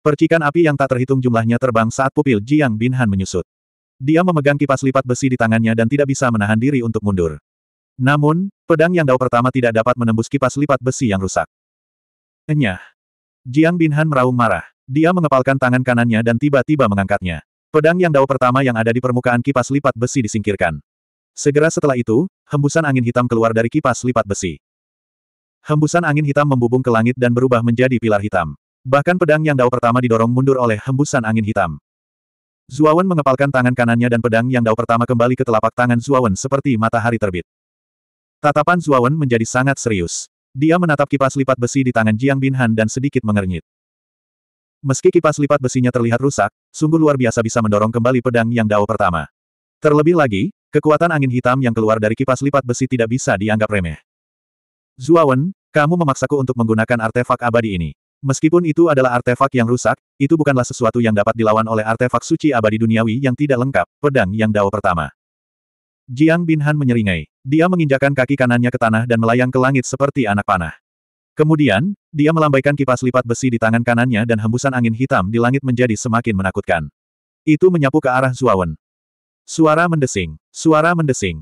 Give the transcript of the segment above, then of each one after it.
Percikan api yang tak terhitung jumlahnya terbang saat pupil Jiang Binhan menyusut. Dia memegang kipas lipat besi di tangannya dan tidak bisa menahan diri untuk mundur. Namun, pedang yang dao pertama tidak dapat menembus kipas lipat besi yang rusak. Enyah. Jiang Binhan meraung marah. Dia mengepalkan tangan kanannya dan tiba-tiba mengangkatnya. Pedang yang dao pertama yang ada di permukaan kipas lipat besi disingkirkan. Segera setelah itu, hembusan angin hitam keluar dari kipas lipat besi. Hembusan angin hitam membubung ke langit dan berubah menjadi pilar hitam. Bahkan pedang yang dao pertama didorong mundur oleh hembusan angin hitam. Zuawan mengepalkan tangan kanannya dan pedang yang dao pertama kembali ke telapak tangan Zuawan seperti matahari terbit. Tatapan Zuawan menjadi sangat serius. Dia menatap kipas lipat besi di tangan Jiang Binhan dan sedikit mengernyit. Meski kipas lipat besinya terlihat rusak, sungguh luar biasa bisa mendorong kembali pedang yang dao pertama. Terlebih lagi, kekuatan angin hitam yang keluar dari kipas lipat besi tidak bisa dianggap remeh. Zuawan, kamu memaksaku untuk menggunakan artefak abadi ini. Meskipun itu adalah artefak yang rusak, itu bukanlah sesuatu yang dapat dilawan oleh artefak suci abadi duniawi yang tidak lengkap, pedang yang dao pertama. Jiang Binhan menyeringai. Dia menginjakan kaki kanannya ke tanah dan melayang ke langit seperti anak panah. Kemudian, dia melambaikan kipas lipat besi di tangan kanannya dan hembusan angin hitam di langit menjadi semakin menakutkan. Itu menyapu ke arah Zuawan. Suara mendesing. Suara mendesing.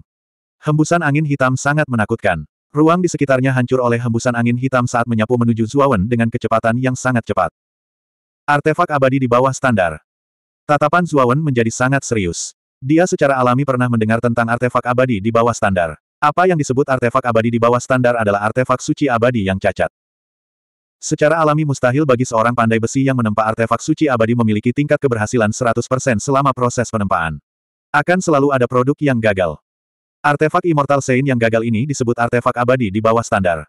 Hembusan angin hitam sangat menakutkan. Ruang di sekitarnya hancur oleh hembusan angin hitam saat menyapu menuju Zuawan dengan kecepatan yang sangat cepat. Artefak abadi di bawah standar. Tatapan Zuawan menjadi sangat serius. Dia secara alami pernah mendengar tentang artefak abadi di bawah standar. Apa yang disebut artefak abadi di bawah standar adalah artefak suci abadi yang cacat. Secara alami mustahil bagi seorang pandai besi yang menempa artefak suci abadi memiliki tingkat keberhasilan 100% selama proses penempaan. Akan selalu ada produk yang gagal. Artefak Immortal Saint yang gagal ini disebut artefak abadi di bawah standar.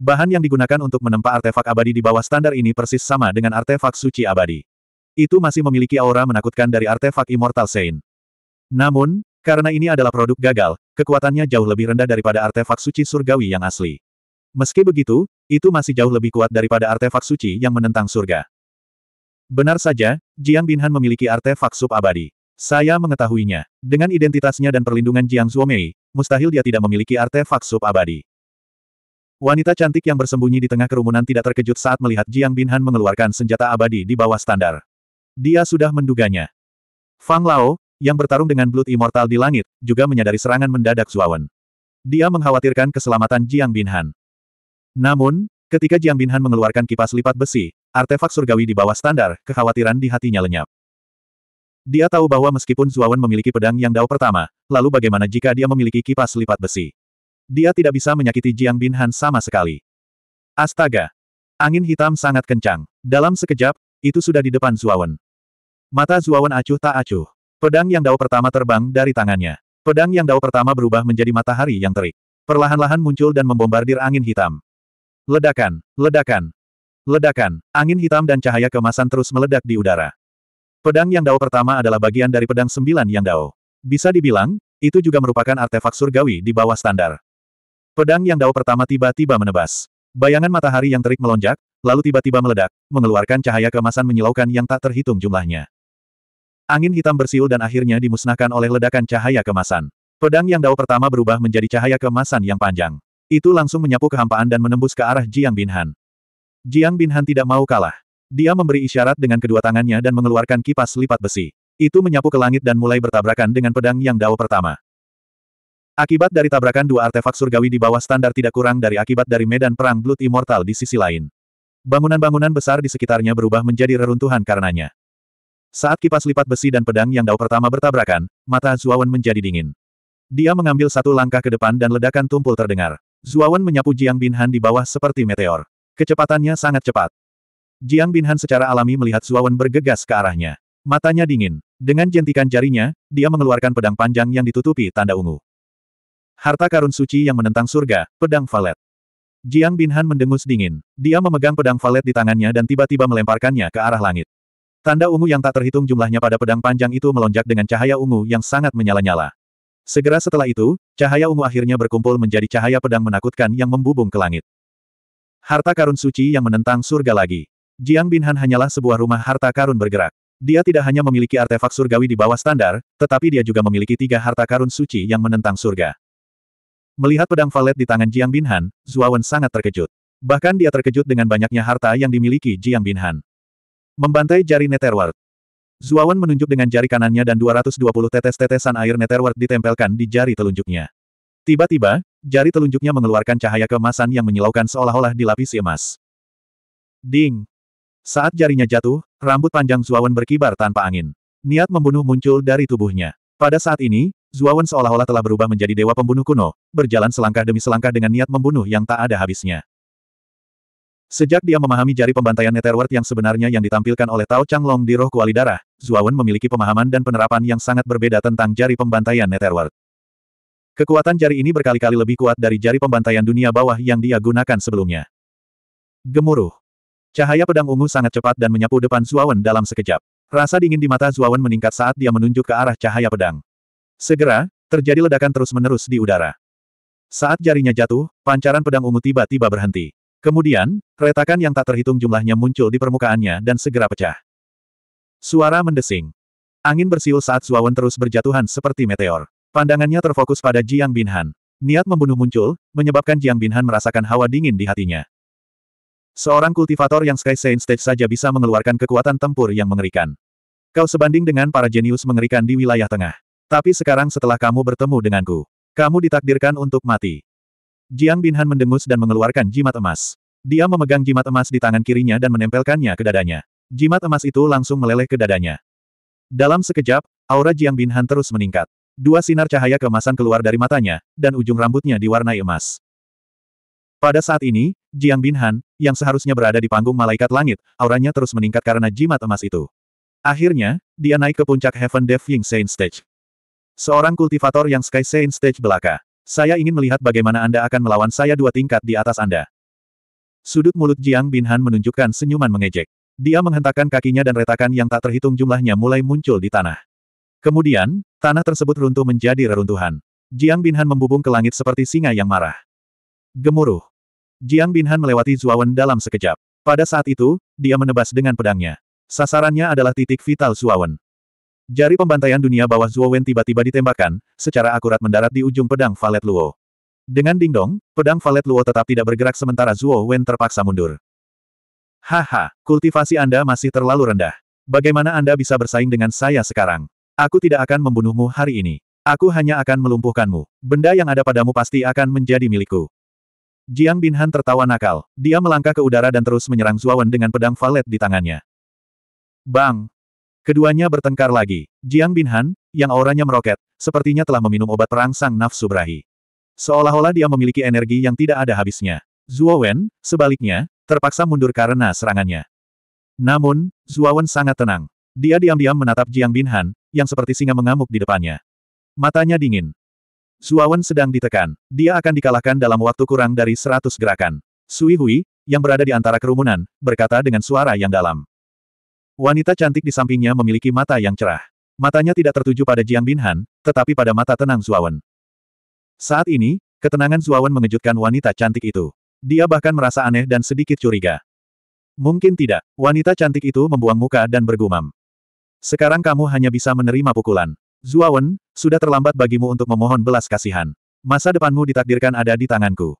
Bahan yang digunakan untuk menempa artefak abadi di bawah standar ini persis sama dengan artefak suci abadi. Itu masih memiliki aura menakutkan dari artefak Immortal Saint. Namun, karena ini adalah produk gagal, kekuatannya jauh lebih rendah daripada artefak suci surgawi yang asli. Meski begitu, itu masih jauh lebih kuat daripada artefak suci yang menentang surga. Benar saja, Jiang Binhan memiliki artefak sub abadi. Saya mengetahuinya. Dengan identitasnya dan perlindungan Jiang Zuomei, mustahil dia tidak memiliki artefak sub abadi. Wanita cantik yang bersembunyi di tengah kerumunan tidak terkejut saat melihat Jiang Binhan mengeluarkan senjata abadi di bawah standar. Dia sudah menduganya. Fang Lao, yang bertarung dengan Blood Immortal di langit, juga menyadari serangan mendadak Zuawan. Dia mengkhawatirkan keselamatan Jiang Binhan. Namun, Ketika Jiang Binhan mengeluarkan kipas lipat besi, artefak surgawi di bawah standar, kekhawatiran di hatinya lenyap. Dia tahu bahwa meskipun Zuawan memiliki pedang yang dao pertama, lalu bagaimana jika dia memiliki kipas lipat besi? Dia tidak bisa menyakiti Jiang Bin Han sama sekali. Astaga! Angin hitam sangat kencang. Dalam sekejap, itu sudah di depan Zuawan. Mata Zuawan acuh tak acuh. Pedang yang dao pertama terbang dari tangannya. Pedang yang dao pertama berubah menjadi matahari yang terik. Perlahan-lahan muncul dan membombardir angin hitam. Ledakan, ledakan, ledakan. Angin hitam dan cahaya kemasan terus meledak di udara. Pedang Yang Dao pertama adalah bagian dari pedang sembilan Yang Dao. Bisa dibilang, itu juga merupakan artefak surgawi di bawah standar. Pedang Yang Dao pertama tiba-tiba menebas. Bayangan matahari yang terik melonjak, lalu tiba-tiba meledak, mengeluarkan cahaya kemasan menyilaukan yang tak terhitung jumlahnya. Angin hitam bersiul dan akhirnya dimusnahkan oleh ledakan cahaya kemasan. Pedang Yang Dao pertama berubah menjadi cahaya kemasan yang panjang. Itu langsung menyapu kehampaan dan menembus ke arah Jiang Binhan. Jiang Binhan tidak mau kalah. Dia memberi isyarat dengan kedua tangannya dan mengeluarkan kipas lipat besi. Itu menyapu ke langit dan mulai bertabrakan dengan pedang yang dao pertama. Akibat dari tabrakan dua artefak surgawi di bawah standar tidak kurang dari akibat dari medan perang Blood Immortal di sisi lain. Bangunan-bangunan besar di sekitarnya berubah menjadi reruntuhan karenanya. Saat kipas lipat besi dan pedang yang dao pertama bertabrakan, mata Zuawan menjadi dingin. Dia mengambil satu langkah ke depan dan ledakan tumpul terdengar. Zuawan menyapu Jiang Binhan di bawah seperti meteor. Kecepatannya sangat cepat. Jiang Binhan secara alami melihat Suawan bergegas ke arahnya. Matanya dingin. Dengan jentikan jarinya, dia mengeluarkan pedang panjang yang ditutupi tanda ungu. Harta karun suci yang menentang surga, pedang valet. Jiang Binhan mendengus dingin. Dia memegang pedang valet di tangannya dan tiba-tiba melemparkannya ke arah langit. Tanda ungu yang tak terhitung jumlahnya pada pedang panjang itu melonjak dengan cahaya ungu yang sangat menyala-nyala. Segera setelah itu, cahaya ungu akhirnya berkumpul menjadi cahaya pedang menakutkan yang membubung ke langit. Harta karun suci yang menentang surga lagi. Jiang Binhan hanyalah sebuah rumah harta karun bergerak. Dia tidak hanya memiliki artefak surgawi di bawah standar, tetapi dia juga memiliki tiga harta karun suci yang menentang surga. Melihat pedang valet di tangan Jiang Binhan, Zuawan sangat terkejut. Bahkan dia terkejut dengan banyaknya harta yang dimiliki Jiang Binhan. Membantai jari Netherward. Zuawan menunjuk dengan jari kanannya dan 220 tetes-tetesan air Netherworld ditempelkan di jari telunjuknya. Tiba-tiba, jari telunjuknya mengeluarkan cahaya kemasan yang menyilaukan seolah-olah dilapisi emas. Ding! Saat jarinya jatuh, rambut panjang Zuawan berkibar tanpa angin. Niat membunuh muncul dari tubuhnya. Pada saat ini, Zuawan seolah-olah telah berubah menjadi dewa pembunuh kuno, berjalan selangkah demi selangkah dengan niat membunuh yang tak ada habisnya. Sejak dia memahami jari pembantaian Netherworld yang sebenarnya yang ditampilkan oleh Tao Long di roh kuali darah, Zuawan memiliki pemahaman dan penerapan yang sangat berbeda tentang jari pembantaian Netherworld. Kekuatan jari ini berkali-kali lebih kuat dari jari pembantaian dunia bawah yang dia gunakan sebelumnya. Gemuruh. Cahaya pedang ungu sangat cepat dan menyapu depan Zuawan dalam sekejap. Rasa dingin di mata Zuawan meningkat saat dia menunjuk ke arah cahaya pedang. Segera, terjadi ledakan terus-menerus di udara. Saat jarinya jatuh, pancaran pedang ungu tiba-tiba berhenti. Kemudian, retakan yang tak terhitung jumlahnya muncul di permukaannya dan segera pecah. Suara mendesing. Angin bersiul saat Zuawan terus berjatuhan seperti meteor. Pandangannya terfokus pada Jiang Binhan. Niat membunuh muncul, menyebabkan Jiang Binhan merasakan hawa dingin di hatinya. Seorang kultivator yang Sky Saint Stage saja bisa mengeluarkan kekuatan tempur yang mengerikan. Kau sebanding dengan para jenius mengerikan di wilayah tengah. Tapi sekarang setelah kamu bertemu denganku, kamu ditakdirkan untuk mati. Jiang Binhan mendengus dan mengeluarkan jimat emas. Dia memegang jimat emas di tangan kirinya dan menempelkannya ke dadanya. Jimat emas itu langsung meleleh ke dadanya. Dalam sekejap, aura Jiang Binhan terus meningkat. Dua sinar cahaya kemasan keluar dari matanya, dan ujung rambutnya diwarnai emas. Pada saat ini, Jiang Binhan, yang seharusnya berada di panggung malaikat langit, auranya terus meningkat karena jimat emas itu. Akhirnya, dia naik ke puncak Heaven Devying Saint Stage. Seorang kultivator yang Sky Saint Stage belaka. Saya ingin melihat bagaimana Anda akan melawan saya dua tingkat di atas Anda. Sudut mulut Jiang Binhan menunjukkan senyuman mengejek. Dia menghentakkan kakinya dan retakan yang tak terhitung jumlahnya mulai muncul di tanah. Kemudian, tanah tersebut runtuh menjadi reruntuhan. Jiang Binhan membubung ke langit seperti singa yang marah. Gemuruh. Jiang Binhan melewati Zuawan dalam sekejap. Pada saat itu, dia menebas dengan pedangnya. Sasarannya adalah titik vital Zuawan. Jari pembantaian dunia bawah Zuawan tiba-tiba ditembakkan, secara akurat mendarat di ujung pedang Valet Luo. Dengan dingdong, pedang Valet Luo tetap tidak bergerak sementara Zuawan terpaksa mundur. Haha, kultivasi Anda masih terlalu rendah. Bagaimana Anda bisa bersaing dengan saya sekarang? Aku tidak akan membunuhmu hari ini. Aku hanya akan melumpuhkanmu. Benda yang ada padamu pasti akan menjadi milikku. Jiang Binhan tertawa nakal. Dia melangkah ke udara dan terus menyerang Zuawan dengan pedang valet di tangannya. Bang! Keduanya bertengkar lagi. Jiang Binhan, yang auranya meroket, sepertinya telah meminum obat perangsang nafsu berahi. Seolah-olah dia memiliki energi yang tidak ada habisnya. Zuowen, sebaliknya, terpaksa mundur karena serangannya. Namun, Zuowen sangat tenang. Dia diam-diam menatap Jiang Binhan, yang seperti singa mengamuk di depannya. Matanya dingin. Zuawan sedang ditekan. Dia akan dikalahkan dalam waktu kurang dari seratus gerakan. Sui Hui, yang berada di antara kerumunan, berkata dengan suara yang dalam. Wanita cantik di sampingnya memiliki mata yang cerah. Matanya tidak tertuju pada Jiang Binhan, tetapi pada mata tenang Zuawan. Saat ini, ketenangan Zuawan mengejutkan wanita cantik itu. Dia bahkan merasa aneh dan sedikit curiga. Mungkin tidak, wanita cantik itu membuang muka dan bergumam. Sekarang kamu hanya bisa menerima pukulan. Zuawan, sudah terlambat bagimu untuk memohon belas kasihan. Masa depanmu ditakdirkan ada di tanganku.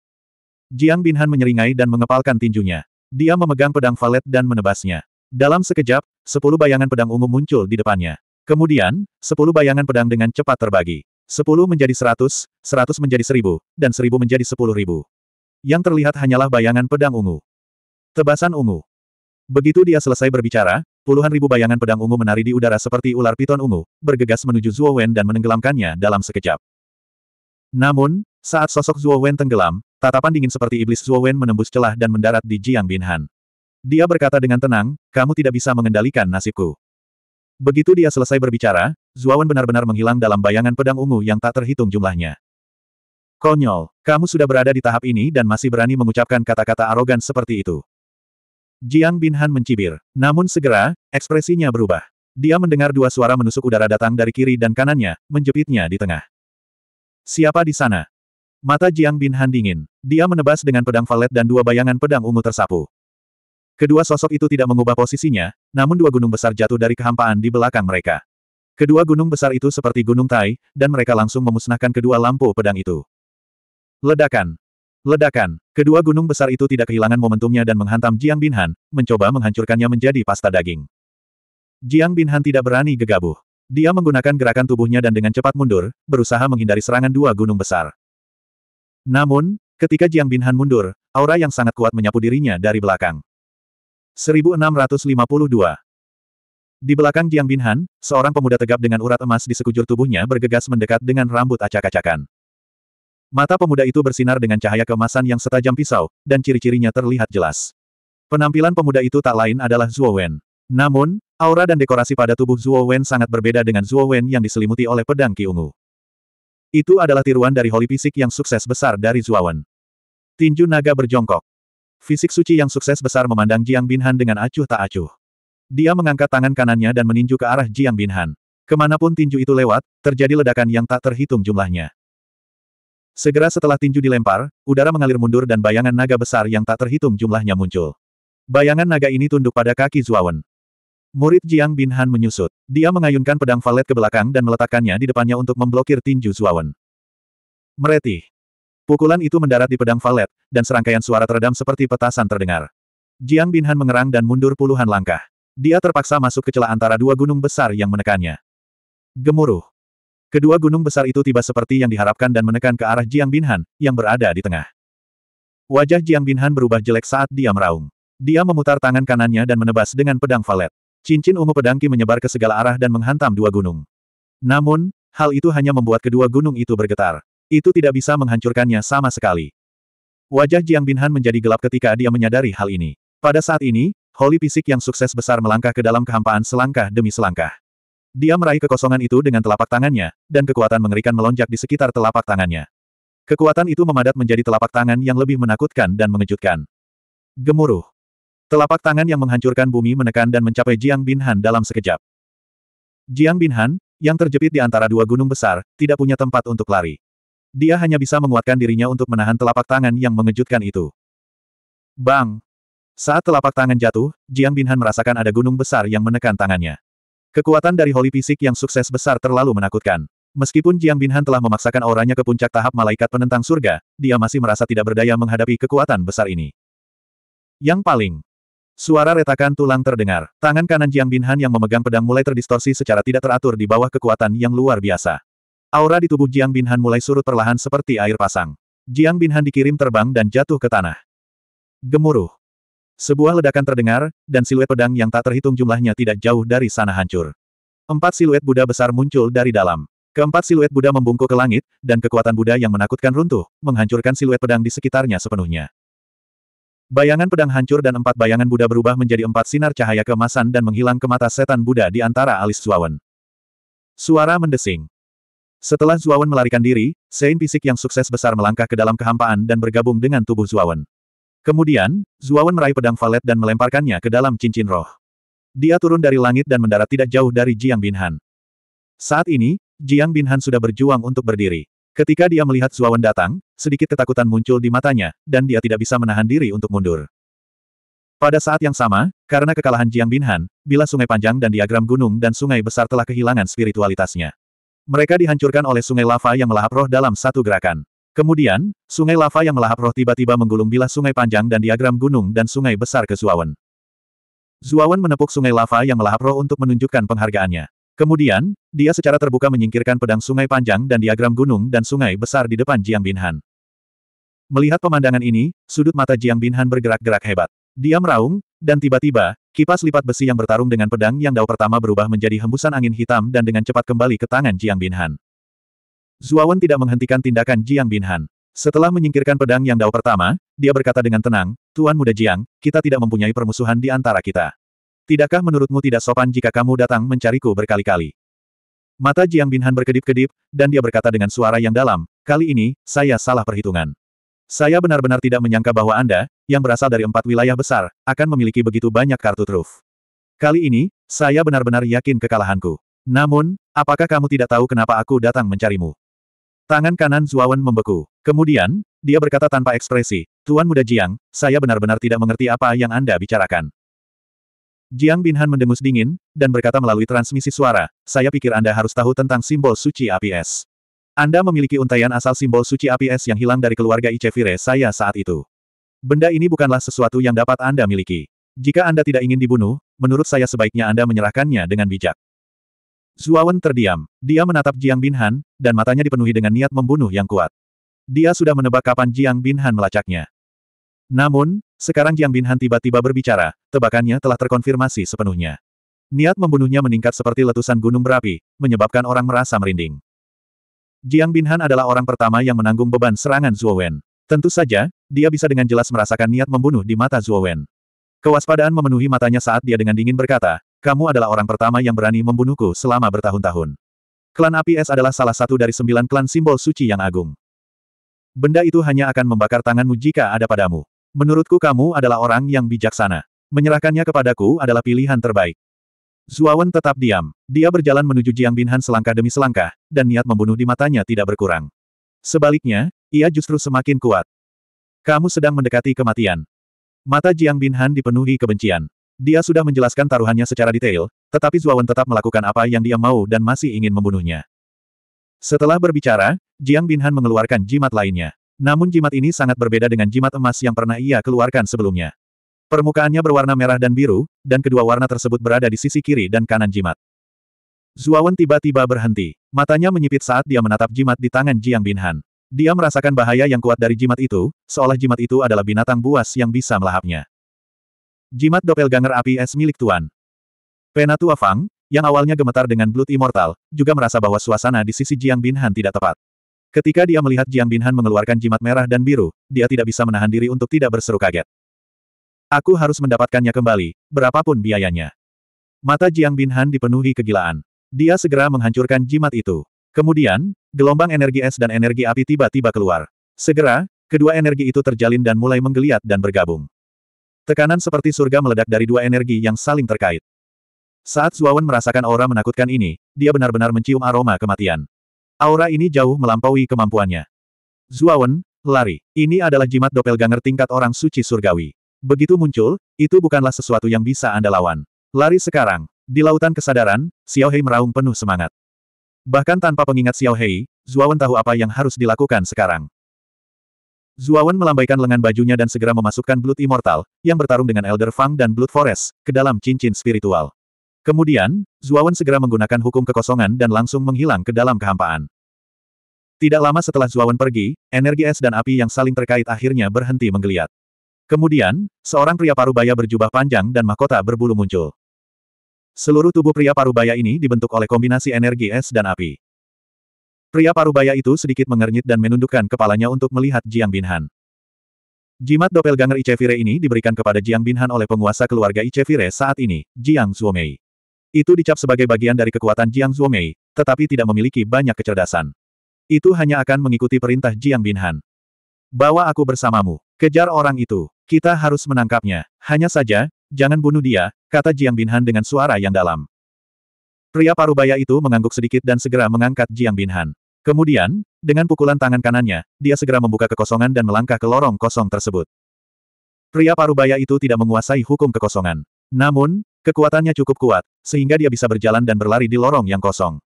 Jiang Binhan menyeringai dan mengepalkan tinjunya. Dia memegang pedang valet dan menebasnya. Dalam sekejap, sepuluh bayangan pedang ungu muncul di depannya. Kemudian, sepuluh bayangan pedang dengan cepat terbagi. Sepuluh menjadi seratus, seratus menjadi seribu, dan seribu menjadi sepuluh ribu. Yang terlihat hanyalah bayangan pedang ungu. Tebasan ungu. Begitu dia selesai berbicara, puluhan ribu bayangan pedang ungu menari di udara seperti ular piton ungu, bergegas menuju Zuo Wen dan menenggelamkannya dalam sekejap. Namun, saat sosok Zuo Wen tenggelam, tatapan dingin seperti iblis Zuo Wen menembus celah dan mendarat di Jiang Binhan. Dia berkata dengan tenang, kamu tidak bisa mengendalikan nasibku. Begitu dia selesai berbicara, Zuo Wen benar-benar menghilang dalam bayangan pedang ungu yang tak terhitung jumlahnya. Konyol, kamu sudah berada di tahap ini dan masih berani mengucapkan kata-kata arogan seperti itu. Jiang Binhan mencibir. Namun segera, ekspresinya berubah. Dia mendengar dua suara menusuk udara datang dari kiri dan kanannya, menjepitnya di tengah. Siapa di sana? Mata Jiang Binhan dingin. Dia menebas dengan pedang valet dan dua bayangan pedang ungu tersapu. Kedua sosok itu tidak mengubah posisinya, namun dua gunung besar jatuh dari kehampaan di belakang mereka. Kedua gunung besar itu seperti gunung Tai, dan mereka langsung memusnahkan kedua lampu pedang itu. Ledakan. Ledakan. Kedua gunung besar itu tidak kehilangan momentumnya dan menghantam Jiang Binhan, mencoba menghancurkannya menjadi pasta daging. Jiang Binhan tidak berani gegabah. Dia menggunakan gerakan tubuhnya dan dengan cepat mundur, berusaha menghindari serangan dua gunung besar. Namun, ketika Jiang Binhan mundur, aura yang sangat kuat menyapu dirinya dari belakang. 1652 Di belakang Jiang Binhan, seorang pemuda tegap dengan urat emas di sekujur tubuhnya bergegas mendekat dengan rambut acak-acakan. Mata pemuda itu bersinar dengan cahaya kemasan yang setajam pisau, dan ciri-cirinya terlihat jelas. Penampilan pemuda itu tak lain adalah Zhuo Wen. Namun, aura dan dekorasi pada tubuh Zhuo Wen sangat berbeda dengan Zhuo Wen yang diselimuti oleh pedang Ki Ungu. Itu adalah tiruan dari Holy Fisik yang sukses besar dari Zhuo Wen. Tinju naga berjongkok. Fisik suci yang sukses besar memandang Jiang Binhan dengan acuh tak acuh. Dia mengangkat tangan kanannya dan meninju ke arah Jiang Binhan. Kemanapun tinju itu lewat, terjadi ledakan yang tak terhitung jumlahnya. Segera setelah tinju dilempar, udara mengalir mundur dan bayangan naga besar yang tak terhitung jumlahnya muncul. Bayangan naga ini tunduk pada kaki Zuawan. Murid Jiang Bin Han menyusut. Dia mengayunkan pedang valet ke belakang dan meletakkannya di depannya untuk memblokir tinju Zuawan. Meretih. Pukulan itu mendarat di pedang valet, dan serangkaian suara teredam seperti petasan terdengar. Jiang Bin Han mengerang dan mundur puluhan langkah. Dia terpaksa masuk ke celah antara dua gunung besar yang menekannya. Gemuruh. Kedua gunung besar itu tiba seperti yang diharapkan dan menekan ke arah Jiang Binhan, yang berada di tengah. Wajah Jiang Binhan berubah jelek saat dia meraung. Dia memutar tangan kanannya dan menebas dengan pedang valet. Cincin ungu pedangki menyebar ke segala arah dan menghantam dua gunung. Namun, hal itu hanya membuat kedua gunung itu bergetar. Itu tidak bisa menghancurkannya sama sekali. Wajah Jiang Binhan menjadi gelap ketika dia menyadari hal ini. Pada saat ini, Holy Pisik yang sukses besar melangkah ke dalam kehampaan selangkah demi selangkah. Dia meraih kekosongan itu dengan telapak tangannya, dan kekuatan mengerikan melonjak di sekitar telapak tangannya. Kekuatan itu memadat menjadi telapak tangan yang lebih menakutkan dan mengejutkan. Gemuruh. Telapak tangan yang menghancurkan bumi menekan dan mencapai Jiang Binhan dalam sekejap. Jiang Binhan, yang terjepit di antara dua gunung besar, tidak punya tempat untuk lari. Dia hanya bisa menguatkan dirinya untuk menahan telapak tangan yang mengejutkan itu. Bang! Saat telapak tangan jatuh, Jiang Binhan merasakan ada gunung besar yang menekan tangannya. Kekuatan dari Holy Fisik yang sukses besar terlalu menakutkan. Meskipun Jiang Binhan telah memaksakan auranya ke puncak tahap malaikat penentang surga, dia masih merasa tidak berdaya menghadapi kekuatan besar ini. Yang paling Suara retakan tulang terdengar. Tangan kanan Jiang Binhan yang memegang pedang mulai terdistorsi secara tidak teratur di bawah kekuatan yang luar biasa. Aura di tubuh Jiang Binhan mulai surut perlahan seperti air pasang. Jiang Binhan dikirim terbang dan jatuh ke tanah. Gemuruh. Sebuah ledakan terdengar, dan siluet pedang yang tak terhitung jumlahnya tidak jauh dari sana hancur. Empat siluet Buddha besar muncul dari dalam. Keempat siluet Buddha membungkuk ke langit, dan kekuatan Buddha yang menakutkan runtuh, menghancurkan siluet pedang di sekitarnya sepenuhnya. Bayangan pedang hancur dan empat bayangan Buddha berubah menjadi empat sinar cahaya kemasan dan menghilang ke mata setan Buddha di antara alis Zuawan. Suara mendesing. Setelah Zuawan melarikan diri, Sein Pisik yang sukses besar melangkah ke dalam kehampaan dan bergabung dengan tubuh Zuawan. Kemudian, Zuawan meraih pedang valet dan melemparkannya ke dalam cincin roh. Dia turun dari langit dan mendarat tidak jauh dari Jiang Binhan. Saat ini, Jiang Binhan sudah berjuang untuk berdiri. Ketika dia melihat Zuawan datang, sedikit ketakutan muncul di matanya, dan dia tidak bisa menahan diri untuk mundur. Pada saat yang sama, karena kekalahan Jiang Binhan, bila sungai panjang dan diagram gunung dan sungai besar telah kehilangan spiritualitasnya. Mereka dihancurkan oleh sungai lava yang melahap roh dalam satu gerakan. Kemudian, sungai lava yang melahap roh tiba-tiba menggulung bilah sungai panjang dan diagram gunung dan sungai besar ke Zuawan. Zuawan menepuk sungai lava yang melahap roh untuk menunjukkan penghargaannya. Kemudian, dia secara terbuka menyingkirkan pedang sungai panjang dan diagram gunung dan sungai besar di depan Jiang Binhan. Melihat pemandangan ini, sudut mata Jiang Binhan bergerak-gerak hebat. Dia meraung, dan tiba-tiba, kipas lipat besi yang bertarung dengan pedang yang dao pertama berubah menjadi hembusan angin hitam dan dengan cepat kembali ke tangan Jiang Binhan. Zuawan tidak menghentikan tindakan Jiang Binhan. Setelah menyingkirkan pedang yang dao pertama, dia berkata dengan tenang, Tuan Muda Jiang, kita tidak mempunyai permusuhan di antara kita. Tidakkah menurutmu tidak sopan jika kamu datang mencariku berkali-kali? Mata Jiang Binhan berkedip-kedip, dan dia berkata dengan suara yang dalam, kali ini, saya salah perhitungan. Saya benar-benar tidak menyangka bahwa Anda, yang berasal dari empat wilayah besar, akan memiliki begitu banyak kartu truf. Kali ini, saya benar-benar yakin kekalahanku. Namun, apakah kamu tidak tahu kenapa aku datang mencarimu? Tangan kanan Zuawan membeku. Kemudian, dia berkata tanpa ekspresi, Tuan Muda Jiang, saya benar-benar tidak mengerti apa yang Anda bicarakan. Jiang Binhan mendengus dingin, dan berkata melalui transmisi suara, saya pikir Anda harus tahu tentang simbol suci APS. Anda memiliki untaian asal simbol suci APS yang hilang dari keluarga Icevire saya saat itu. Benda ini bukanlah sesuatu yang dapat Anda miliki. Jika Anda tidak ingin dibunuh, menurut saya sebaiknya Anda menyerahkannya dengan bijak. Zuawan terdiam. Dia menatap Jiang Binhan, dan matanya dipenuhi dengan niat membunuh yang kuat. Dia sudah menebak kapan Jiang Binhan melacaknya. Namun, sekarang Jiang Binhan tiba-tiba berbicara, tebakannya telah terkonfirmasi sepenuhnya. Niat membunuhnya meningkat seperti letusan gunung berapi, menyebabkan orang merasa merinding. Jiang Binhan adalah orang pertama yang menanggung beban serangan Zhuo Tentu saja, dia bisa dengan jelas merasakan niat membunuh di mata Zhuo Kewaspadaan memenuhi matanya saat dia dengan dingin berkata, kamu adalah orang pertama yang berani membunuhku selama bertahun-tahun. Klan api es adalah salah satu dari sembilan klan simbol suci yang agung. Benda itu hanya akan membakar tanganmu jika ada padamu. Menurutku kamu adalah orang yang bijaksana. Menyerahkannya kepadaku adalah pilihan terbaik. Zuawan tetap diam. Dia berjalan menuju Jiang Binhan selangkah demi selangkah, dan niat membunuh di matanya tidak berkurang. Sebaliknya, ia justru semakin kuat. Kamu sedang mendekati kematian. Mata Jiang Binhan dipenuhi kebencian. Dia sudah menjelaskan taruhannya secara detail, tetapi Zuawan tetap melakukan apa yang dia mau dan masih ingin membunuhnya. Setelah berbicara, Jiang Binhan mengeluarkan jimat lainnya. Namun jimat ini sangat berbeda dengan jimat emas yang pernah ia keluarkan sebelumnya. Permukaannya berwarna merah dan biru, dan kedua warna tersebut berada di sisi kiri dan kanan jimat. Zuawan tiba-tiba berhenti. Matanya menyipit saat dia menatap jimat di tangan Jiang Binhan. Dia merasakan bahaya yang kuat dari jimat itu, seolah jimat itu adalah binatang buas yang bisa melahapnya. Jimat doppelganger api es milik Tuan. Penatua Fang, yang awalnya gemetar dengan Blood Immortal, juga merasa bahwa suasana di sisi Jiang Binhan tidak tepat. Ketika dia melihat Jiang Binhan mengeluarkan jimat merah dan biru, dia tidak bisa menahan diri untuk tidak berseru kaget. Aku harus mendapatkannya kembali, berapapun biayanya. Mata Jiang Binhan dipenuhi kegilaan. Dia segera menghancurkan jimat itu. Kemudian, gelombang energi es dan energi api tiba-tiba keluar. Segera, kedua energi itu terjalin dan mulai menggeliat dan bergabung. Tekanan seperti surga meledak dari dua energi yang saling terkait. Saat Zuawan merasakan aura menakutkan ini, dia benar-benar mencium aroma kematian. Aura ini jauh melampaui kemampuannya. Zuawan, lari. Ini adalah jimat doppelganger tingkat orang suci surgawi. Begitu muncul, itu bukanlah sesuatu yang bisa Anda lawan. Lari sekarang. Di lautan kesadaran, Xiao Hei meraung penuh semangat. Bahkan tanpa pengingat Xiao Hei, Zuawan tahu apa yang harus dilakukan sekarang. Zuawan melambaikan lengan bajunya dan segera memasukkan Blood Immortal, yang bertarung dengan Elder Fang dan Blood Forest, ke dalam cincin spiritual. Kemudian, Zuawan segera menggunakan hukum kekosongan dan langsung menghilang ke dalam kehampaan. Tidak lama setelah Zuawan pergi, energi es dan api yang saling terkait akhirnya berhenti menggeliat. Kemudian, seorang pria parubaya berjubah panjang dan mahkota berbulu muncul. Seluruh tubuh pria parubaya ini dibentuk oleh kombinasi energi es dan api. Pria parubaya itu sedikit mengernyit dan menundukkan kepalanya untuk melihat Jiang Binhan. Jimat doppelganger Icevire ini diberikan kepada Jiang Binhan oleh penguasa keluarga Icevire saat ini, Jiang Zuomei. Itu dicap sebagai bagian dari kekuatan Jiang Zuomei, tetapi tidak memiliki banyak kecerdasan. Itu hanya akan mengikuti perintah Jiang Binhan. Bawa aku bersamamu. Kejar orang itu. Kita harus menangkapnya. Hanya saja, jangan bunuh dia, kata Jiang Binhan dengan suara yang dalam. Pria parubaya itu mengangguk sedikit dan segera mengangkat Jiang Binhan. Kemudian, dengan pukulan tangan kanannya, dia segera membuka kekosongan dan melangkah ke lorong kosong tersebut. Pria parubaya itu tidak menguasai hukum kekosongan. Namun, kekuatannya cukup kuat, sehingga dia bisa berjalan dan berlari di lorong yang kosong.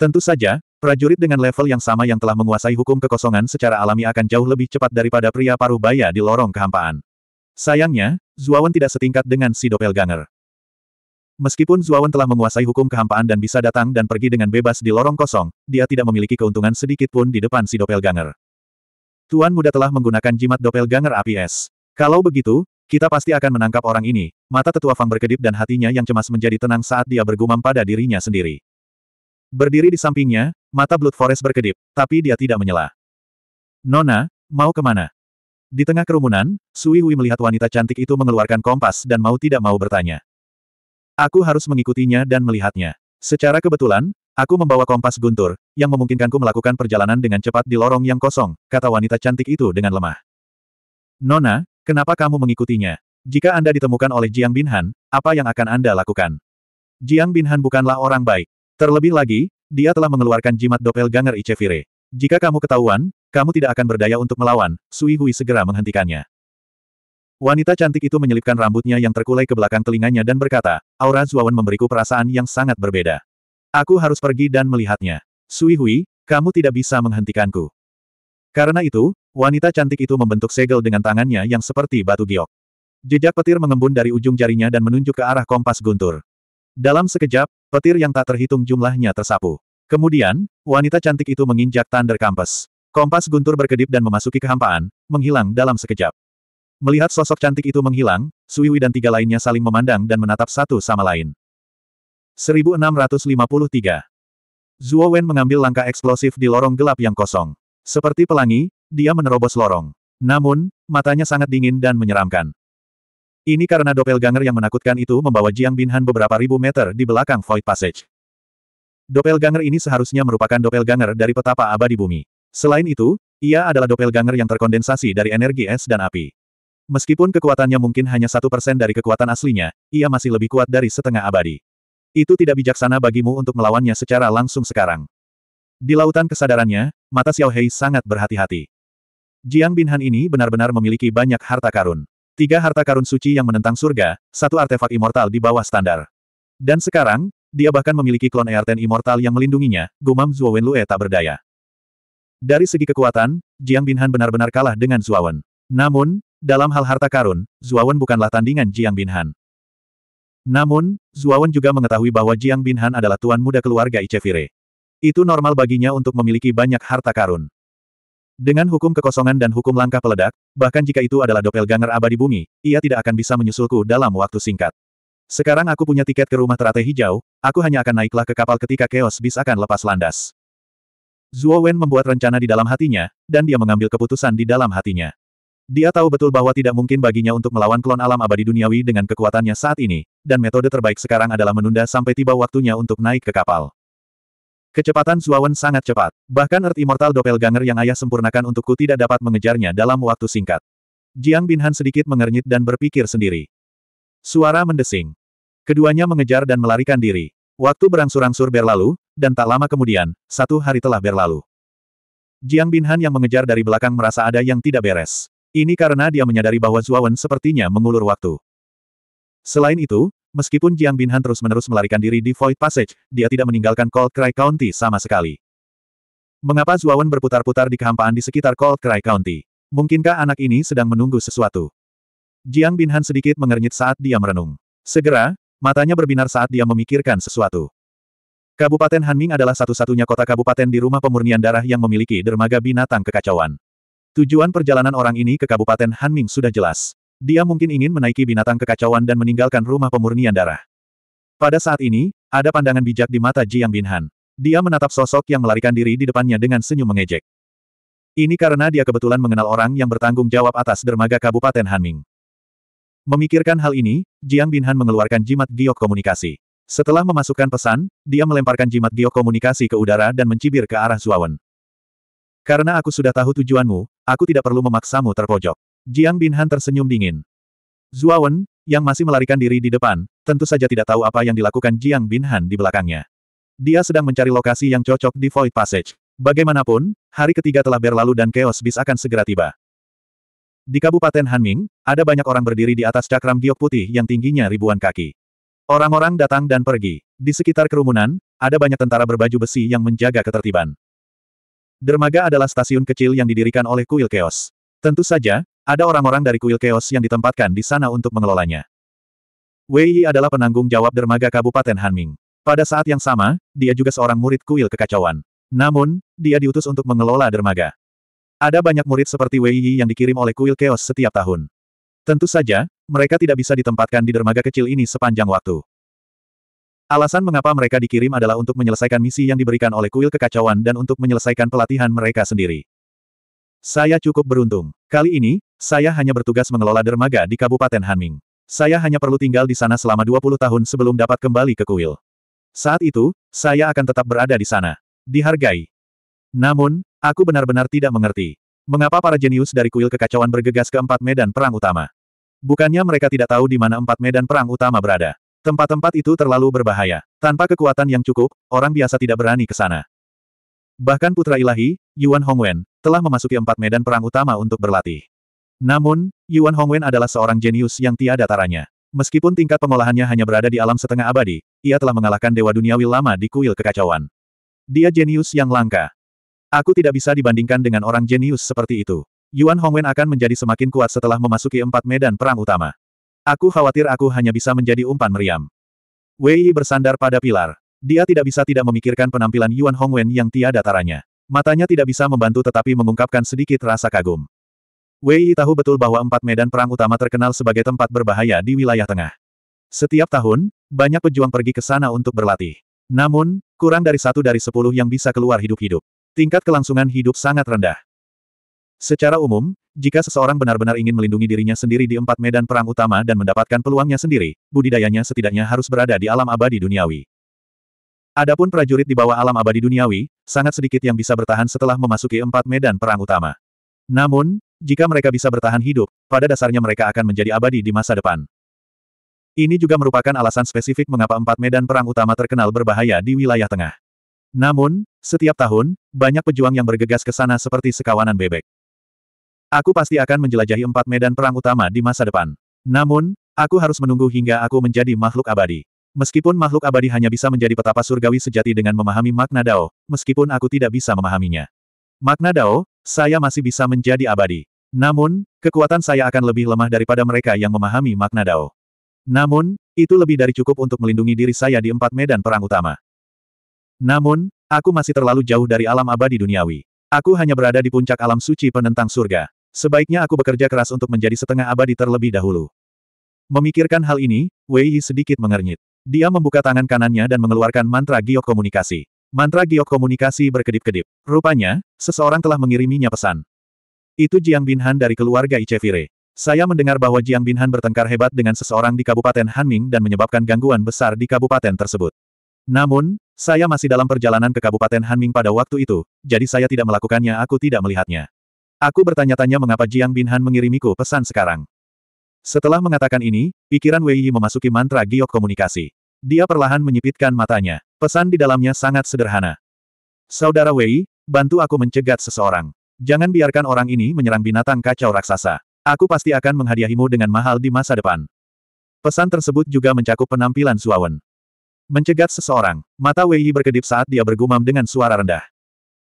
Tentu saja, prajurit dengan level yang sama yang telah menguasai hukum kekosongan secara alami akan jauh lebih cepat daripada pria parubaya di lorong kehampaan. Sayangnya, Zuawan tidak setingkat dengan si Doppelganger. Meskipun Zuawan telah menguasai hukum kehampaan dan bisa datang dan pergi dengan bebas di lorong kosong, dia tidak memiliki keuntungan sedikit pun di depan si doppelganger. Tuan muda telah menggunakan jimat doppelganger api es. Kalau begitu, kita pasti akan menangkap orang ini. Mata tetua Fang berkedip dan hatinya yang cemas menjadi tenang saat dia bergumam pada dirinya sendiri. Berdiri di sampingnya, mata Blood Forest berkedip, tapi dia tidak menyela. Nona, mau kemana? Di tengah kerumunan, Sui Hui melihat wanita cantik itu mengeluarkan kompas dan mau tidak mau bertanya. Aku harus mengikutinya dan melihatnya. Secara kebetulan, aku membawa kompas guntur, yang memungkinkanku melakukan perjalanan dengan cepat di lorong yang kosong, kata wanita cantik itu dengan lemah. Nona, kenapa kamu mengikutinya? Jika Anda ditemukan oleh Jiang Binhan, apa yang akan Anda lakukan? Jiang Binhan bukanlah orang baik. Terlebih lagi, dia telah mengeluarkan jimat doppelganger Icevire. Jika kamu ketahuan, kamu tidak akan berdaya untuk melawan, Sui Hui segera menghentikannya. Wanita cantik itu menyelipkan rambutnya yang terkulai ke belakang telinganya dan berkata, aura Zuawan memberiku perasaan yang sangat berbeda. Aku harus pergi dan melihatnya. Sui Hui, kamu tidak bisa menghentikanku. Karena itu, wanita cantik itu membentuk segel dengan tangannya yang seperti batu giok. Jejak petir mengembun dari ujung jarinya dan menunjuk ke arah kompas guntur. Dalam sekejap, petir yang tak terhitung jumlahnya tersapu. Kemudian, wanita cantik itu menginjak Thunder Campus. Kompas guntur berkedip dan memasuki kehampaan, menghilang dalam sekejap. Melihat sosok cantik itu menghilang, Suiwi dan tiga lainnya saling memandang dan menatap satu sama lain. 1653 Zuo Wen mengambil langkah eksplosif di lorong gelap yang kosong. Seperti pelangi, dia menerobos lorong. Namun, matanya sangat dingin dan menyeramkan. Ini karena dopel ganger yang menakutkan itu membawa Jiang Binhan beberapa ribu meter di belakang Void Passage. ganger ini seharusnya merupakan dopel ganger dari petapa abadi bumi. Selain itu, ia adalah dopel ganger yang terkondensasi dari energi es dan api. Meskipun kekuatannya mungkin hanya satu persen dari kekuatan aslinya, ia masih lebih kuat dari setengah abadi. Itu tidak bijaksana bagimu untuk melawannya secara langsung sekarang. Di lautan kesadarannya, mata Xiao Hei sangat berhati-hati. Jiang Binhan ini benar-benar memiliki banyak harta karun. Tiga harta karun suci yang menentang surga, satu artefak immortal di bawah standar. Dan sekarang, dia bahkan memiliki klon Earten immortal yang melindunginya, gumam Zuo Lue tak berdaya. Dari segi kekuatan, Jiang Binhan benar-benar kalah dengan Wen. Namun, dalam hal harta karun, Zuawan bukanlah tandingan Jiang Binhan. Namun, Zuawan juga mengetahui bahwa Jiang Binhan adalah tuan muda keluarga Icevire. Itu normal baginya untuk memiliki banyak harta karun. Dengan hukum kekosongan dan hukum langkah peledak, bahkan jika itu adalah ganger abadi bumi, ia tidak akan bisa menyusulku dalam waktu singkat. Sekarang aku punya tiket ke rumah teratai hijau, aku hanya akan naiklah ke kapal ketika Chaos Bis akan lepas landas. Zuo Wen membuat rencana di dalam hatinya, dan dia mengambil keputusan di dalam hatinya. Dia tahu betul bahwa tidak mungkin baginya untuk melawan klon alam abadi duniawi dengan kekuatannya saat ini, dan metode terbaik sekarang adalah menunda sampai tiba waktunya untuk naik ke kapal. Kecepatan Suawen sangat cepat, bahkan Earth Immortal Doppelganger yang ayah sempurnakan untukku tidak dapat mengejarnya dalam waktu singkat. Jiang Binhan sedikit mengernyit dan berpikir sendiri. Suara mendesing. Keduanya mengejar dan melarikan diri. Waktu berangsur-angsur berlalu, dan tak lama kemudian, satu hari telah berlalu. Jiang Binhan yang mengejar dari belakang merasa ada yang tidak beres. Ini karena dia menyadari bahwa Zuawan sepertinya mengulur waktu. Selain itu, meskipun Jiang Binhan terus-menerus melarikan diri di Void Passage, dia tidak meninggalkan Cold Cry County sama sekali. Mengapa Zuawan berputar-putar di kehampaan di sekitar Cold Cry County? Mungkinkah anak ini sedang menunggu sesuatu? Jiang Binhan sedikit mengernyit saat dia merenung. Segera, matanya berbinar saat dia memikirkan sesuatu. Kabupaten Hanming adalah satu-satunya kota kabupaten di rumah pemurnian darah yang memiliki dermaga binatang kekacauan. Tujuan perjalanan orang ini ke Kabupaten Hanming sudah jelas. Dia mungkin ingin menaiki binatang kekacauan dan meninggalkan rumah pemurnian darah. Pada saat ini, ada pandangan bijak di mata Jiang Binhan. Dia menatap sosok yang melarikan diri di depannya dengan senyum mengejek. Ini karena dia kebetulan mengenal orang yang bertanggung jawab atas dermaga Kabupaten Hanming. Memikirkan hal ini, Jiang Binhan mengeluarkan jimat giok komunikasi. Setelah memasukkan pesan, dia melemparkan jimat giok komunikasi ke udara dan mencibir ke arah Zuawan. Karena aku sudah tahu tujuanmu, aku tidak perlu memaksamu terpojok. Jiang Binhan tersenyum dingin. Wen yang masih melarikan diri di depan, tentu saja tidak tahu apa yang dilakukan Jiang Binhan di belakangnya. Dia sedang mencari lokasi yang cocok di Void Passage. Bagaimanapun, hari ketiga telah berlalu dan Chaos Bis akan segera tiba. Di Kabupaten Hanming, ada banyak orang berdiri di atas cakram giok putih yang tingginya ribuan kaki. Orang-orang datang dan pergi. Di sekitar kerumunan, ada banyak tentara berbaju besi yang menjaga ketertiban. Dermaga adalah stasiun kecil yang didirikan oleh kuil keos. Tentu saja, ada orang-orang dari kuil keos yang ditempatkan di sana untuk mengelolanya. Wei Yi adalah penanggung jawab dermaga Kabupaten Hanming. Pada saat yang sama, dia juga seorang murid kuil kekacauan. Namun, dia diutus untuk mengelola dermaga. Ada banyak murid seperti Wei Yi yang dikirim oleh kuil keos setiap tahun. Tentu saja, mereka tidak bisa ditempatkan di dermaga kecil ini sepanjang waktu. Alasan mengapa mereka dikirim adalah untuk menyelesaikan misi yang diberikan oleh kuil kekacauan dan untuk menyelesaikan pelatihan mereka sendiri. Saya cukup beruntung. Kali ini, saya hanya bertugas mengelola dermaga di Kabupaten Hanming. Saya hanya perlu tinggal di sana selama 20 tahun sebelum dapat kembali ke kuil. Saat itu, saya akan tetap berada di sana. Dihargai. Namun, aku benar-benar tidak mengerti. Mengapa para jenius dari kuil kekacauan bergegas ke empat medan perang utama? Bukannya mereka tidak tahu di mana empat medan perang utama berada. Tempat-tempat itu terlalu berbahaya. Tanpa kekuatan yang cukup, orang biasa tidak berani ke sana. Bahkan putra ilahi, Yuan Hongwen, telah memasuki empat medan perang utama untuk berlatih. Namun, Yuan Hongwen adalah seorang jenius yang tiada taranya. Meskipun tingkat pengolahannya hanya berada di alam setengah abadi, ia telah mengalahkan Dewa Duniawi lama di kuil kekacauan. Dia jenius yang langka. Aku tidak bisa dibandingkan dengan orang jenius seperti itu. Yuan Hongwen akan menjadi semakin kuat setelah memasuki empat medan perang utama. Aku khawatir aku hanya bisa menjadi umpan meriam. Wei bersandar pada pilar. Dia tidak bisa tidak memikirkan penampilan Yuan Hongwen yang tiada taranya. Matanya tidak bisa membantu tetapi mengungkapkan sedikit rasa kagum. Wei tahu betul bahwa empat medan perang utama terkenal sebagai tempat berbahaya di wilayah tengah. Setiap tahun, banyak pejuang pergi ke sana untuk berlatih. Namun, kurang dari satu dari sepuluh yang bisa keluar hidup-hidup. Tingkat kelangsungan hidup sangat rendah. Secara umum, jika seseorang benar-benar ingin melindungi dirinya sendiri di empat medan perang utama dan mendapatkan peluangnya sendiri, budidayanya setidaknya harus berada di alam abadi duniawi. Adapun prajurit di bawah alam abadi duniawi, sangat sedikit yang bisa bertahan setelah memasuki empat medan perang utama. Namun, jika mereka bisa bertahan hidup, pada dasarnya mereka akan menjadi abadi di masa depan. Ini juga merupakan alasan spesifik mengapa empat medan perang utama terkenal berbahaya di wilayah tengah. Namun, setiap tahun, banyak pejuang yang bergegas ke sana seperti sekawanan bebek. Aku pasti akan menjelajahi empat medan perang utama di masa depan. Namun, aku harus menunggu hingga aku menjadi makhluk abadi. Meskipun makhluk abadi hanya bisa menjadi petapa surgawi sejati dengan memahami makna Dao, meskipun aku tidak bisa memahaminya. Makna Dao, saya masih bisa menjadi abadi. Namun, kekuatan saya akan lebih lemah daripada mereka yang memahami makna Dao. Namun, itu lebih dari cukup untuk melindungi diri saya di empat medan perang utama. Namun, aku masih terlalu jauh dari alam abadi duniawi. Aku hanya berada di puncak alam suci penentang surga. Sebaiknya aku bekerja keras untuk menjadi setengah abadi terlebih dahulu. Memikirkan hal ini, Wei Yi sedikit mengernyit. Dia membuka tangan kanannya dan mengeluarkan mantra giok komunikasi. Mantra giok komunikasi berkedip-kedip. Rupanya, seseorang telah mengiriminya pesan. Itu Jiang Binhan dari keluarga Ichevire. Saya mendengar bahwa Jiang Binhan bertengkar hebat dengan seseorang di Kabupaten Hanming dan menyebabkan gangguan besar di kabupaten tersebut. Namun, saya masih dalam perjalanan ke Kabupaten Hanming pada waktu itu, jadi saya tidak melakukannya aku tidak melihatnya. Aku bertanya-tanya mengapa Jiang Binhan mengirimiku pesan sekarang. Setelah mengatakan ini, pikiran Wei Yi memasuki mantra giok komunikasi. Dia perlahan menyipitkan matanya. Pesan di dalamnya sangat sederhana. Saudara Wei, bantu aku mencegat seseorang. Jangan biarkan orang ini menyerang binatang kacau raksasa. Aku pasti akan menghadiahimu dengan mahal di masa depan. Pesan tersebut juga mencakup penampilan Suawen. Mencegat seseorang, mata Wei Yi berkedip saat dia bergumam dengan suara rendah.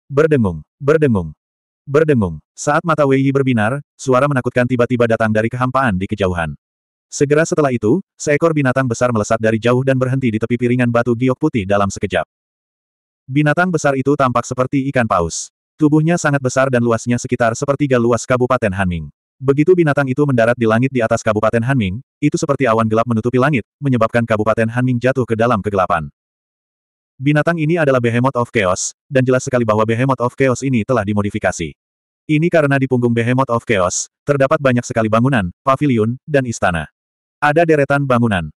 Berdengung, berdengung, Berdengung. Saat mata Wei Yi berbinar, suara menakutkan tiba-tiba datang dari kehampaan di kejauhan. Segera setelah itu, seekor binatang besar melesat dari jauh dan berhenti di tepi piringan batu giok putih dalam sekejap. Binatang besar itu tampak seperti ikan paus. Tubuhnya sangat besar dan luasnya sekitar sepertiga luas Kabupaten Hanming. Begitu binatang itu mendarat di langit di atas Kabupaten Hanming, itu seperti awan gelap menutupi langit, menyebabkan Kabupaten Hanming jatuh ke dalam kegelapan. Binatang ini adalah Behemoth of Chaos, dan jelas sekali bahwa Behemoth of Chaos ini telah dimodifikasi. Ini karena di punggung Behemoth of Chaos, terdapat banyak sekali bangunan, pavilion, dan istana. Ada deretan bangunan.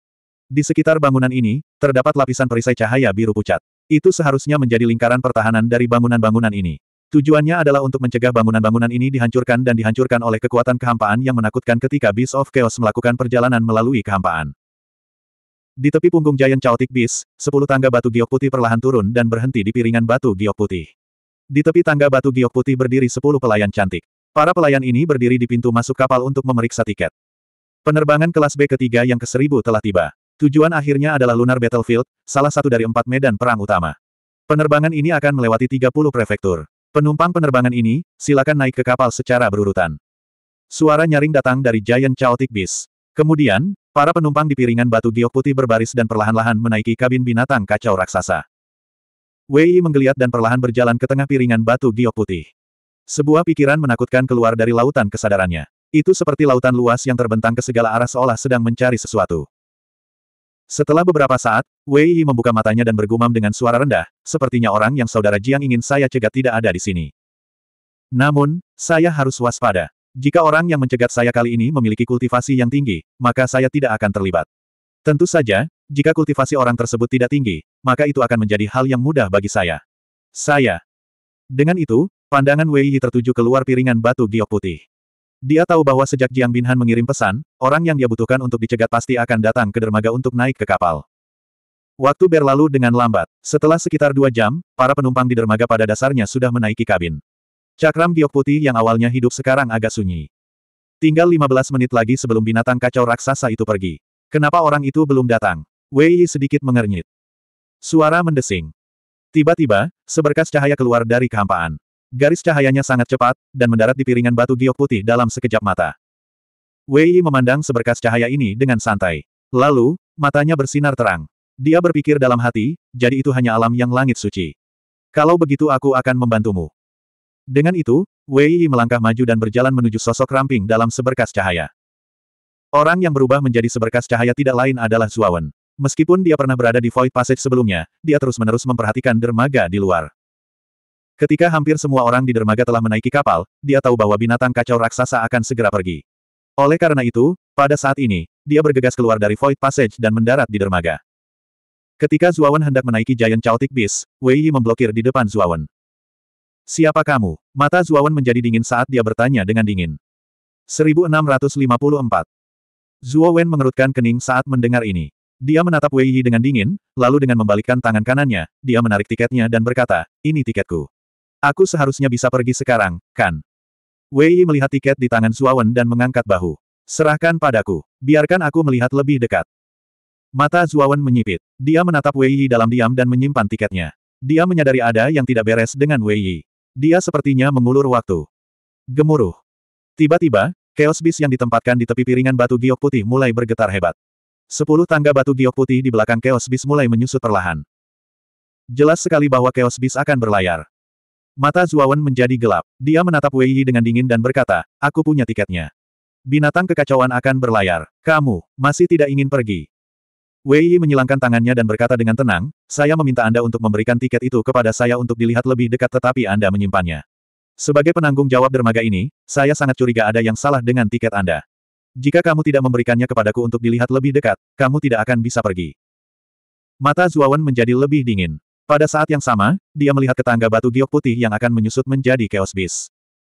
Di sekitar bangunan ini, terdapat lapisan perisai cahaya biru pucat. Itu seharusnya menjadi lingkaran pertahanan dari bangunan-bangunan ini. Tujuannya adalah untuk mencegah bangunan-bangunan ini dihancurkan dan dihancurkan oleh kekuatan kehampaan yang menakutkan ketika Beast of Chaos melakukan perjalanan melalui kehampaan. Di tepi punggung Giant Chaotic Beast, sepuluh tangga batu giok putih perlahan turun dan berhenti di piringan batu giok putih. Di tepi tangga batu giok putih berdiri sepuluh pelayan cantik. Para pelayan ini berdiri di pintu masuk kapal untuk memeriksa tiket. Penerbangan kelas B ketiga yang ke 1000 telah tiba. Tujuan akhirnya adalah Lunar Battlefield, salah satu dari empat medan perang utama. Penerbangan ini akan melewati 30 prefektur. Penumpang penerbangan ini, silakan naik ke kapal secara berurutan. Suara nyaring datang dari Giant Chaotic Beast. Kemudian, Para penumpang di piringan batu giok putih berbaris dan perlahan-lahan menaiki kabin binatang kacau raksasa. Wei menggeliat dan perlahan berjalan ke tengah piringan batu giok putih. Sebuah pikiran menakutkan keluar dari lautan kesadarannya. Itu seperti lautan luas yang terbentang ke segala arah seolah sedang mencari sesuatu. Setelah beberapa saat, Wei membuka matanya dan bergumam dengan suara rendah, sepertinya orang yang saudara Jiang ingin saya cegat tidak ada di sini. Namun, saya harus waspada. Jika orang yang mencegat saya kali ini memiliki kultivasi yang tinggi, maka saya tidak akan terlibat. Tentu saja, jika kultivasi orang tersebut tidak tinggi, maka itu akan menjadi hal yang mudah bagi saya. Saya. Dengan itu, pandangan Wei Yi tertuju keluar piringan batu giok putih. Dia tahu bahwa sejak Jiang Binhan mengirim pesan, orang yang dia butuhkan untuk dicegat pasti akan datang ke dermaga untuk naik ke kapal. Waktu berlalu dengan lambat. Setelah sekitar dua jam, para penumpang di dermaga pada dasarnya sudah menaiki kabin. Cakram giok putih yang awalnya hidup sekarang agak sunyi. Tinggal 15 menit lagi sebelum binatang kacau raksasa itu pergi. Kenapa orang itu belum datang? Wei Yi sedikit mengernyit. Suara mendesing. Tiba-tiba, seberkas cahaya keluar dari kehampaan. Garis cahayanya sangat cepat, dan mendarat di piringan batu giok putih dalam sekejap mata. Wei Yi memandang seberkas cahaya ini dengan santai. Lalu, matanya bersinar terang. Dia berpikir dalam hati, jadi itu hanya alam yang langit suci. Kalau begitu aku akan membantumu. Dengan itu, Wei Yi melangkah maju dan berjalan menuju sosok ramping dalam seberkas cahaya. Orang yang berubah menjadi seberkas cahaya tidak lain adalah Zuawan. Meskipun dia pernah berada di Void Passage sebelumnya, dia terus-menerus memperhatikan dermaga di luar. Ketika hampir semua orang di dermaga telah menaiki kapal, dia tahu bahwa binatang kacau raksasa akan segera pergi. Oleh karena itu, pada saat ini, dia bergegas keluar dari Void Passage dan mendarat di dermaga. Ketika Zuawan hendak menaiki Giant Chaotic Beast, Wei Yi memblokir di depan Zuawan. Siapa kamu? Mata Zuawan menjadi dingin saat dia bertanya dengan dingin. 1654. Zuo Wen mengerutkan kening saat mendengar ini. Dia menatap Wei Yi dengan dingin, lalu dengan membalikkan tangan kanannya, dia menarik tiketnya dan berkata, ini tiketku. Aku seharusnya bisa pergi sekarang, kan? Wei Yi melihat tiket di tangan Zuawan dan mengangkat bahu. Serahkan padaku. Biarkan aku melihat lebih dekat. Mata Zuawan menyipit. Dia menatap Wei Yi dalam diam dan menyimpan tiketnya. Dia menyadari ada yang tidak beres dengan Wei Yi. Dia sepertinya mengulur waktu. Gemuruh. Tiba-tiba, chaos bis yang ditempatkan di tepi piringan batu giok putih mulai bergetar hebat. Sepuluh tangga batu giok putih di belakang keos bis mulai menyusut perlahan. Jelas sekali bahwa keos bis akan berlayar. Mata Zuawan menjadi gelap. Dia menatap Wei Yi dengan dingin dan berkata, aku punya tiketnya. Binatang kekacauan akan berlayar. Kamu, masih tidak ingin pergi. Wei Yi menyilangkan tangannya dan berkata dengan tenang, saya meminta Anda untuk memberikan tiket itu kepada saya untuk dilihat lebih dekat tetapi Anda menyimpannya. Sebagai penanggung jawab dermaga ini, saya sangat curiga ada yang salah dengan tiket Anda. Jika kamu tidak memberikannya kepadaku untuk dilihat lebih dekat, kamu tidak akan bisa pergi. Mata Zuawan menjadi lebih dingin. Pada saat yang sama, dia melihat ketangga batu giok putih yang akan menyusut menjadi Chaos bis.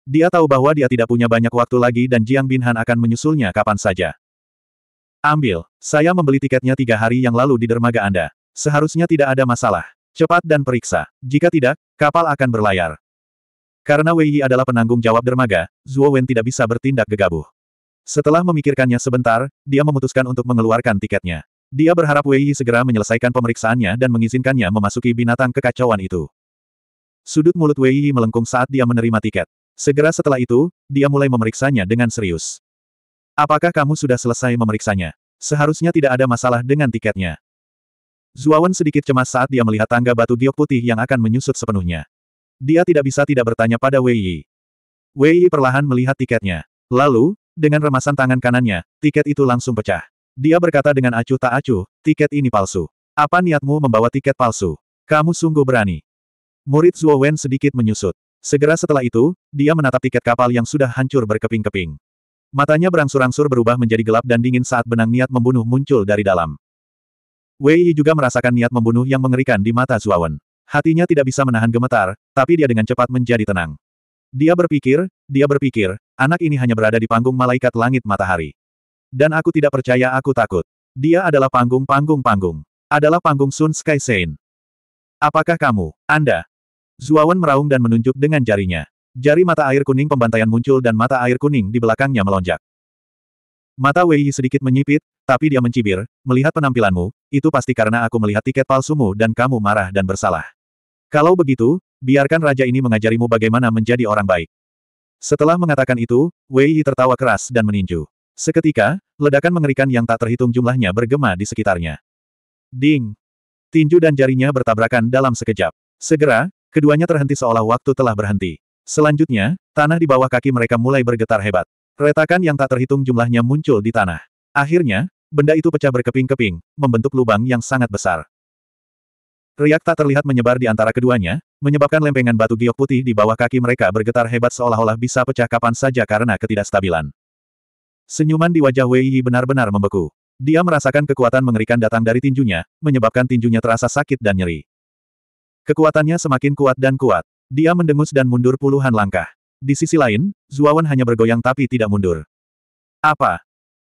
Dia tahu bahwa dia tidak punya banyak waktu lagi dan Jiang Binhan akan menyusulnya kapan saja. Ambil, saya membeli tiketnya tiga hari yang lalu di dermaga Anda. Seharusnya tidak ada masalah. Cepat dan periksa. Jika tidak, kapal akan berlayar. Karena Wei Yi adalah penanggung jawab dermaga, Zhuo Wen tidak bisa bertindak gegabah. Setelah memikirkannya sebentar, dia memutuskan untuk mengeluarkan tiketnya. Dia berharap Wei Yi segera menyelesaikan pemeriksaannya dan mengizinkannya memasuki binatang kekacauan itu. Sudut mulut Wei Yi melengkung saat dia menerima tiket. Segera setelah itu, dia mulai memeriksanya dengan serius. Apakah kamu sudah selesai memeriksanya? Seharusnya tidak ada masalah dengan tiketnya. Zuawan sedikit cemas saat dia melihat tangga batu giok putih yang akan menyusut sepenuhnya. Dia tidak bisa tidak bertanya pada Wei Yi. Wei Yi perlahan melihat tiketnya. Lalu, dengan remasan tangan kanannya, tiket itu langsung pecah. Dia berkata dengan acuh tak acuh, tiket ini palsu. Apa niatmu membawa tiket palsu? Kamu sungguh berani. Murid Zuo Wen sedikit menyusut. Segera setelah itu, dia menatap tiket kapal yang sudah hancur berkeping-keping. Matanya berangsur-angsur berubah menjadi gelap dan dingin saat benang niat membunuh muncul dari dalam. Wei Yi juga merasakan niat membunuh yang mengerikan di mata Zuawan. Hatinya tidak bisa menahan gemetar, tapi dia dengan cepat menjadi tenang. Dia berpikir, dia berpikir, anak ini hanya berada di panggung malaikat langit matahari. Dan aku tidak percaya aku takut. Dia adalah panggung-panggung-panggung. Adalah panggung Sun Sky Sein. Apakah kamu, Anda? Zuawan meraung dan menunjuk dengan jarinya. Jari mata air kuning pembantaian muncul dan mata air kuning di belakangnya melonjak. Mata Wei Yi sedikit menyipit, tapi dia mencibir, melihat penampilanmu, itu pasti karena aku melihat tiket palsumu dan kamu marah dan bersalah. Kalau begitu, biarkan raja ini mengajarimu bagaimana menjadi orang baik. Setelah mengatakan itu, Wei Yi tertawa keras dan meninju. Seketika, ledakan mengerikan yang tak terhitung jumlahnya bergema di sekitarnya. Ding! Tinju dan jarinya bertabrakan dalam sekejap. Segera, keduanya terhenti seolah waktu telah berhenti. Selanjutnya, tanah di bawah kaki mereka mulai bergetar hebat. Retakan yang tak terhitung jumlahnya muncul di tanah. Akhirnya, benda itu pecah berkeping-keping, membentuk lubang yang sangat besar. Riak tak terlihat menyebar di antara keduanya, menyebabkan lempengan batu giok putih di bawah kaki mereka bergetar hebat seolah-olah bisa pecah kapan saja karena ketidakstabilan. Senyuman di wajah Wei Yi benar-benar membeku. Dia merasakan kekuatan mengerikan datang dari tinjunya, menyebabkan tinjunya terasa sakit dan nyeri. Kekuatannya semakin kuat dan kuat, dia mendengus dan mundur puluhan langkah. Di sisi lain, Zuawan hanya bergoyang tapi tidak mundur. Apa?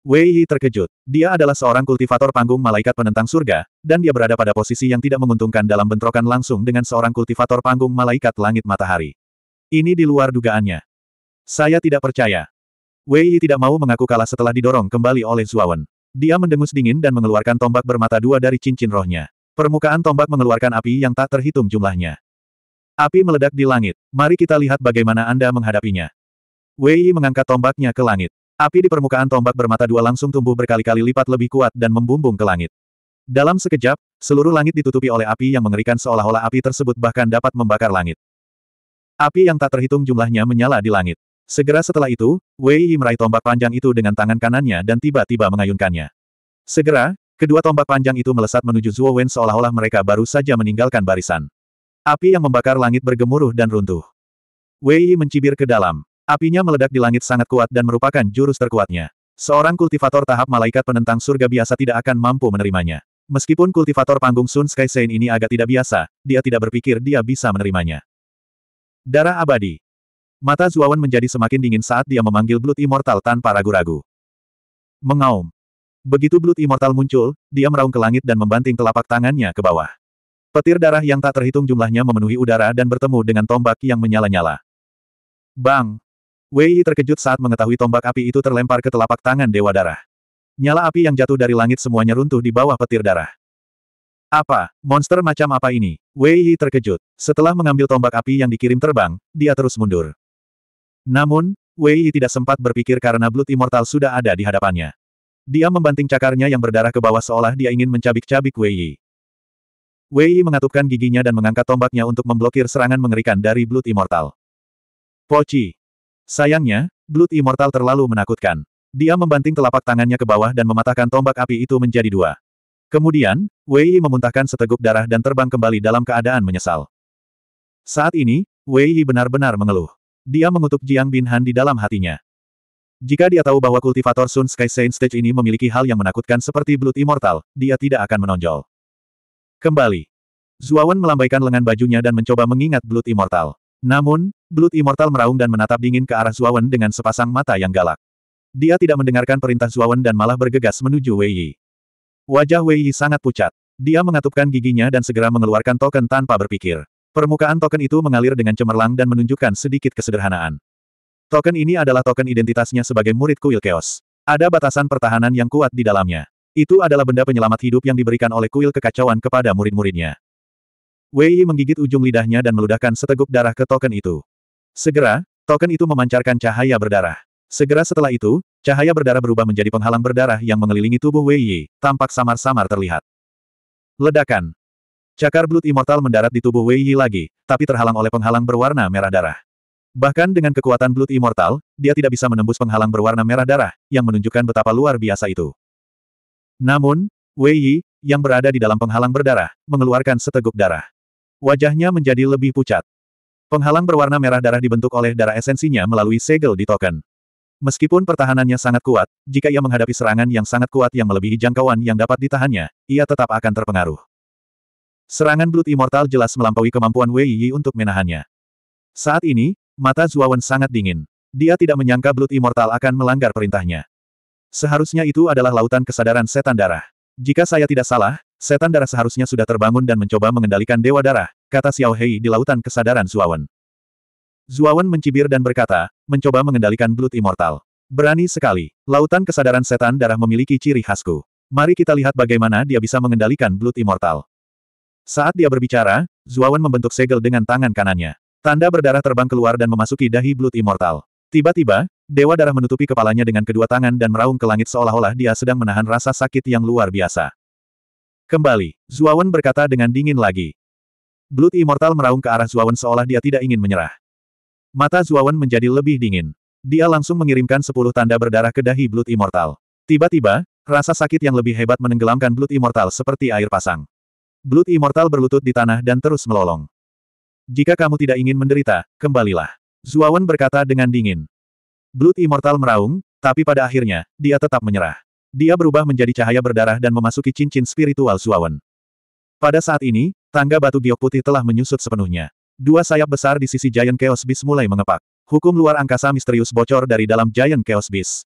Wei Yi terkejut. Dia adalah seorang kultivator panggung malaikat penentang surga, dan dia berada pada posisi yang tidak menguntungkan dalam bentrokan langsung dengan seorang kultivator panggung malaikat langit matahari. Ini di luar dugaannya. Saya tidak percaya. Wei Yi tidak mau mengaku kalah setelah didorong kembali oleh Zuawan. Dia mendengus dingin dan mengeluarkan tombak bermata dua dari cincin rohnya. Permukaan tombak mengeluarkan api yang tak terhitung jumlahnya. Api meledak di langit. Mari kita lihat bagaimana Anda menghadapinya. Wei mengangkat tombaknya ke langit. Api di permukaan tombak bermata dua langsung tumbuh berkali-kali lipat lebih kuat dan membumbung ke langit. Dalam sekejap, seluruh langit ditutupi oleh api yang mengerikan seolah-olah api tersebut bahkan dapat membakar langit. Api yang tak terhitung jumlahnya menyala di langit. Segera setelah itu, Wei meraih tombak panjang itu dengan tangan kanannya dan tiba-tiba mengayunkannya. Segera, kedua tombak panjang itu melesat menuju Zhuo Wen seolah-olah mereka baru saja meninggalkan barisan. Api yang membakar langit bergemuruh dan runtuh. Wei mencibir ke dalam. Apinya meledak di langit sangat kuat dan merupakan jurus terkuatnya. Seorang kultivator tahap malaikat penentang surga biasa tidak akan mampu menerimanya. Meskipun kultivator panggung Sun Sky Saint ini agak tidak biasa, dia tidak berpikir dia bisa menerimanya. Darah abadi. Mata Zuawan menjadi semakin dingin saat dia memanggil Blood Immortal tanpa ragu-ragu. Mengaum. Begitu Blood Immortal muncul, dia meraung ke langit dan membanting telapak tangannya ke bawah. Petir darah yang tak terhitung jumlahnya memenuhi udara dan bertemu dengan tombak yang menyala-nyala. Bang! Wei terkejut saat mengetahui tombak api itu terlempar ke telapak tangan Dewa Darah. Nyala api yang jatuh dari langit semuanya runtuh di bawah petir darah. Apa, monster macam apa ini? Wei terkejut. Setelah mengambil tombak api yang dikirim terbang, dia terus mundur. Namun, Wei tidak sempat berpikir karena Blood Immortal sudah ada di hadapannya. Dia membanting cakarnya yang berdarah ke bawah seolah dia ingin mencabik-cabik Wei Wei mengatupkan giginya dan mengangkat tombaknya untuk memblokir serangan mengerikan dari Blood Immortal. Pochi, Sayangnya, Blood Immortal terlalu menakutkan. Dia membanting telapak tangannya ke bawah dan mematahkan tombak api itu menjadi dua. Kemudian, Wei memuntahkan seteguk darah dan terbang kembali dalam keadaan menyesal. Saat ini, Wei benar-benar mengeluh. Dia mengutuk Jiang Binhan di dalam hatinya. Jika dia tahu bahwa kultivator Sun Sky Saint Stage ini memiliki hal yang menakutkan seperti Blood Immortal, dia tidak akan menonjol. Kembali. Zuawan melambaikan lengan bajunya dan mencoba mengingat Blood Immortal. Namun, Blood Immortal meraung dan menatap dingin ke arah Zuawan dengan sepasang mata yang galak. Dia tidak mendengarkan perintah Zuawan dan malah bergegas menuju Wei Yi. Wajah Wei Yi sangat pucat. Dia mengatupkan giginya dan segera mengeluarkan token tanpa berpikir. Permukaan token itu mengalir dengan cemerlang dan menunjukkan sedikit kesederhanaan. Token ini adalah token identitasnya sebagai murid kuil chaos. Ada batasan pertahanan yang kuat di dalamnya. Itu adalah benda penyelamat hidup yang diberikan oleh kuil kekacauan kepada murid-muridnya. Wei menggigit ujung lidahnya dan meludahkan seteguk darah ke token itu. Segera, token itu memancarkan cahaya berdarah. Segera setelah itu, cahaya berdarah berubah menjadi penghalang berdarah yang mengelilingi tubuh Wei tampak samar-samar terlihat. Ledakan. Cakar belut immortal mendarat di tubuh Wei lagi, tapi terhalang oleh penghalang berwarna merah darah. Bahkan dengan kekuatan belut immortal, dia tidak bisa menembus penghalang berwarna merah darah, yang menunjukkan betapa luar biasa itu. Namun, Wei Yi, yang berada di dalam penghalang berdarah, mengeluarkan seteguk darah. Wajahnya menjadi lebih pucat. Penghalang berwarna merah darah dibentuk oleh darah esensinya melalui segel di token. Meskipun pertahanannya sangat kuat, jika ia menghadapi serangan yang sangat kuat yang melebihi jangkauan yang dapat ditahannya, ia tetap akan terpengaruh. Serangan Blood Immortal jelas melampaui kemampuan Wei Yi untuk menahannya. Saat ini, mata Zuawan sangat dingin. Dia tidak menyangka Blood Immortal akan melanggar perintahnya. Seharusnya itu adalah lautan kesadaran setan darah. Jika saya tidak salah, setan darah seharusnya sudah terbangun dan mencoba mengendalikan dewa darah, kata Xiao Hei di lautan kesadaran Zuawan. Zuawan mencibir dan berkata, mencoba mengendalikan Blood Immortal. Berani sekali, lautan kesadaran setan darah memiliki ciri khasku. Mari kita lihat bagaimana dia bisa mengendalikan Blood Immortal. Saat dia berbicara, Zuawan membentuk segel dengan tangan kanannya. Tanda berdarah terbang keluar dan memasuki dahi Blood Immortal. Tiba-tiba, Dewa darah menutupi kepalanya dengan kedua tangan dan meraung ke langit seolah-olah dia sedang menahan rasa sakit yang luar biasa. Kembali, Zuawan berkata dengan dingin lagi. Blood Immortal meraung ke arah Zuawan seolah dia tidak ingin menyerah. Mata Zuawan menjadi lebih dingin. Dia langsung mengirimkan sepuluh tanda berdarah ke dahi Blood Immortal. Tiba-tiba, rasa sakit yang lebih hebat menenggelamkan Blood Immortal seperti air pasang. Blood Immortal berlutut di tanah dan terus melolong. Jika kamu tidak ingin menderita, kembalilah. Zuawan berkata dengan dingin. Blood Immortal meraung, tapi pada akhirnya, dia tetap menyerah. Dia berubah menjadi cahaya berdarah dan memasuki cincin spiritual Suawan. Pada saat ini, tangga batu giok putih telah menyusut sepenuhnya. Dua sayap besar di sisi Giant Chaos Beast mulai mengepak. Hukum luar angkasa misterius bocor dari dalam Giant Chaos Beast.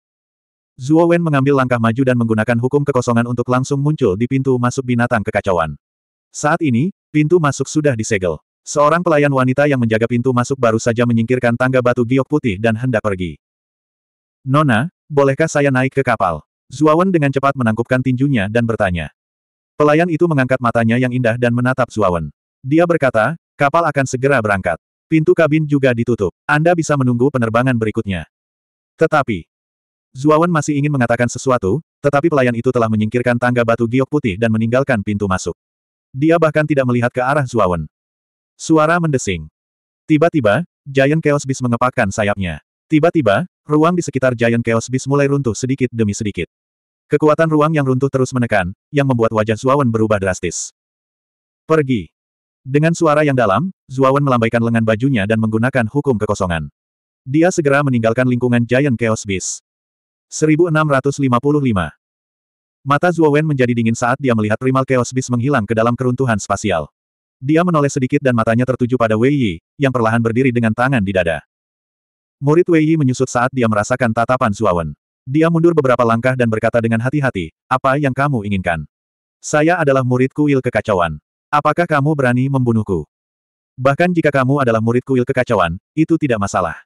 Zuo Wen mengambil langkah maju dan menggunakan hukum kekosongan untuk langsung muncul di pintu masuk binatang kekacauan. Saat ini, pintu masuk sudah disegel. Seorang pelayan wanita yang menjaga pintu masuk baru saja menyingkirkan tangga batu giok putih dan hendak pergi. Nona, bolehkah saya naik ke kapal? Zuawan dengan cepat menangkupkan tinjunya dan bertanya. Pelayan itu mengangkat matanya yang indah dan menatap Zuawan. Dia berkata, kapal akan segera berangkat. Pintu kabin juga ditutup. Anda bisa menunggu penerbangan berikutnya. Tetapi, Zuawan masih ingin mengatakan sesuatu, tetapi pelayan itu telah menyingkirkan tangga batu giok putih dan meninggalkan pintu masuk. Dia bahkan tidak melihat ke arah Zuawan. Suara mendesing. Tiba-tiba, Giant Chaos Beast mengepakkan sayapnya. Tiba-tiba, ruang di sekitar Giant Chaos Beast mulai runtuh sedikit demi sedikit. Kekuatan ruang yang runtuh terus menekan, yang membuat wajah Zuawan berubah drastis. Pergi. Dengan suara yang dalam, Zuawan melambaikan lengan bajunya dan menggunakan hukum kekosongan. Dia segera meninggalkan lingkungan Giant Chaos Beast. 1655 Mata Zuowen menjadi dingin saat dia melihat primal Chaos Beast menghilang ke dalam keruntuhan spasial. Dia menoleh sedikit dan matanya tertuju pada Wei Yi, yang perlahan berdiri dengan tangan di dada. Murid Wei Yi menyusut saat dia merasakan tatapan Zuawan. Dia mundur beberapa langkah dan berkata dengan hati-hati, apa yang kamu inginkan? Saya adalah murid kuil kekacauan. Apakah kamu berani membunuhku? Bahkan jika kamu adalah murid kuil kekacauan, itu tidak masalah.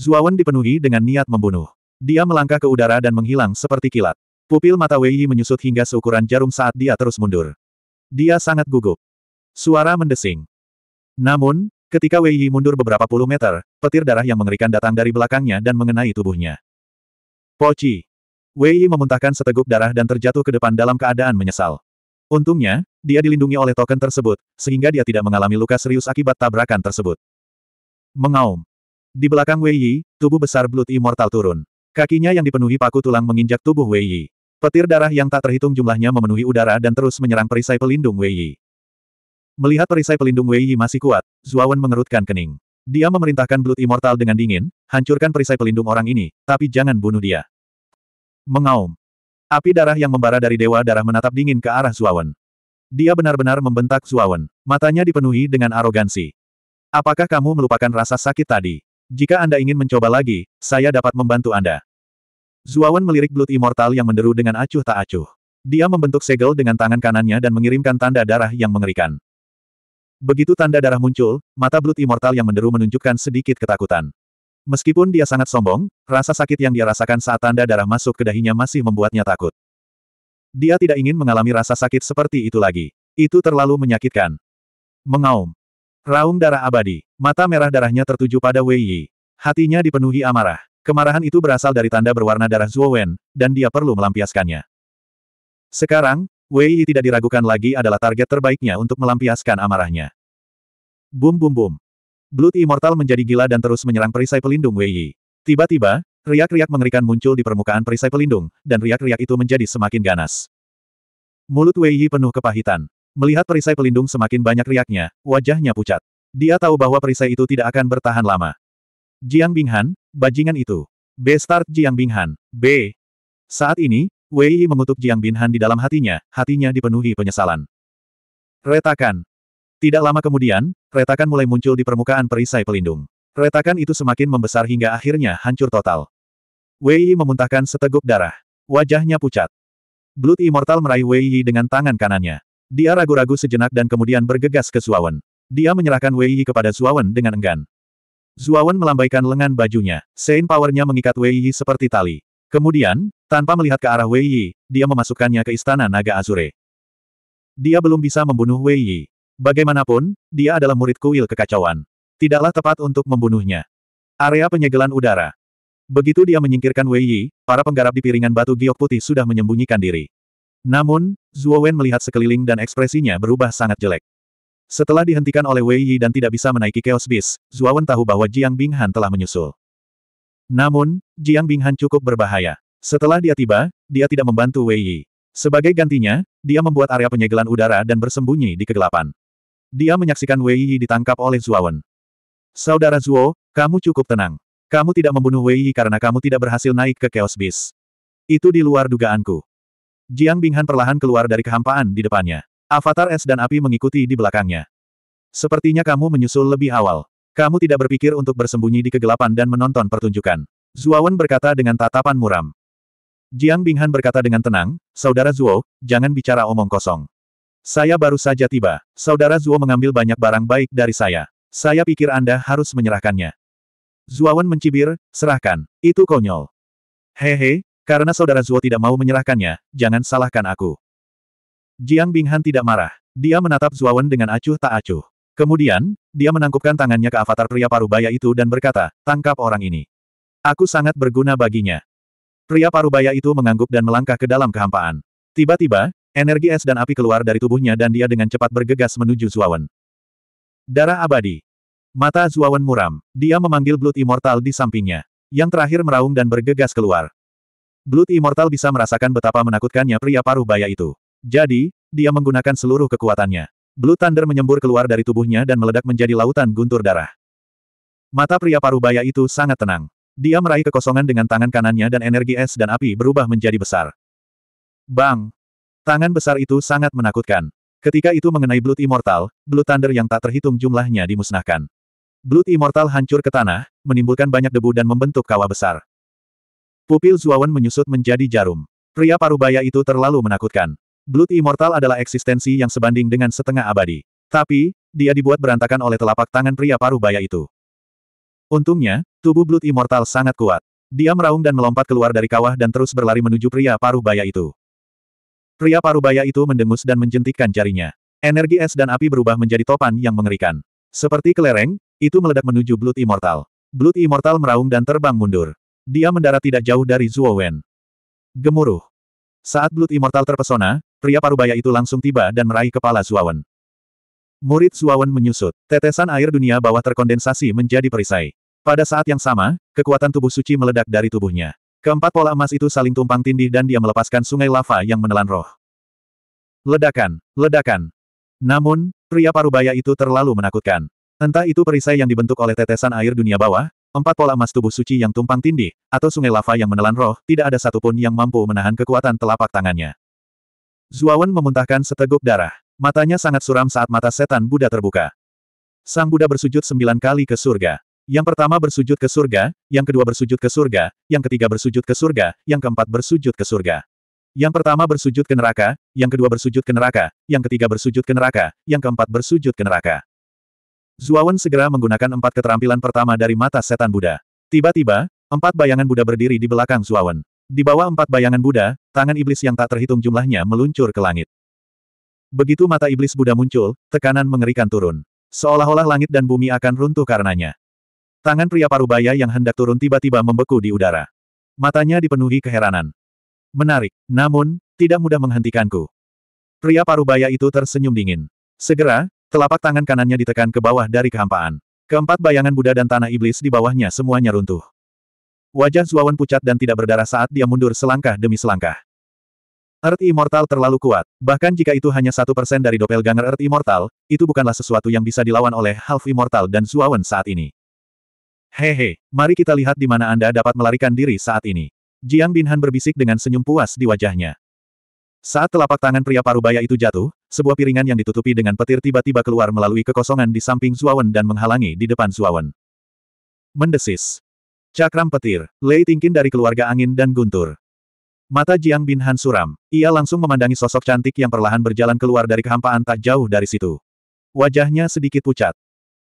Zuawan dipenuhi dengan niat membunuh. Dia melangkah ke udara dan menghilang seperti kilat. Pupil mata Wei Yi menyusut hingga seukuran jarum saat dia terus mundur. Dia sangat gugup. Suara mendesing. Namun, Ketika Wei Yi mundur beberapa puluh meter, petir darah yang mengerikan datang dari belakangnya dan mengenai tubuhnya. Poci. Wei Yi memuntahkan seteguk darah dan terjatuh ke depan dalam keadaan menyesal. Untungnya, dia dilindungi oleh token tersebut, sehingga dia tidak mengalami luka serius akibat tabrakan tersebut. Mengaum. Di belakang Wei Yi, tubuh besar Blood Immortal turun. Kakinya yang dipenuhi paku tulang menginjak tubuh Wei Yi. Petir darah yang tak terhitung jumlahnya memenuhi udara dan terus menyerang perisai pelindung Wei Yi. Melihat perisai pelindung Wei Yi masih kuat, Zuawan mengerutkan kening. Dia memerintahkan Blood Immortal dengan dingin, hancurkan perisai pelindung orang ini, tapi jangan bunuh dia. Mengaum. Api darah yang membara dari Dewa Darah menatap dingin ke arah Zuawan. Dia benar-benar membentak Zuawan. Matanya dipenuhi dengan arogansi. Apakah kamu melupakan rasa sakit tadi? Jika Anda ingin mencoba lagi, saya dapat membantu Anda. Zuawan melirik Blood Immortal yang menderu dengan acuh tak acuh. Dia membentuk segel dengan tangan kanannya dan mengirimkan tanda darah yang mengerikan. Begitu tanda darah muncul, mata Blood Immortal yang menderu menunjukkan sedikit ketakutan. Meskipun dia sangat sombong, rasa sakit yang dia rasakan saat tanda darah masuk ke dahinya masih membuatnya takut. Dia tidak ingin mengalami rasa sakit seperti itu lagi. Itu terlalu menyakitkan. Mengaum. Raung darah abadi. Mata merah darahnya tertuju pada Wei Yi. Hatinya dipenuhi amarah. Kemarahan itu berasal dari tanda berwarna darah Zuo Wen, dan dia perlu melampiaskannya. Sekarang, Wei Yi tidak diragukan lagi adalah target terbaiknya untuk melampiaskan amarahnya. Bum bum bum. Blood Immortal menjadi gila dan terus menyerang perisai pelindung Wei Yi. Tiba-tiba, riak-riak mengerikan muncul di permukaan perisai pelindung, dan riak-riak itu menjadi semakin ganas. Mulut Wei Yi penuh kepahitan. Melihat perisai pelindung semakin banyak riaknya, wajahnya pucat. Dia tahu bahwa perisai itu tidak akan bertahan lama. Jiang Binghan, bajingan itu. B-Start Jiang Binghan. B. Saat ini, Wei Yi mengutuk Jiang Binhan di dalam hatinya, hatinya dipenuhi penyesalan. Retakan. Tidak lama kemudian, retakan mulai muncul di permukaan perisai pelindung. Retakan itu semakin membesar hingga akhirnya hancur total. Wei Yi memuntahkan seteguk darah. Wajahnya pucat. Blood Immortal meraih Wei Yi dengan tangan kanannya. Dia ragu-ragu sejenak dan kemudian bergegas ke Zuawan. Dia menyerahkan Wei Yi kepada Zuawan dengan enggan. Zuawan melambaikan lengan bajunya. Sein powernya mengikat Wei Yi seperti tali. Kemudian, tanpa melihat ke arah Wei Yi, dia memasukkannya ke istana naga Azure. Dia belum bisa membunuh Wei Yi. Bagaimanapun, dia adalah murid kuil kekacauan. Tidaklah tepat untuk membunuhnya. Area penyegelan udara. Begitu dia menyingkirkan Wei Yi, para penggarap di piringan batu giok putih sudah menyembunyikan diri. Namun, Zhuo Wen melihat sekeliling dan ekspresinya berubah sangat jelek. Setelah dihentikan oleh Wei Yi dan tidak bisa menaiki Chaos Beast, Wen tahu bahwa Jiang Binghan telah menyusul. Namun, Jiang Binghan cukup berbahaya. Setelah dia tiba, dia tidak membantu Wei Yi. Sebagai gantinya, dia membuat area penyegelan udara dan bersembunyi di kegelapan. Dia menyaksikan Wei Yi ditangkap oleh Zuawan. Saudara Zuo, kamu cukup tenang. Kamu tidak membunuh Wei Yi karena kamu tidak berhasil naik ke Chaos Beast. Itu di luar dugaanku. Jiang Binghan perlahan keluar dari kehampaan di depannya. Avatar es dan api mengikuti di belakangnya. Sepertinya kamu menyusul lebih awal. Kamu tidak berpikir untuk bersembunyi di kegelapan dan menonton pertunjukan. Zuawan berkata dengan tatapan muram. Jiang Binghan berkata dengan tenang, Saudara Zuo, jangan bicara omong kosong. Saya baru saja tiba. Saudara Zuo mengambil banyak barang baik dari saya. Saya pikir Anda harus menyerahkannya. Zuawan mencibir, serahkan. Itu konyol. Hehe, karena saudara Zuo tidak mau menyerahkannya, jangan salahkan aku. Jiang Binghan tidak marah. Dia menatap Zuawan dengan acuh tak acuh. Kemudian, dia menangkupkan tangannya ke avatar pria parubaya itu dan berkata, tangkap orang ini. Aku sangat berguna baginya. Pria parubaya itu mengangguk dan melangkah ke dalam kehampaan. Tiba-tiba, energi es dan api keluar dari tubuhnya dan dia dengan cepat bergegas menuju Zuawan. Darah abadi. Mata Zuawan muram. Dia memanggil Blood Immortal di sampingnya. Yang terakhir meraung dan bergegas keluar. Blood Immortal bisa merasakan betapa menakutkannya pria parubaya itu. Jadi, dia menggunakan seluruh kekuatannya. Blood Thunder menyembur keluar dari tubuhnya dan meledak menjadi lautan guntur darah. Mata pria parubaya itu sangat tenang. Dia meraih kekosongan dengan tangan kanannya dan energi es dan api berubah menjadi besar. Bang! Tangan besar itu sangat menakutkan. Ketika itu mengenai Blood Immortal, Blood Thunder yang tak terhitung jumlahnya dimusnahkan. Blood Immortal hancur ke tanah, menimbulkan banyak debu dan membentuk kawah besar. Pupil Zuawan menyusut menjadi jarum. Pria parubaya itu terlalu menakutkan. Blood Immortal adalah eksistensi yang sebanding dengan setengah abadi. Tapi, dia dibuat berantakan oleh telapak tangan pria parubaya itu. Untungnya, tubuh Blood Immortal sangat kuat. Dia meraung dan melompat keluar dari kawah dan terus berlari menuju pria paruh baya itu. Pria paruh baya itu mendengus dan menjentikkan jarinya. Energi es dan api berubah menjadi topan yang mengerikan. Seperti kelereng, itu meledak menuju Blood Immortal. Blood Immortal meraung dan terbang mundur. Dia mendarat tidak jauh dari Zuo Wen. Gemuruh. Saat Blood Immortal terpesona, pria paruh baya itu langsung tiba dan meraih kepala Zuo Wen. Murid Zuo Wen menyusut. Tetesan air dunia bawah terkondensasi menjadi perisai. Pada saat yang sama, kekuatan tubuh suci meledak dari tubuhnya. Keempat pola emas itu saling tumpang tindih dan dia melepaskan sungai lava yang menelan roh. Ledakan, ledakan. Namun, pria parubaya itu terlalu menakutkan. Entah itu perisai yang dibentuk oleh tetesan air dunia bawah, empat pola emas tubuh suci yang tumpang tindih, atau sungai lava yang menelan roh, tidak ada satupun yang mampu menahan kekuatan telapak tangannya. Zuawan memuntahkan seteguk darah. Matanya sangat suram saat mata setan Buddha terbuka. Sang Buddha bersujud sembilan kali ke surga. Yang pertama bersujud ke surga, yang kedua bersujud ke surga, yang ketiga bersujud ke surga, yang keempat bersujud ke surga. Yang pertama bersujud ke neraka, yang kedua bersujud ke neraka, yang ketiga bersujud ke neraka, yang keempat bersujud ke neraka. Zuawan segera menggunakan empat keterampilan pertama dari mata setan Buddha. Tiba-tiba, empat bayangan Buddha berdiri di belakang Zuawan. Di bawah empat bayangan Buddha, tangan iblis yang tak terhitung jumlahnya meluncur ke langit. Begitu mata iblis Buddha muncul, tekanan mengerikan turun. Seolah-olah langit dan bumi akan runtuh karenanya. Tangan pria parubaya yang hendak turun tiba-tiba membeku di udara. Matanya dipenuhi keheranan. Menarik, namun, tidak mudah menghentikanku. Pria parubaya itu tersenyum dingin. Segera, telapak tangan kanannya ditekan ke bawah dari kehampaan. Keempat bayangan Buddha dan tanah iblis di bawahnya semuanya runtuh. Wajah Zuawan pucat dan tidak berdarah saat dia mundur selangkah demi selangkah. Earth Immortal terlalu kuat, bahkan jika itu hanya satu persen dari doppelganger Earth Immortal, itu bukanlah sesuatu yang bisa dilawan oleh Half Immortal dan Zuawan saat ini. Hehe, mari kita lihat di mana Anda dapat melarikan diri saat ini. Jiang Binhan berbisik dengan senyum puas di wajahnya. Saat telapak tangan pria parubaya itu jatuh, sebuah piringan yang ditutupi dengan petir tiba-tiba keluar melalui kekosongan di samping Zuawan dan menghalangi di depan Zuawan. Mendesis. Cakram petir, Lei Tingkin dari keluarga angin dan guntur. Mata Jiang Binhan suram. Ia langsung memandangi sosok cantik yang perlahan berjalan keluar dari kehampaan tak jauh dari situ. Wajahnya sedikit pucat.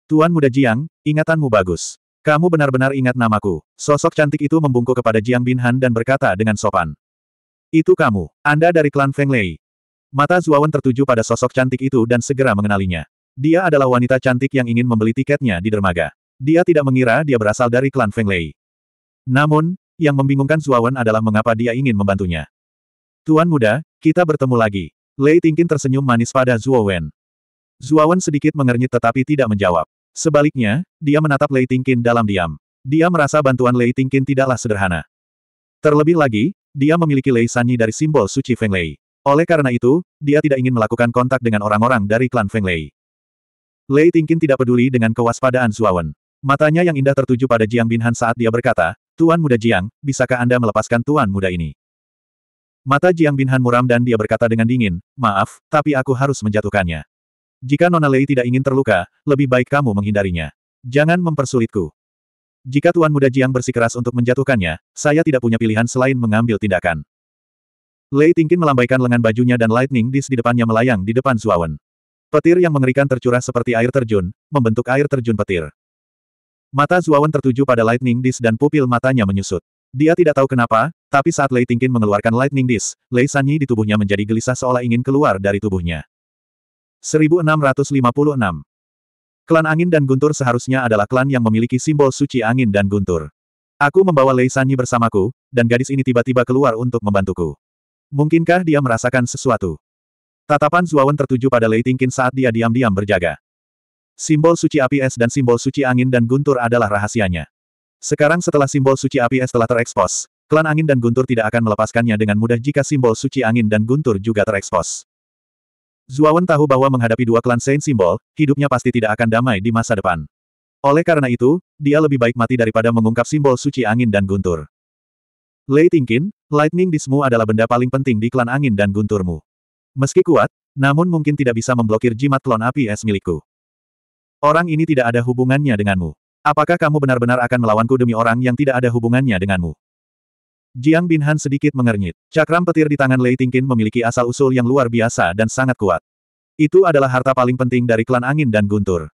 Tuan muda Jiang, ingatanmu bagus. Kamu benar-benar ingat namaku. Sosok cantik itu membungkuk kepada Jiang Binhan dan berkata dengan sopan. Itu kamu, Anda dari klan Feng Lei. Mata Zuawan tertuju pada sosok cantik itu dan segera mengenalinya. Dia adalah wanita cantik yang ingin membeli tiketnya di dermaga. Dia tidak mengira dia berasal dari klan Feng Lei. Namun, yang membingungkan Zuawan adalah mengapa dia ingin membantunya. Tuan muda, kita bertemu lagi. Lei Tingkin tersenyum manis pada Zuowen. Zuawan sedikit mengernyit tetapi tidak menjawab. Sebaliknya, dia menatap Lei Tingkin dalam diam. Dia merasa bantuan Lei Tingkin tidaklah sederhana. Terlebih lagi, dia memiliki Lei Sanyi dari simbol suci Feng Lei. Oleh karena itu, dia tidak ingin melakukan kontak dengan orang-orang dari klan Feng Lei. Lei Tingkin tidak peduli dengan kewaspadaan Zuawan. Matanya yang indah tertuju pada Jiang Binhan saat dia berkata, Tuan Muda Jiang, bisakah Anda melepaskan Tuan Muda ini? Mata Jiang Binhan muram dan dia berkata dengan dingin, maaf, tapi aku harus menjatuhkannya. Jika Nona Lei tidak ingin terluka, lebih baik kamu menghindarinya. Jangan mempersulitku. Jika Tuan Muda Jiang bersikeras untuk menjatuhkannya, saya tidak punya pilihan selain mengambil tindakan. Lei Tingkin melambaikan lengan bajunya dan lightning disk di depannya melayang di depan Zuawan. Petir yang mengerikan tercurah seperti air terjun, membentuk air terjun petir. Mata Zuawan tertuju pada lightning disk dan pupil matanya menyusut. Dia tidak tahu kenapa, tapi saat Lei Tingkin mengeluarkan lightning disk, Lei Sanyi di tubuhnya menjadi gelisah seolah ingin keluar dari tubuhnya. 1656. Klan Angin dan Guntur seharusnya adalah klan yang memiliki simbol suci angin dan guntur. Aku membawa Lei Sanyi bersamaku, dan gadis ini tiba-tiba keluar untuk membantuku. Mungkinkah dia merasakan sesuatu? Tatapan Zuawan tertuju pada Lei Tingkin saat dia diam-diam berjaga. Simbol suci api es dan simbol suci angin dan guntur adalah rahasianya. Sekarang setelah simbol suci api es telah terekspos, klan angin dan guntur tidak akan melepaskannya dengan mudah jika simbol suci angin dan guntur juga terekspos. Zuawan tahu bahwa menghadapi dua klan Saint Simbol, hidupnya pasti tidak akan damai di masa depan. Oleh karena itu, dia lebih baik mati daripada mengungkap simbol suci angin dan guntur. Lei Tingkin, Lightning Dismu adalah benda paling penting di klan angin dan gunturmu. Meski kuat, namun mungkin tidak bisa memblokir jimat klon api es milikku. Orang ini tidak ada hubungannya denganmu. Apakah kamu benar-benar akan melawanku demi orang yang tidak ada hubungannya denganmu? Jiang Binhan sedikit mengernyit. Cakram petir di tangan Lei Tingkin memiliki asal-usul yang luar biasa dan sangat kuat. Itu adalah harta paling penting dari klan angin dan guntur.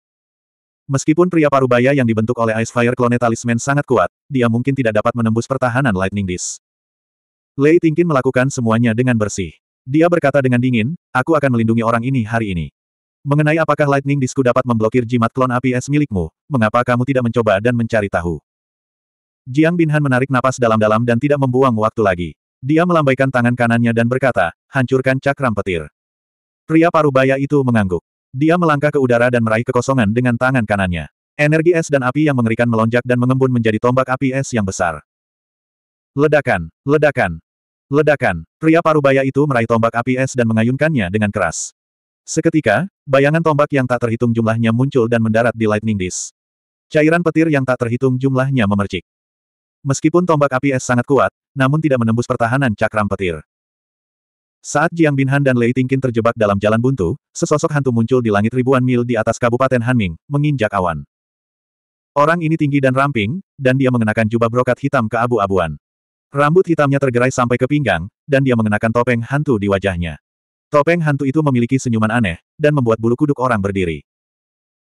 Meskipun pria parubaya yang dibentuk oleh Ice Fire Clone Talisman sangat kuat, dia mungkin tidak dapat menembus pertahanan Lightning Disk. Lei Tingkin melakukan semuanya dengan bersih. Dia berkata dengan dingin, aku akan melindungi orang ini hari ini. Mengenai apakah Lightning Disku dapat memblokir jimat klon api es milikmu, mengapa kamu tidak mencoba dan mencari tahu? Jiang Binhan menarik napas dalam-dalam dan tidak membuang waktu lagi. Dia melambaikan tangan kanannya dan berkata, hancurkan cakram petir. Pria parubaya itu mengangguk. Dia melangkah ke udara dan meraih kekosongan dengan tangan kanannya. Energi es dan api yang mengerikan melonjak dan mengembun menjadi tombak api es yang besar. Ledakan, ledakan, ledakan. Pria parubaya itu meraih tombak api es dan mengayunkannya dengan keras. Seketika, bayangan tombak yang tak terhitung jumlahnya muncul dan mendarat di Lightning Disk. Cairan petir yang tak terhitung jumlahnya memercik. Meskipun tombak api es sangat kuat, namun tidak menembus pertahanan cakram petir. Saat Jiang Binhan dan Lei Tingkin terjebak dalam jalan buntu, sesosok hantu muncul di langit ribuan mil di atas Kabupaten Hanming, menginjak awan. Orang ini tinggi dan ramping, dan dia mengenakan jubah brokat hitam ke abu abuan Rambut hitamnya tergerai sampai ke pinggang, dan dia mengenakan topeng hantu di wajahnya. Topeng hantu itu memiliki senyuman aneh, dan membuat bulu kuduk orang berdiri.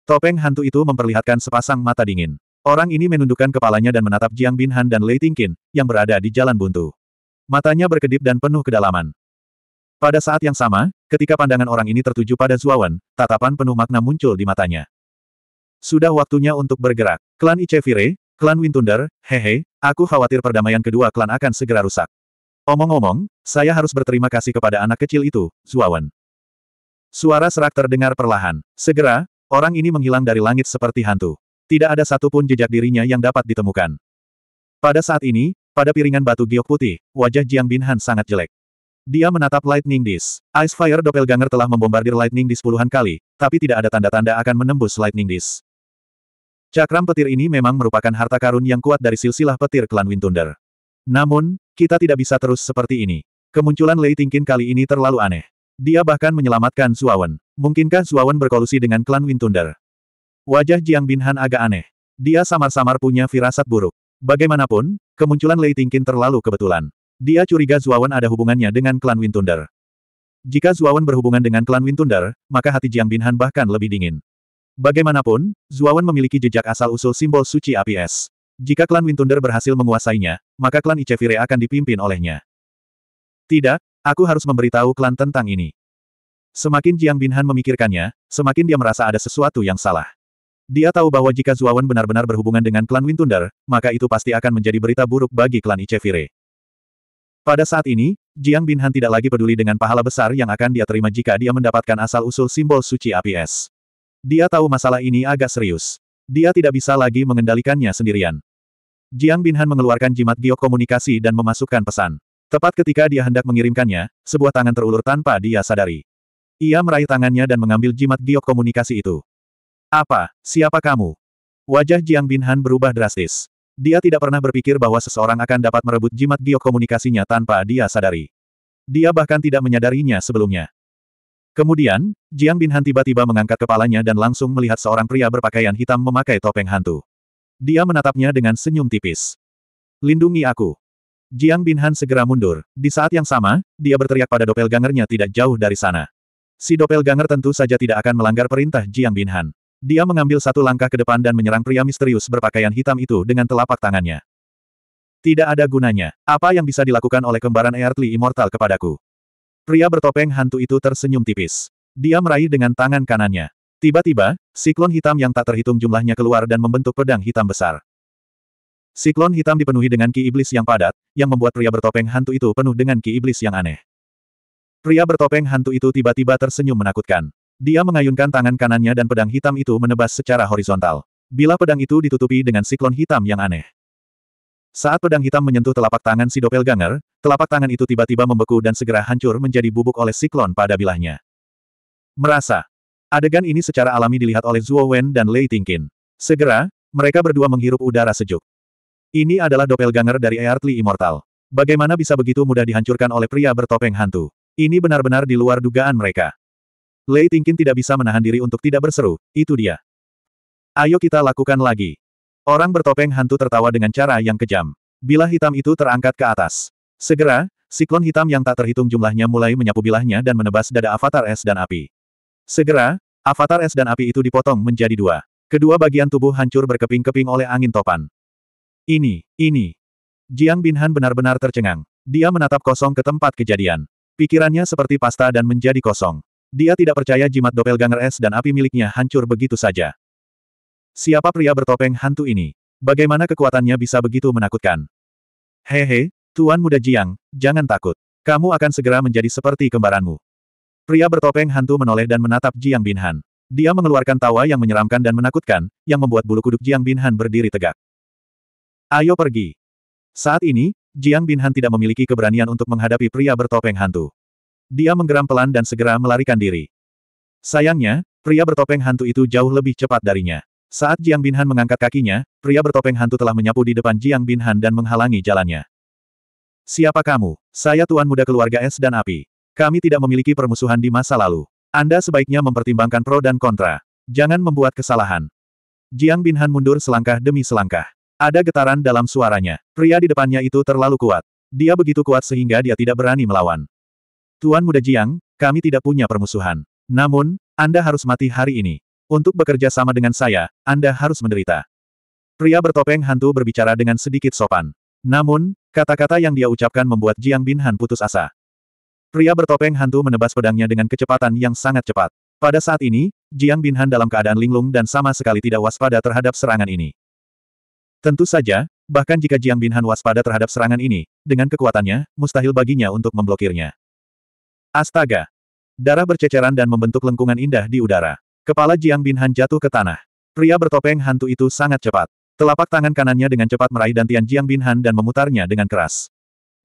Topeng hantu itu memperlihatkan sepasang mata dingin. Orang ini menundukkan kepalanya dan menatap Jiang Binhan dan Lei Tingkin, yang berada di jalan buntu. Matanya berkedip dan penuh kedalaman. Pada saat yang sama, ketika pandangan orang ini tertuju pada Zuawan, tatapan penuh makna muncul di matanya. Sudah waktunya untuk bergerak. Klan Icevire, klan Wintunder, hehe, aku khawatir perdamaian kedua klan akan segera rusak. Omong-omong, saya harus berterima kasih kepada anak kecil itu, Zuawan. Suara serak terdengar perlahan. Segera, orang ini menghilang dari langit seperti hantu. Tidak ada satupun jejak dirinya yang dapat ditemukan. Pada saat ini, pada piringan batu giok putih, wajah Jiang Binhan sangat jelek. Dia menatap Lightning Disk. Ice Fire Doppelganger telah membombardir Lightning Disk puluhan kali, tapi tidak ada tanda-tanda akan menembus Lightning Disk. Cakram petir ini memang merupakan harta karun yang kuat dari silsilah petir klan Wind Thunder. Namun, kita tidak bisa terus seperti ini. Kemunculan Lei Tingkin kali ini terlalu aneh. Dia bahkan menyelamatkan Zuawan. Mungkinkah Zuawan berkolusi dengan klan Wind Thunder? Wajah Jiang Binhan agak aneh. Dia samar-samar punya firasat buruk. Bagaimanapun, kemunculan Lei Tingkin terlalu kebetulan. Dia curiga Zuawan ada hubungannya dengan klan Wind Jika Zuawan berhubungan dengan klan Wind maka hati Jiang Binhan bahkan lebih dingin. Bagaimanapun, Zuawan memiliki jejak asal-usul simbol suci api es. Jika klan Wind berhasil menguasainya, maka klan Icefire akan dipimpin olehnya. Tidak, aku harus memberitahu klan tentang ini. Semakin Jiang Binhan memikirkannya, semakin dia merasa ada sesuatu yang salah. Dia tahu bahwa jika Zuawan benar-benar berhubungan dengan klan Wind maka itu pasti akan menjadi berita buruk bagi klan Icevire. Pada saat ini, Jiang Binhan tidak lagi peduli dengan pahala besar yang akan dia terima jika dia mendapatkan asal-usul simbol suci api es. Dia tahu masalah ini agak serius. Dia tidak bisa lagi mengendalikannya sendirian. Jiang Binhan mengeluarkan jimat giok komunikasi dan memasukkan pesan. Tepat ketika dia hendak mengirimkannya, sebuah tangan terulur tanpa dia sadari. Ia meraih tangannya dan mengambil jimat giok komunikasi itu. Apa, siapa kamu? Wajah Jiang Binhan berubah drastis. Dia tidak pernah berpikir bahwa seseorang akan dapat merebut jimat biokomunikasinya tanpa dia sadari. Dia bahkan tidak menyadarinya sebelumnya. Kemudian, Jiang Binhan tiba-tiba mengangkat kepalanya dan langsung melihat seorang pria berpakaian hitam memakai topeng hantu. Dia menatapnya dengan senyum tipis. Lindungi aku. Jiang Binhan segera mundur. Di saat yang sama, dia berteriak pada doppelgangernya tidak jauh dari sana. Si doppelganger tentu saja tidak akan melanggar perintah Jiang Binhan. Dia mengambil satu langkah ke depan dan menyerang pria misterius berpakaian hitam itu dengan telapak tangannya. Tidak ada gunanya. Apa yang bisa dilakukan oleh kembaran Earthly Immortal kepadaku? Pria bertopeng hantu itu tersenyum tipis. Dia meraih dengan tangan kanannya. Tiba-tiba, siklon hitam yang tak terhitung jumlahnya keluar dan membentuk pedang hitam besar. Siklon hitam dipenuhi dengan ki iblis yang padat, yang membuat pria bertopeng hantu itu penuh dengan ki iblis yang aneh. Pria bertopeng hantu itu tiba-tiba tersenyum menakutkan. Dia mengayunkan tangan kanannya dan pedang hitam itu menebas secara horizontal. Bila pedang itu ditutupi dengan siklon hitam yang aneh. Saat pedang hitam menyentuh telapak tangan si doppelganger, telapak tangan itu tiba-tiba membeku dan segera hancur menjadi bubuk oleh siklon pada bilahnya. Merasa. Adegan ini secara alami dilihat oleh Zhuo Wen dan Lei Tingkin. Segera, mereka berdua menghirup udara sejuk. Ini adalah doppelganger dari Earthly Immortal. Bagaimana bisa begitu mudah dihancurkan oleh pria bertopeng hantu? Ini benar-benar di luar dugaan mereka. Lei Tingkin tidak bisa menahan diri untuk tidak berseru, itu dia. Ayo kita lakukan lagi. Orang bertopeng hantu tertawa dengan cara yang kejam. Bilah hitam itu terangkat ke atas. Segera, siklon hitam yang tak terhitung jumlahnya mulai menyapu bilahnya dan menebas dada avatar es dan api. Segera, avatar es dan api itu dipotong menjadi dua. Kedua bagian tubuh hancur berkeping-keping oleh angin topan. Ini, ini. Jiang Binhan benar-benar tercengang. Dia menatap kosong ke tempat kejadian. Pikirannya seperti pasta dan menjadi kosong. Dia tidak percaya jimat doppelganger es dan api miliknya hancur begitu saja. Siapa pria bertopeng hantu ini? Bagaimana kekuatannya bisa begitu menakutkan? Hehe, Tuan Muda Jiang, jangan takut. Kamu akan segera menjadi seperti kembaranmu. Pria bertopeng hantu menoleh dan menatap Jiang Binhan. Dia mengeluarkan tawa yang menyeramkan dan menakutkan, yang membuat bulu kuduk Jiang Binhan berdiri tegak. Ayo pergi. Saat ini, Jiang Binhan tidak memiliki keberanian untuk menghadapi pria bertopeng hantu. Dia menggeram pelan dan segera melarikan diri. Sayangnya, pria bertopeng hantu itu jauh lebih cepat darinya. Saat Jiang Binhan mengangkat kakinya, pria bertopeng hantu telah menyapu di depan Jiang Binhan dan menghalangi jalannya. Siapa kamu? Saya Tuan Muda Keluarga Es dan Api. Kami tidak memiliki permusuhan di masa lalu. Anda sebaiknya mempertimbangkan pro dan kontra. Jangan membuat kesalahan. Jiang Binhan mundur selangkah demi selangkah. Ada getaran dalam suaranya. Pria di depannya itu terlalu kuat. Dia begitu kuat sehingga dia tidak berani melawan. Tuan Muda Jiang, kami tidak punya permusuhan. Namun, Anda harus mati hari ini. Untuk bekerja sama dengan saya, Anda harus menderita. Pria bertopeng hantu berbicara dengan sedikit sopan. Namun, kata-kata yang dia ucapkan membuat Jiang Bin Han putus asa. Pria bertopeng hantu menebas pedangnya dengan kecepatan yang sangat cepat. Pada saat ini, Jiang Bin Han dalam keadaan linglung dan sama sekali tidak waspada terhadap serangan ini. Tentu saja, bahkan jika Jiang Bin Han waspada terhadap serangan ini, dengan kekuatannya, mustahil baginya untuk memblokirnya. Astaga! Darah berceceran dan membentuk lengkungan indah di udara. Kepala Jiang Binhan jatuh ke tanah. Pria bertopeng hantu itu sangat cepat. Telapak tangan kanannya dengan cepat meraih dantian Jiang Binhan dan memutarnya dengan keras.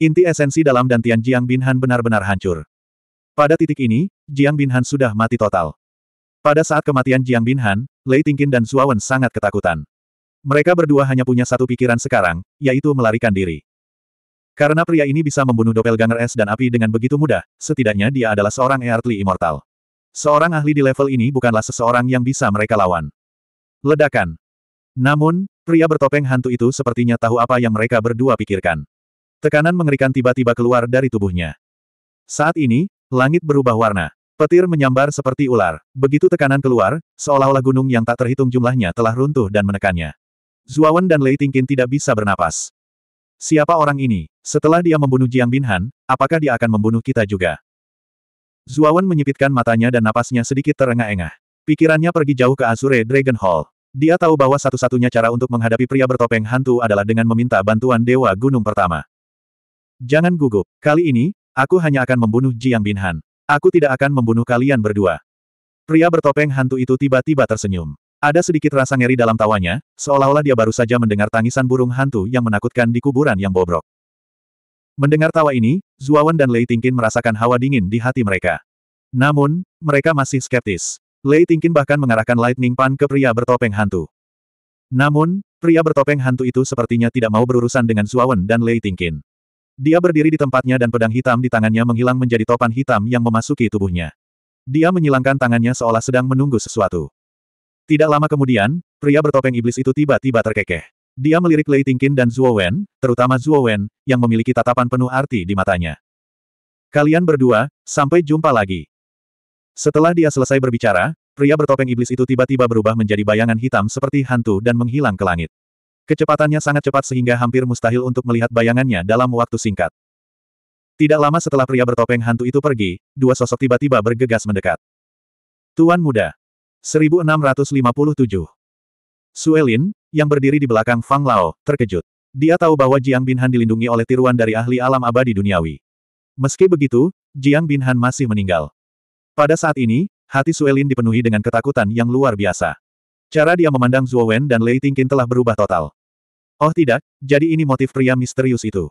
Inti esensi dalam dantian Jiang Binhan benar-benar hancur. Pada titik ini, Jiang Binhan sudah mati total. Pada saat kematian Jiang Binhan, Lei Tingkin dan Zuawan sangat ketakutan. Mereka berdua hanya punya satu pikiran sekarang, yaitu melarikan diri. Karena pria ini bisa membunuh doppelganger es dan api dengan begitu mudah, setidaknya dia adalah seorang Earthly Immortal. Seorang ahli di level ini bukanlah seseorang yang bisa mereka lawan. Ledakan. Namun, pria bertopeng hantu itu sepertinya tahu apa yang mereka berdua pikirkan. Tekanan mengerikan tiba-tiba keluar dari tubuhnya. Saat ini, langit berubah warna. Petir menyambar seperti ular. Begitu tekanan keluar, seolah-olah gunung yang tak terhitung jumlahnya telah runtuh dan menekannya. Zuawan dan Lei Tingkin tidak bisa bernapas. Siapa orang ini? Setelah dia membunuh Jiang Binhan, apakah dia akan membunuh kita juga? Zuawan menyipitkan matanya dan napasnya sedikit terengah-engah. Pikirannya pergi jauh ke Azure Dragon Hall. Dia tahu bahwa satu-satunya cara untuk menghadapi pria bertopeng hantu adalah dengan meminta bantuan Dewa Gunung Pertama. Jangan gugup, kali ini, aku hanya akan membunuh Jiang Binhan. Aku tidak akan membunuh kalian berdua. Pria bertopeng hantu itu tiba-tiba tersenyum. Ada sedikit rasa ngeri dalam tawanya, seolah-olah dia baru saja mendengar tangisan burung hantu yang menakutkan di kuburan yang bobrok. Mendengar tawa ini, Zuawan dan Lei Tingkin merasakan hawa dingin di hati mereka. Namun, mereka masih skeptis. Lei Tingkin bahkan mengarahkan Lightning Pan ke pria bertopeng hantu. Namun, pria bertopeng hantu itu sepertinya tidak mau berurusan dengan Zuawan dan Lei Tingkin. Dia berdiri di tempatnya dan pedang hitam di tangannya menghilang menjadi topan hitam yang memasuki tubuhnya. Dia menyilangkan tangannya seolah sedang menunggu sesuatu. Tidak lama kemudian, pria bertopeng iblis itu tiba-tiba terkekeh. Dia melirik Lei Tingkin dan Zhuo Wen, terutama Zhuo Wen, yang memiliki tatapan penuh arti di matanya. Kalian berdua, sampai jumpa lagi. Setelah dia selesai berbicara, pria bertopeng iblis itu tiba-tiba berubah menjadi bayangan hitam seperti hantu dan menghilang ke langit. Kecepatannya sangat cepat sehingga hampir mustahil untuk melihat bayangannya dalam waktu singkat. Tidak lama setelah pria bertopeng hantu itu pergi, dua sosok tiba-tiba bergegas mendekat. Tuan Muda. 1657. Suelin, yang berdiri di belakang Fang Lao, terkejut. Dia tahu bahwa Jiang Binhan dilindungi oleh tiruan dari ahli alam abadi duniawi. Meski begitu, Jiang Binhan masih meninggal. Pada saat ini, hati Suelin dipenuhi dengan ketakutan yang luar biasa. Cara dia memandang Zhuo Wen dan Lei Tingkin telah berubah total. Oh tidak, jadi ini motif pria misterius itu.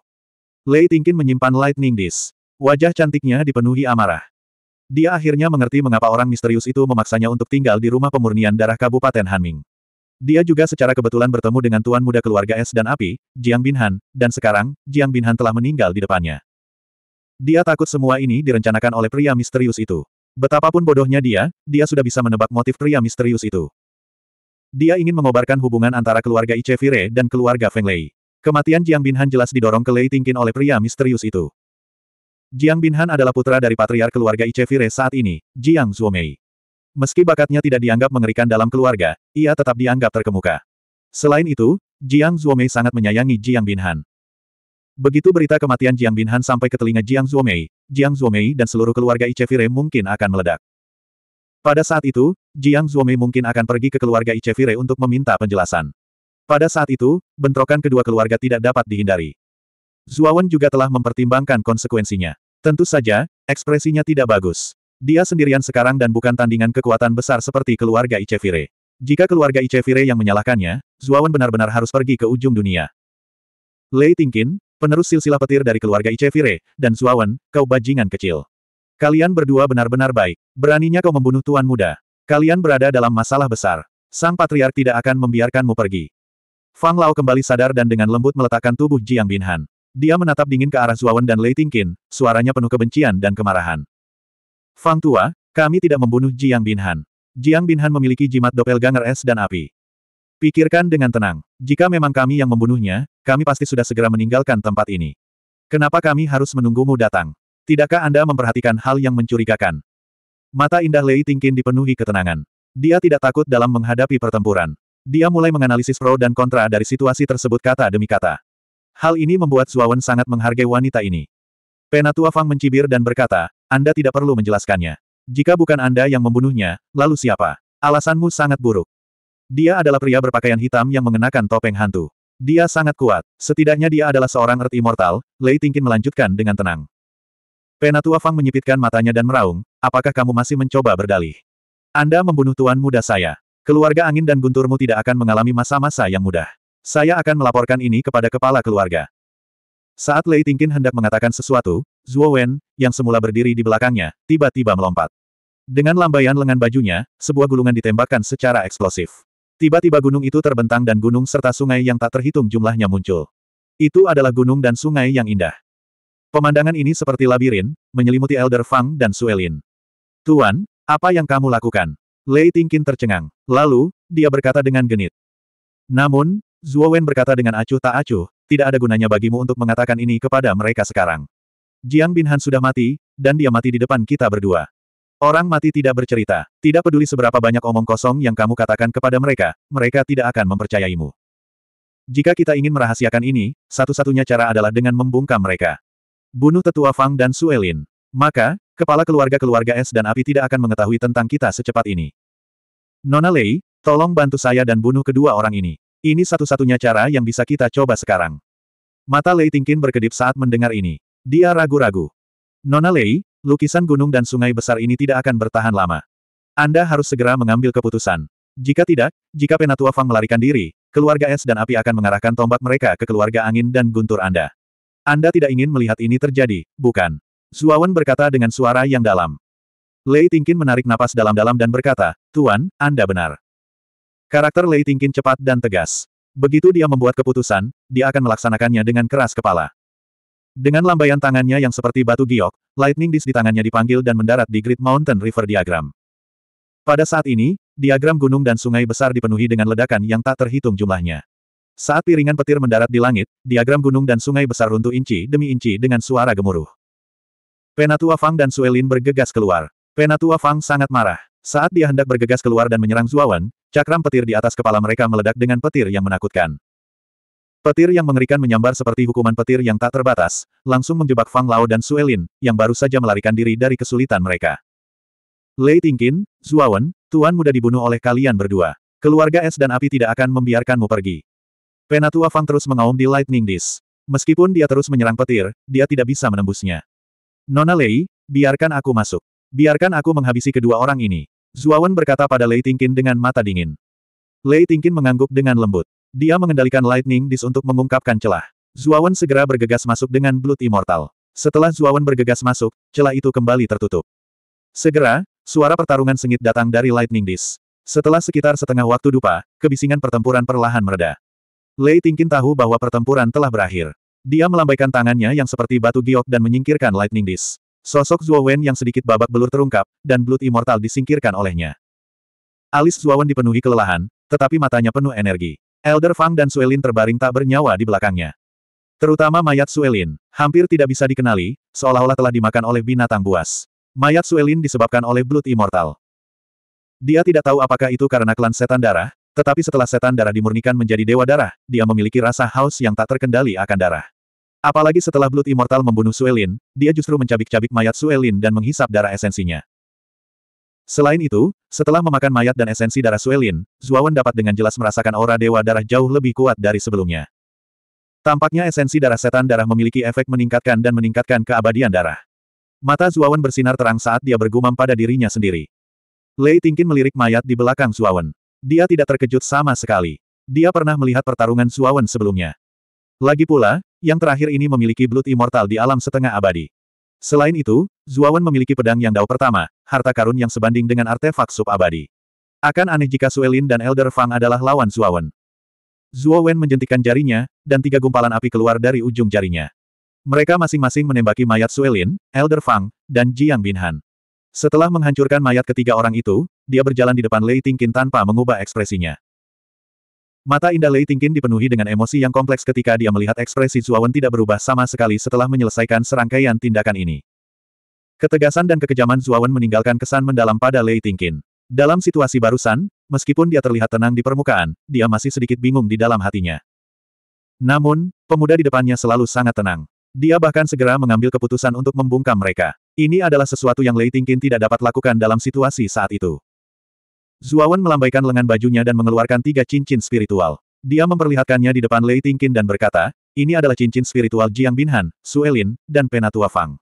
Lei Tingkin menyimpan lightning disk. Wajah cantiknya dipenuhi amarah. Dia akhirnya mengerti mengapa orang misterius itu memaksanya untuk tinggal di rumah pemurnian darah Kabupaten Hanming. Dia juga secara kebetulan bertemu dengan tuan muda keluarga es dan api, Jiang Binhan, dan sekarang, Jiang Binhan telah meninggal di depannya. Dia takut semua ini direncanakan oleh pria misterius itu. Betapapun bodohnya dia, dia sudah bisa menebak motif pria misterius itu. Dia ingin mengobarkan hubungan antara keluarga Ichevire dan keluarga Feng Lei. Kematian Jiang Binhan jelas didorong ke Lei Tingkin oleh pria misterius itu. Jiang Binhan adalah putra dari patriar keluarga Ichevire saat ini, Jiang Zuomei. Meski bakatnya tidak dianggap mengerikan dalam keluarga, ia tetap dianggap terkemuka. Selain itu, Jiang Zuomei sangat menyayangi Jiang Binhan. Begitu berita kematian Jiang Binhan sampai ke telinga Jiang Zuomei, Jiang Zuomei dan seluruh keluarga Ichevire mungkin akan meledak. Pada saat itu, Jiang Zuomei mungkin akan pergi ke keluarga Ichevire untuk meminta penjelasan. Pada saat itu, bentrokan kedua keluarga tidak dapat dihindari. Zuawan juga telah mempertimbangkan konsekuensinya. Tentu saja, ekspresinya tidak bagus. Dia sendirian sekarang dan bukan tandingan kekuatan besar seperti keluarga Icevire. Jika keluarga Icevire yang menyalahkannya, Zuawan benar-benar harus pergi ke ujung dunia. Lei Tingkin, penerus silsilah petir dari keluarga Icevire, dan Zuawan, kau bajingan kecil. Kalian berdua benar-benar baik. Beraninya kau membunuh tuan muda. Kalian berada dalam masalah besar. Sang patriark tidak akan membiarkanmu pergi. Fang Lao kembali sadar dan dengan lembut meletakkan tubuh Jiang Binhan. Dia menatap dingin ke arah Zuawan dan Lei Tingkin, suaranya penuh kebencian dan kemarahan. Fang Tua, kami tidak membunuh Jiang Binhan. Jiang Binhan memiliki jimat doppelganger es dan api. Pikirkan dengan tenang. Jika memang kami yang membunuhnya, kami pasti sudah segera meninggalkan tempat ini. Kenapa kami harus menunggumu datang? Tidakkah Anda memperhatikan hal yang mencurigakan? Mata indah Lei Tingkin dipenuhi ketenangan. Dia tidak takut dalam menghadapi pertempuran. Dia mulai menganalisis pro dan kontra dari situasi tersebut kata demi kata. Hal ini membuat Zuawan sangat menghargai wanita ini. Penatua Fang mencibir dan berkata, anda tidak perlu menjelaskannya. Jika bukan Anda yang membunuhnya, lalu siapa? Alasanmu sangat buruk. Dia adalah pria berpakaian hitam yang mengenakan topeng hantu. Dia sangat kuat. Setidaknya dia adalah seorang Earth Immortal, Lei Tingkin melanjutkan dengan tenang. Penatua Fang menyipitkan matanya dan meraung, apakah kamu masih mencoba berdalih? Anda membunuh tuan muda saya. Keluarga angin dan gunturmu tidak akan mengalami masa-masa yang mudah. Saya akan melaporkan ini kepada kepala keluarga. Saat Lei Tingkin hendak mengatakan sesuatu, Zhuo Wen, yang semula berdiri di belakangnya, tiba-tiba melompat. Dengan lambaian lengan bajunya, sebuah gulungan ditembakkan secara eksplosif. Tiba-tiba gunung itu terbentang dan gunung serta sungai yang tak terhitung jumlahnya muncul. Itu adalah gunung dan sungai yang indah. Pemandangan ini seperti labirin, menyelimuti Elder Fang dan Suelin. Tuan, apa yang kamu lakukan? Lei Tingkin tercengang. Lalu, dia berkata dengan genit. Namun, Zhuo Wen berkata dengan acuh tak acuh, tidak ada gunanya bagimu untuk mengatakan ini kepada mereka sekarang. Jiang Binhan sudah mati, dan dia mati di depan kita berdua. Orang mati tidak bercerita, tidak peduli seberapa banyak omong kosong yang kamu katakan kepada mereka, mereka tidak akan mempercayaimu. Jika kita ingin merahasiakan ini, satu-satunya cara adalah dengan membungkam mereka. Bunuh tetua Fang dan Suelin. Maka, kepala keluarga-keluarga es dan api tidak akan mengetahui tentang kita secepat ini. Nona Lei, tolong bantu saya dan bunuh kedua orang ini. Ini satu-satunya cara yang bisa kita coba sekarang. Mata Lei Tingkin berkedip saat mendengar ini. Dia ragu-ragu. Nona Lei, lukisan gunung dan sungai besar ini tidak akan bertahan lama. Anda harus segera mengambil keputusan. Jika tidak, jika Penatua Fang melarikan diri, keluarga es dan api akan mengarahkan tombak mereka ke keluarga angin dan guntur Anda. Anda tidak ingin melihat ini terjadi, bukan? Zuawan berkata dengan suara yang dalam. Lei Tingkin menarik napas dalam-dalam dan berkata, Tuan, Anda benar. Karakter Lei Tingkin cepat dan tegas. Begitu dia membuat keputusan, dia akan melaksanakannya dengan keras kepala. Dengan lambaian tangannya yang seperti batu giok, Lightning Disk di tangannya dipanggil dan mendarat di Great Mountain River Diagram. Pada saat ini, diagram gunung dan sungai besar dipenuhi dengan ledakan yang tak terhitung jumlahnya. Saat piringan petir mendarat di langit, diagram gunung dan sungai besar runtuh inci demi inci dengan suara gemuruh. Penatua Fang dan Suelin bergegas keluar. Penatua Fang sangat marah. Saat dia hendak bergegas keluar dan menyerang Zuawan, cakram petir di atas kepala mereka meledak dengan petir yang menakutkan. Petir yang mengerikan menyambar seperti hukuman petir yang tak terbatas, langsung menjebak Fang Lao dan Suelin, yang baru saja melarikan diri dari kesulitan mereka. Lei Tingkin, Zuawan, Tuan muda dibunuh oleh kalian berdua. Keluarga es dan api tidak akan membiarkanmu pergi. Penatua Fang terus mengaum di Lightning Disk. Meskipun dia terus menyerang petir, dia tidak bisa menembusnya. Nona Lei, biarkan aku masuk. Biarkan aku menghabisi kedua orang ini. Zuawan berkata pada Lei Tingkin dengan mata dingin. Lei Tingkin mengangguk dengan lembut. Dia mengendalikan Lightning Disk untuk mengungkapkan celah. Zuawan segera bergegas masuk dengan Blood Immortal. Setelah Zuawan bergegas masuk, celah itu kembali tertutup. Segera, suara pertarungan sengit datang dari Lightning Disk. Setelah sekitar setengah waktu dupa, kebisingan pertempuran perlahan mereda. Lei Tingkin tahu bahwa pertempuran telah berakhir. Dia melambaikan tangannya yang seperti batu giok dan menyingkirkan Lightning Disk. Sosok Wen yang sedikit babak belur terungkap, dan Blood Immortal disingkirkan olehnya. Alis Wen dipenuhi kelelahan, tetapi matanya penuh energi. Elder Fang dan Suelin terbaring tak bernyawa di belakangnya. Terutama mayat Suelin, hampir tidak bisa dikenali, seolah-olah telah dimakan oleh binatang buas. Mayat Suelin disebabkan oleh Blood Immortal. Dia tidak tahu apakah itu karena klan setan darah, tetapi setelah setan darah dimurnikan menjadi dewa darah, dia memiliki rasa haus yang tak terkendali akan darah. Apalagi setelah Blood Immortal membunuh Suelin, dia justru mencabik-cabik mayat Suelin dan menghisap darah esensinya. Selain itu, setelah memakan mayat dan esensi darah Suelin, Zuawan dapat dengan jelas merasakan aura dewa darah jauh lebih kuat dari sebelumnya. Tampaknya esensi darah setan darah memiliki efek meningkatkan dan meningkatkan keabadian darah. Mata Zuawan bersinar terang saat dia bergumam pada dirinya sendiri. Lei Tingkin melirik mayat di belakang Zuawan. Dia tidak terkejut sama sekali. Dia pernah melihat pertarungan Zuawan sebelumnya. Lagi pula, yang terakhir ini memiliki Blood Immortal di alam setengah abadi. Selain itu, Zuawan memiliki pedang yang dao pertama, harta karun yang sebanding dengan artefak sub-abadi. Akan aneh jika Suelin dan Elder Fang adalah lawan Zuawan. Zuawan menjentikan jarinya, dan tiga gumpalan api keluar dari ujung jarinya. Mereka masing-masing menembaki mayat Suelin, Elder Fang, dan Jiang Binhan. Setelah menghancurkan mayat ketiga orang itu, dia berjalan di depan Lei Tingkin tanpa mengubah ekspresinya. Mata indah Lei Tingkin dipenuhi dengan emosi yang kompleks ketika dia melihat ekspresi Zuawan tidak berubah sama sekali setelah menyelesaikan serangkaian tindakan ini. Ketegasan dan kekejaman Zuawan meninggalkan kesan mendalam pada Lei Tingkin. Dalam situasi barusan, meskipun dia terlihat tenang di permukaan, dia masih sedikit bingung di dalam hatinya. Namun, pemuda di depannya selalu sangat tenang. Dia bahkan segera mengambil keputusan untuk membungkam mereka. Ini adalah sesuatu yang Lei Tingkin tidak dapat lakukan dalam situasi saat itu. Zuawan melambaikan lengan bajunya dan mengeluarkan tiga cincin spiritual. Dia memperlihatkannya di depan Lei Tingkin dan berkata, ini adalah cincin spiritual Jiang Binhan, Suelin, dan Penatua Fang.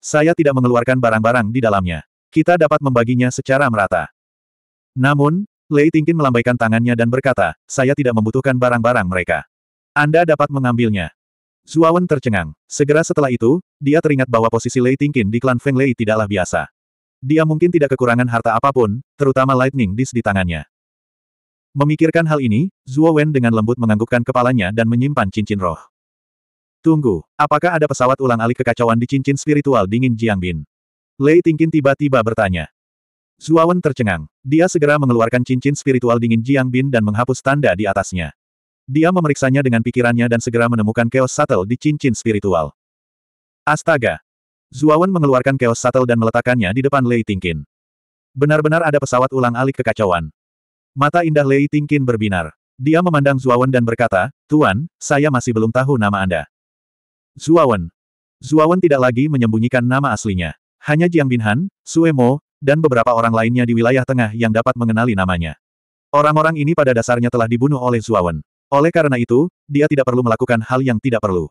Saya tidak mengeluarkan barang-barang di dalamnya. Kita dapat membaginya secara merata. Namun, Lei Tingkin melambaikan tangannya dan berkata, saya tidak membutuhkan barang-barang mereka. Anda dapat mengambilnya. Zuawan tercengang. Segera setelah itu, dia teringat bahwa posisi Lei Tingkin di klan Feng Lei tidaklah biasa. Dia mungkin tidak kekurangan harta apapun, terutama Lightning Disk di tangannya. Memikirkan hal ini, Zhuo Wen dengan lembut menganggukkan kepalanya dan menyimpan cincin roh. Tunggu, apakah ada pesawat ulang alik kekacauan di cincin spiritual dingin Jiang Bin? Lei Tingkin tiba-tiba bertanya. Zhuo Wen tercengang. Dia segera mengeluarkan cincin spiritual dingin Jiang Bin dan menghapus tanda di atasnya. Dia memeriksanya dengan pikirannya dan segera menemukan chaos satel di cincin spiritual. Astaga, Zuawan mengeluarkan Chaos Shuttle dan meletakkannya di depan Lei Tingkin. Benar-benar ada pesawat ulang-alik kekacauan. Mata indah Lei Tingkin berbinar. Dia memandang Zuawan dan berkata, Tuan, saya masih belum tahu nama Anda. Zuawan. Zuawan tidak lagi menyembunyikan nama aslinya. Hanya Jiang Binhan, Mo, dan beberapa orang lainnya di wilayah tengah yang dapat mengenali namanya. Orang-orang ini pada dasarnya telah dibunuh oleh Zuawan. Oleh karena itu, dia tidak perlu melakukan hal yang tidak perlu.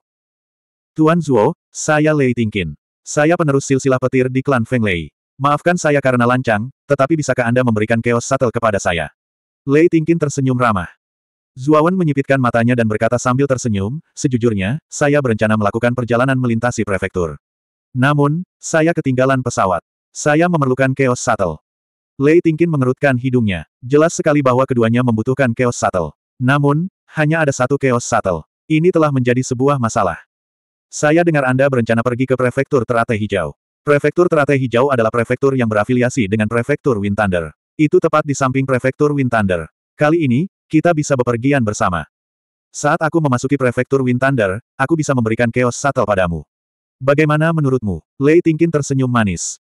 Tuan Zuo, saya Lei Tingkin. Saya penerus silsilah petir di klan Feng Lei. Maafkan saya karena lancang, tetapi bisakah Anda memberikan keos satel kepada saya? Lei Tingkin tersenyum ramah. Zuawan menyipitkan matanya dan berkata sambil tersenyum, sejujurnya, saya berencana melakukan perjalanan melintasi prefektur. Namun, saya ketinggalan pesawat. Saya memerlukan keos satel. Lei Tingkin mengerutkan hidungnya. Jelas sekali bahwa keduanya membutuhkan keos satel. Namun, hanya ada satu keos satel. Ini telah menjadi sebuah masalah. Saya dengar Anda berencana pergi ke Prefektur Teratai Hijau. Prefektur Teratai Hijau adalah prefektur yang berafiliasi dengan Prefektur Wind Thunder. Itu tepat di samping Prefektur Wind Thunder. Kali ini, kita bisa bepergian bersama. Saat aku memasuki Prefektur Wind Thunder, aku bisa memberikan Chaos Shuttle padamu. Bagaimana menurutmu? Lei Tingkin tersenyum manis.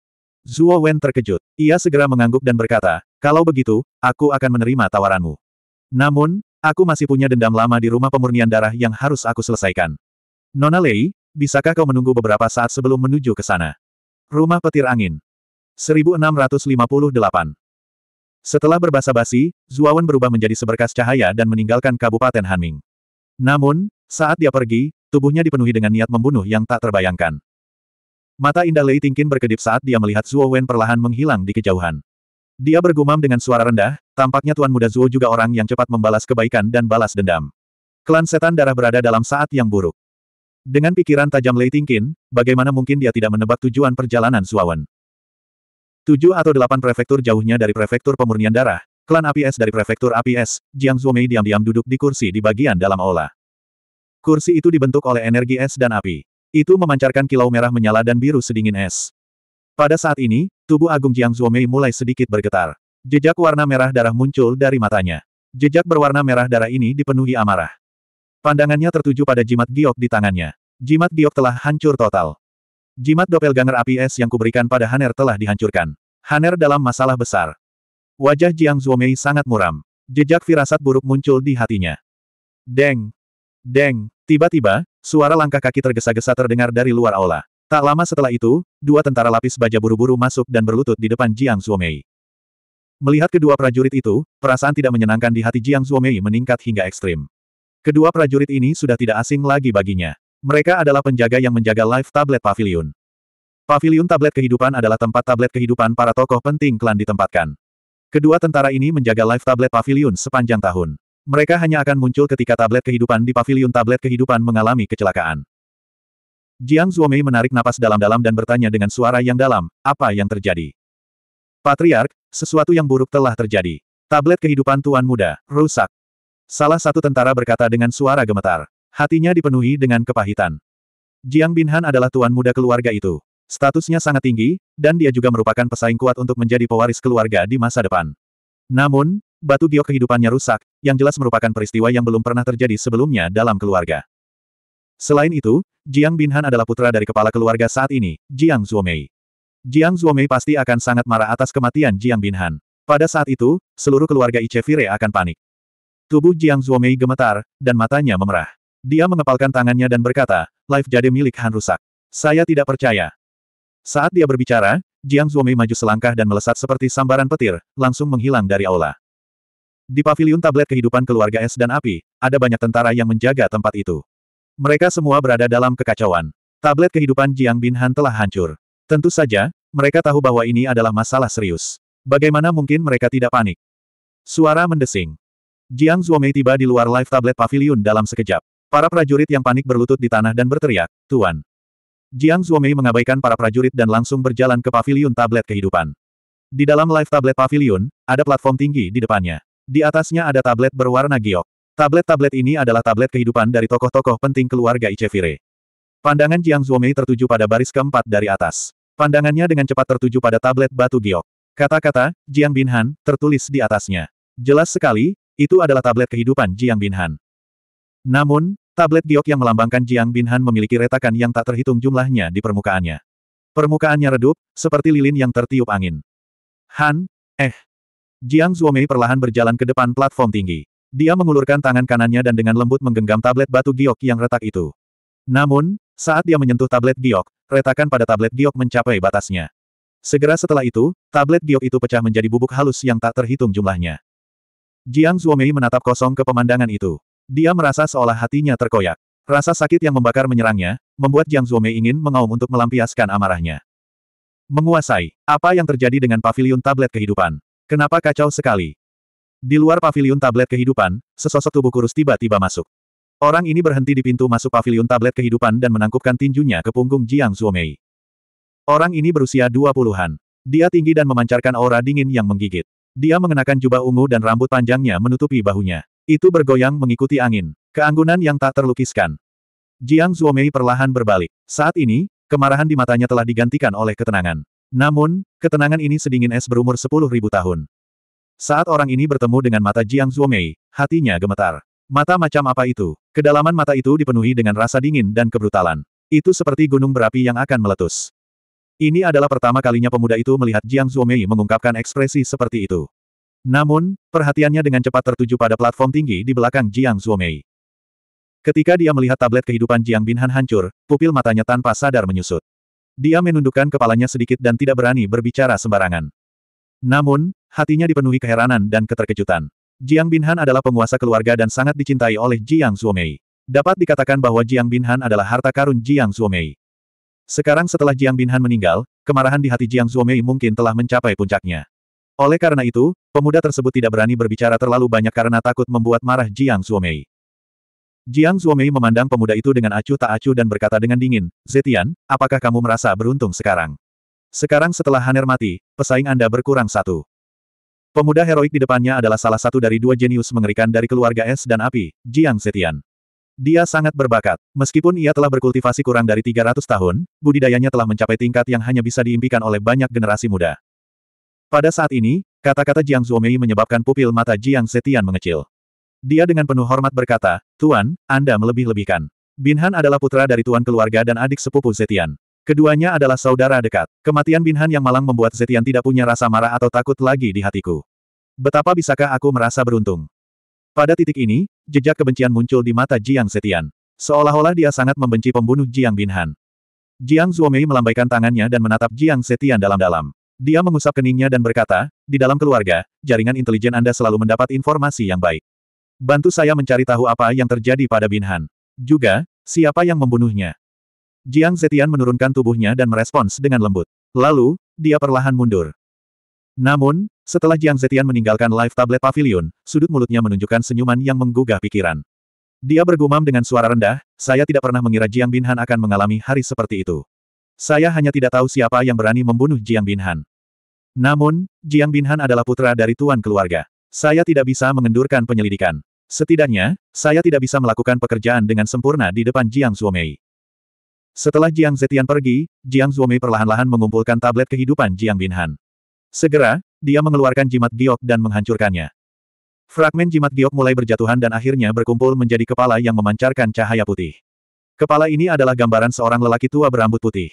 Zhuo Wen terkejut. Ia segera mengangguk dan berkata, kalau begitu, aku akan menerima tawaranmu. Namun, aku masih punya dendam lama di rumah pemurnian darah yang harus aku selesaikan. Nona Lei, bisakah kau menunggu beberapa saat sebelum menuju ke sana? Rumah petir angin. 1658. Setelah berbasa-basi, Zuawan berubah menjadi seberkas cahaya dan meninggalkan Kabupaten Hanming. Namun, saat dia pergi, tubuhnya dipenuhi dengan niat membunuh yang tak terbayangkan. Mata indah Lei Tingkin berkedip saat dia melihat Zuo perlahan menghilang di kejauhan. Dia bergumam dengan suara rendah, tampaknya Tuan Muda Zuo juga orang yang cepat membalas kebaikan dan balas dendam. Klan setan darah berada dalam saat yang buruk. Dengan pikiran tajam Lei Tingkin, bagaimana mungkin dia tidak menebak tujuan perjalanan Suawan? Tujuh atau delapan prefektur jauhnya dari prefektur pemurnian darah, klan api es dari prefektur api es, Jiang Zuomei diam-diam duduk di kursi di bagian dalam aula. Kursi itu dibentuk oleh energi es dan api. Itu memancarkan kilau merah menyala dan biru sedingin es. Pada saat ini, tubuh Agung Jiang Zuomei mulai sedikit bergetar. Jejak warna merah darah muncul dari matanya. Jejak berwarna merah darah ini dipenuhi amarah. Pandangannya tertuju pada jimat giok di tangannya. Jimat giok telah hancur total. Jimat doppelganger api es yang kuberikan pada Haner telah dihancurkan. Haner dalam masalah besar. Wajah Jiang Zuomei sangat muram. Jejak firasat buruk muncul di hatinya. Deng! Deng! Tiba-tiba, suara langkah kaki tergesa-gesa terdengar dari luar aula. Tak lama setelah itu, dua tentara lapis baja buru-buru masuk dan berlutut di depan Jiang Zuomei. Melihat kedua prajurit itu, perasaan tidak menyenangkan di hati Jiang Zuomei meningkat hingga ekstrim. Kedua prajurit ini sudah tidak asing lagi baginya. Mereka adalah penjaga yang menjaga live tablet pavilion. Pavilion tablet kehidupan adalah tempat tablet kehidupan para tokoh penting klan ditempatkan. Kedua tentara ini menjaga live tablet pavilion sepanjang tahun. Mereka hanya akan muncul ketika tablet kehidupan di pavilion tablet kehidupan mengalami kecelakaan. Jiang Zuomei menarik napas dalam-dalam dan bertanya dengan suara yang dalam, apa yang terjadi? Patriark, sesuatu yang buruk telah terjadi. Tablet kehidupan Tuan Muda, rusak. Salah satu tentara berkata dengan suara gemetar. Hatinya dipenuhi dengan kepahitan. Jiang Binhan adalah tuan muda keluarga itu. Statusnya sangat tinggi, dan dia juga merupakan pesaing kuat untuk menjadi pewaris keluarga di masa depan. Namun, batu giok kehidupannya rusak, yang jelas merupakan peristiwa yang belum pernah terjadi sebelumnya dalam keluarga. Selain itu, Jiang Binhan adalah putra dari kepala keluarga saat ini, Jiang Zuomei. Jiang Zuomei pasti akan sangat marah atas kematian Jiang Binhan. Pada saat itu, seluruh keluarga Ichevire akan panik. Tubuh Jiang Zuomei gemetar, dan matanya memerah. Dia mengepalkan tangannya dan berkata, live jade milik Han rusak. Saya tidak percaya. Saat dia berbicara, Jiang Zuomei maju selangkah dan melesat seperti sambaran petir, langsung menghilang dari aula. Di pavilion tablet kehidupan keluarga es dan api, ada banyak tentara yang menjaga tempat itu. Mereka semua berada dalam kekacauan. Tablet kehidupan Jiang Bin Han telah hancur. Tentu saja, mereka tahu bahwa ini adalah masalah serius. Bagaimana mungkin mereka tidak panik? Suara mendesing. Jiang Zuomei tiba di luar live tablet pavilion dalam sekejap. Para prajurit yang panik berlutut di tanah dan berteriak, Tuan. Jiang Zuomei mengabaikan para prajurit dan langsung berjalan ke paviliun tablet kehidupan. Di dalam live tablet paviliun, ada platform tinggi di depannya. Di atasnya ada tablet berwarna giok. Tablet-tablet ini adalah tablet kehidupan dari tokoh-tokoh penting keluarga Ichevire. Pandangan Jiang Zuomei tertuju pada baris keempat dari atas. Pandangannya dengan cepat tertuju pada tablet batu giok. Kata-kata, Jiang Binhan, tertulis di atasnya. Jelas sekali, itu adalah tablet kehidupan Jiang Binhan. Namun, tablet giok yang melambangkan Jiang Binhan memiliki retakan yang tak terhitung jumlahnya di permukaannya. Permukaannya redup, seperti lilin yang tertiup angin. Han, eh. Jiang Zuomei perlahan berjalan ke depan platform tinggi. Dia mengulurkan tangan kanannya dan dengan lembut menggenggam tablet batu giok yang retak itu. Namun, saat dia menyentuh tablet giok, retakan pada tablet giok mencapai batasnya. Segera setelah itu, tablet giok itu pecah menjadi bubuk halus yang tak terhitung jumlahnya. Jiang Zuomei menatap kosong ke pemandangan itu. Dia merasa seolah hatinya terkoyak. Rasa sakit yang membakar menyerangnya, membuat Jiang Zuomei ingin mengaum untuk melampiaskan amarahnya. Menguasai, apa yang terjadi dengan pavilion tablet kehidupan? Kenapa kacau sekali? Di luar pavilion tablet kehidupan, sesosok tubuh kurus tiba-tiba masuk. Orang ini berhenti di pintu masuk pavilion tablet kehidupan dan menangkupkan tinjunya ke punggung Jiang Zuomei. Orang ini berusia dua puluhan. Dia tinggi dan memancarkan aura dingin yang menggigit. Dia mengenakan jubah ungu dan rambut panjangnya menutupi bahunya. Itu bergoyang mengikuti angin. Keanggunan yang tak terlukiskan. Jiang Zuomei perlahan berbalik. Saat ini, kemarahan di matanya telah digantikan oleh ketenangan. Namun, ketenangan ini sedingin es berumur sepuluh ribu tahun. Saat orang ini bertemu dengan mata Jiang Zuomei, hatinya gemetar. Mata macam apa itu? Kedalaman mata itu dipenuhi dengan rasa dingin dan kebrutalan. Itu seperti gunung berapi yang akan meletus. Ini adalah pertama kalinya pemuda itu melihat Jiang Zuomei mengungkapkan ekspresi seperti itu. Namun, perhatiannya dengan cepat tertuju pada platform tinggi di belakang Jiang Zuomei. Ketika dia melihat tablet kehidupan Jiang Binhan hancur, pupil matanya tanpa sadar menyusut. Dia menundukkan kepalanya sedikit dan tidak berani berbicara sembarangan. Namun, hatinya dipenuhi keheranan dan keterkejutan. Jiang Binhan adalah penguasa keluarga dan sangat dicintai oleh Jiang Zuomei. Dapat dikatakan bahwa Jiang Binhan adalah harta karun Jiang Zuomei. Sekarang setelah Jiang Binhan meninggal, kemarahan di hati Jiang Zuomei mungkin telah mencapai puncaknya. Oleh karena itu, pemuda tersebut tidak berani berbicara terlalu banyak karena takut membuat marah Jiang Zuomei. Jiang Zuomei memandang pemuda itu dengan acuh tak acuh dan berkata dengan dingin, Zetian, apakah kamu merasa beruntung sekarang? Sekarang setelah Haner mati, pesaing Anda berkurang satu. Pemuda heroik di depannya adalah salah satu dari dua jenius mengerikan dari keluarga es dan api, Jiang Zetian. Dia sangat berbakat. Meskipun ia telah berkultivasi kurang dari 300 tahun, budidayanya telah mencapai tingkat yang hanya bisa diimpikan oleh banyak generasi muda. Pada saat ini, kata-kata Jiang Zuomei menyebabkan pupil mata Jiang Setian mengecil. Dia dengan penuh hormat berkata, Tuan, Anda melebih-lebihkan. Binhan adalah putra dari tuan keluarga dan adik sepupu Zetian. Keduanya adalah saudara dekat. Kematian Binhan yang malang membuat Zetian tidak punya rasa marah atau takut lagi di hatiku. Betapa bisakah aku merasa beruntung? Pada titik ini, jejak kebencian muncul di mata Jiang Zetian. Seolah-olah dia sangat membenci pembunuh Jiang Binhan. Jiang Zuomei melambaikan tangannya dan menatap Jiang Setian dalam-dalam. Dia mengusap keningnya dan berkata, di dalam keluarga, jaringan intelijen Anda selalu mendapat informasi yang baik. Bantu saya mencari tahu apa yang terjadi pada Binhan. Juga, siapa yang membunuhnya. Jiang Zetian menurunkan tubuhnya dan merespons dengan lembut. Lalu, dia perlahan mundur. Namun, setelah Jiang Zetian meninggalkan live tablet pavilion, sudut mulutnya menunjukkan senyuman yang menggugah pikiran. Dia bergumam dengan suara rendah, saya tidak pernah mengira Jiang Binhan akan mengalami hari seperti itu. Saya hanya tidak tahu siapa yang berani membunuh Jiang Binhan. Namun, Jiang Binhan adalah putra dari tuan keluarga. Saya tidak bisa mengendurkan penyelidikan. Setidaknya, saya tidak bisa melakukan pekerjaan dengan sempurna di depan Jiang Zuomei. Setelah Jiang Zetian pergi, Jiang Zuomei perlahan-lahan mengumpulkan tablet kehidupan Jiang Binhan. Segera, dia mengeluarkan jimat giok dan menghancurkannya. Fragmen jimat giok mulai berjatuhan dan akhirnya berkumpul menjadi kepala yang memancarkan cahaya putih. Kepala ini adalah gambaran seorang lelaki tua berambut putih.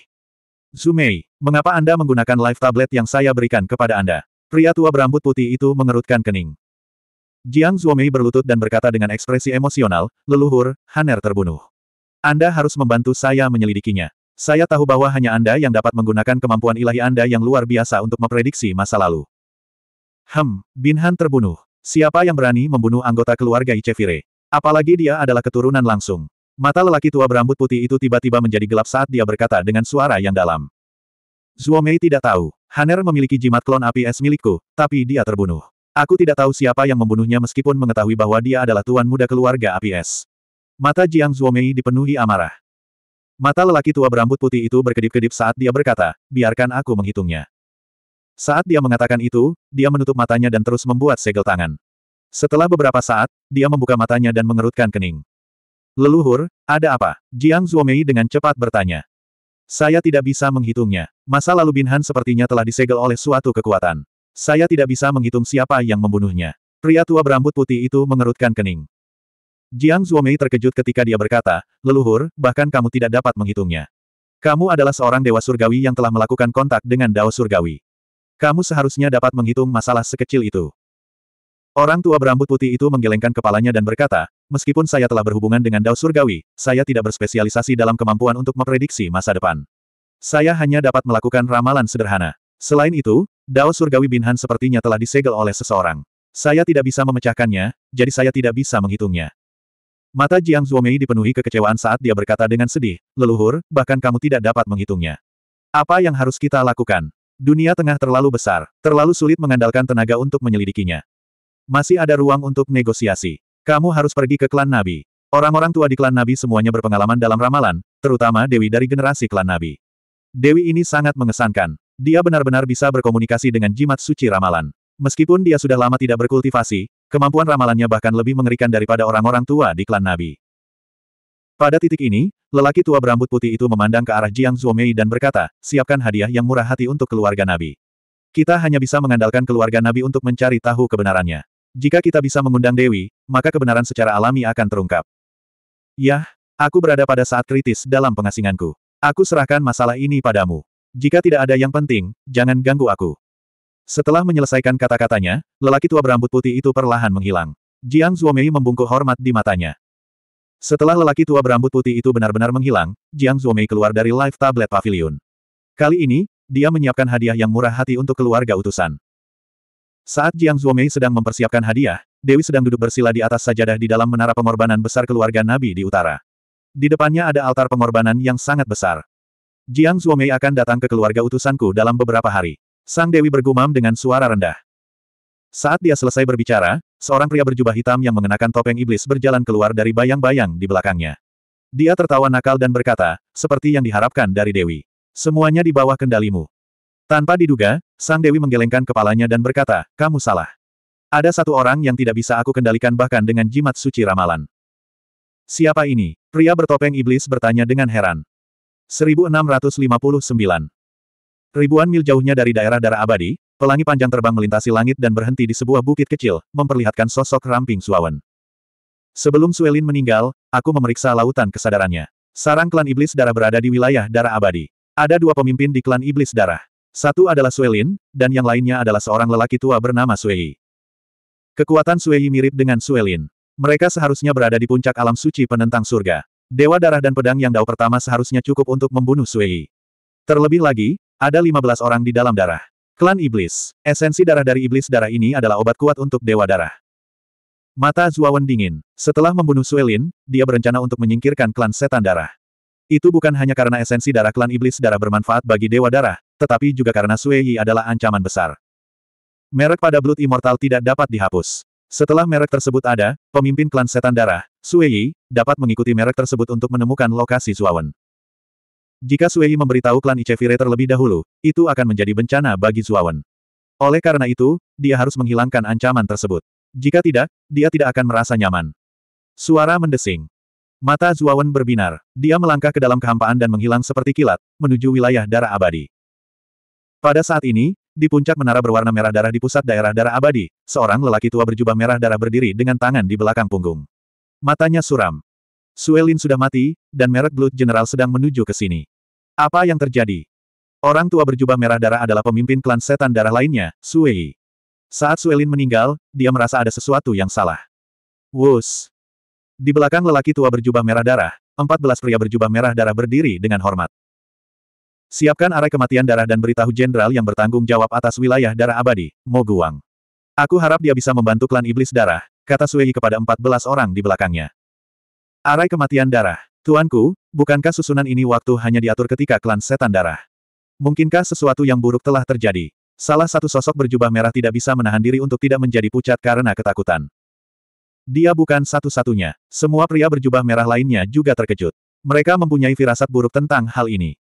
Zumei, mengapa Anda menggunakan live tablet yang saya berikan kepada Anda? Pria tua berambut putih itu mengerutkan kening. Jiang Zumei berlutut dan berkata dengan ekspresi emosional, leluhur, Haner terbunuh. Anda harus membantu saya menyelidikinya. Saya tahu bahwa hanya Anda yang dapat menggunakan kemampuan ilahi Anda yang luar biasa untuk memprediksi masa lalu. Hem, Han terbunuh. Siapa yang berani membunuh anggota keluarga Icevire? Apalagi dia adalah keturunan langsung. Mata lelaki tua berambut putih itu tiba-tiba menjadi gelap saat dia berkata dengan suara yang dalam. Zuo Mei tidak tahu. Haner memiliki jimat klon api es milikku, tapi dia terbunuh. Aku tidak tahu siapa yang membunuhnya meskipun mengetahui bahwa dia adalah tuan muda keluarga api es. Mata Jiang Zuo Mei dipenuhi amarah. Mata lelaki tua berambut putih itu berkedip-kedip saat dia berkata, biarkan aku menghitungnya. Saat dia mengatakan itu, dia menutup matanya dan terus membuat segel tangan. Setelah beberapa saat, dia membuka matanya dan mengerutkan kening. Leluhur, ada apa? Jiang Zuomei dengan cepat bertanya. Saya tidak bisa menghitungnya. Masa lalu Bin Han sepertinya telah disegel oleh suatu kekuatan. Saya tidak bisa menghitung siapa yang membunuhnya. Pria tua berambut putih itu mengerutkan kening. Jiang Zuomei terkejut ketika dia berkata, Leluhur, bahkan kamu tidak dapat menghitungnya. Kamu adalah seorang dewa surgawi yang telah melakukan kontak dengan dao surgawi. Kamu seharusnya dapat menghitung masalah sekecil itu. Orang tua berambut putih itu menggelengkan kepalanya dan berkata, Meskipun saya telah berhubungan dengan Dao Surgawi, saya tidak berspesialisasi dalam kemampuan untuk memprediksi masa depan. Saya hanya dapat melakukan ramalan sederhana. Selain itu, Dao Surgawi Binhan sepertinya telah disegel oleh seseorang. Saya tidak bisa memecahkannya, jadi saya tidak bisa menghitungnya. Mata Jiang Zuomei dipenuhi kekecewaan saat dia berkata dengan sedih, leluhur, bahkan kamu tidak dapat menghitungnya. Apa yang harus kita lakukan? Dunia tengah terlalu besar, terlalu sulit mengandalkan tenaga untuk menyelidikinya. Masih ada ruang untuk negosiasi. Kamu harus pergi ke klan Nabi. Orang-orang tua di klan Nabi semuanya berpengalaman dalam ramalan, terutama Dewi dari generasi klan Nabi. Dewi ini sangat mengesankan. Dia benar-benar bisa berkomunikasi dengan jimat suci ramalan. Meskipun dia sudah lama tidak berkultivasi, kemampuan ramalannya bahkan lebih mengerikan daripada orang-orang tua di klan Nabi. Pada titik ini, lelaki tua berambut putih itu memandang ke arah Jiang Zuomei dan berkata, siapkan hadiah yang murah hati untuk keluarga Nabi. Kita hanya bisa mengandalkan keluarga Nabi untuk mencari tahu kebenarannya. Jika kita bisa mengundang Dewi, maka kebenaran secara alami akan terungkap. Yah, aku berada pada saat kritis dalam pengasinganku. Aku serahkan masalah ini padamu. Jika tidak ada yang penting, jangan ganggu aku. Setelah menyelesaikan kata-katanya, lelaki tua berambut putih itu perlahan menghilang. Jiang Zuomei membungkuk hormat di matanya. Setelah lelaki tua berambut putih itu benar-benar menghilang, Jiang Zuomei keluar dari live tablet pavilion. Kali ini, dia menyiapkan hadiah yang murah hati untuk keluarga utusan. Saat Jiang Zhuomei sedang mempersiapkan hadiah, Dewi sedang duduk bersila di atas sajadah di dalam menara pengorbanan besar keluarga Nabi di utara. Di depannya ada altar pengorbanan yang sangat besar. Jiang Zhuomei akan datang ke keluarga utusanku dalam beberapa hari. Sang Dewi bergumam dengan suara rendah. Saat dia selesai berbicara, seorang pria berjubah hitam yang mengenakan topeng iblis berjalan keluar dari bayang-bayang di belakangnya. Dia tertawa nakal dan berkata, seperti yang diharapkan dari Dewi. Semuanya di bawah kendalimu. Tanpa diduga, Sang Dewi menggelengkan kepalanya dan berkata, kamu salah. Ada satu orang yang tidak bisa aku kendalikan bahkan dengan jimat suci ramalan. Siapa ini? Pria bertopeng iblis bertanya dengan heran. 1659 Ribuan mil jauhnya dari daerah darah Abadi, pelangi panjang terbang melintasi langit dan berhenti di sebuah bukit kecil, memperlihatkan sosok ramping Suawan. Sebelum Suelin meninggal, aku memeriksa lautan kesadarannya. Sarang klan iblis darah berada di wilayah darah Abadi. Ada dua pemimpin di klan iblis darah. Satu adalah Suelin, dan yang lainnya adalah seorang lelaki tua bernama Suei. Kekuatan Suei mirip dengan Suelin. Mereka seharusnya berada di puncak alam suci penentang surga. Dewa darah dan pedang yang dao pertama seharusnya cukup untuk membunuh Suei. Terlebih lagi, ada 15 orang di dalam darah. Klan Iblis. Esensi darah dari Iblis darah ini adalah obat kuat untuk Dewa Darah. Mata Zuawan dingin. Setelah membunuh Suelin, dia berencana untuk menyingkirkan klan Setan Darah. Itu bukan hanya karena esensi darah klan Iblis darah bermanfaat bagi Dewa Darah, tetapi juga karena Sui Yi adalah ancaman besar. Merek pada Blood Immortal tidak dapat dihapus. Setelah merek tersebut ada, pemimpin klan setan darah, Sui Yi, dapat mengikuti merek tersebut untuk menemukan lokasi Zuawan. Jika Sui Yi memberitahu klan Ichevire terlebih dahulu, itu akan menjadi bencana bagi Zuawan. Oleh karena itu, dia harus menghilangkan ancaman tersebut. Jika tidak, dia tidak akan merasa nyaman. Suara mendesing. Mata Zuawan berbinar. Dia melangkah ke dalam kehampaan dan menghilang seperti kilat, menuju wilayah darah abadi. Pada saat ini, di puncak menara berwarna merah darah di pusat daerah darah abadi, seorang lelaki tua berjubah merah darah berdiri dengan tangan di belakang punggung. Matanya suram. Suelin sudah mati, dan merek Blood General sedang menuju ke sini. Apa yang terjadi? Orang tua berjubah merah darah adalah pemimpin klan setan darah lainnya, Suei. Saat Suelin meninggal, dia merasa ada sesuatu yang salah. Wus. Di belakang lelaki tua berjubah merah darah, 14 pria berjubah merah darah berdiri dengan hormat. Siapkan arah kematian darah dan beritahu jenderal yang bertanggung jawab atas wilayah darah abadi, Moguang. Aku harap dia bisa membantu klan iblis darah, kata Sueyi kepada 14 orang di belakangnya. Arai kematian darah. Tuanku, bukankah susunan ini waktu hanya diatur ketika klan setan darah? Mungkinkah sesuatu yang buruk telah terjadi? Salah satu sosok berjubah merah tidak bisa menahan diri untuk tidak menjadi pucat karena ketakutan. Dia bukan satu-satunya. Semua pria berjubah merah lainnya juga terkejut. Mereka mempunyai firasat buruk tentang hal ini.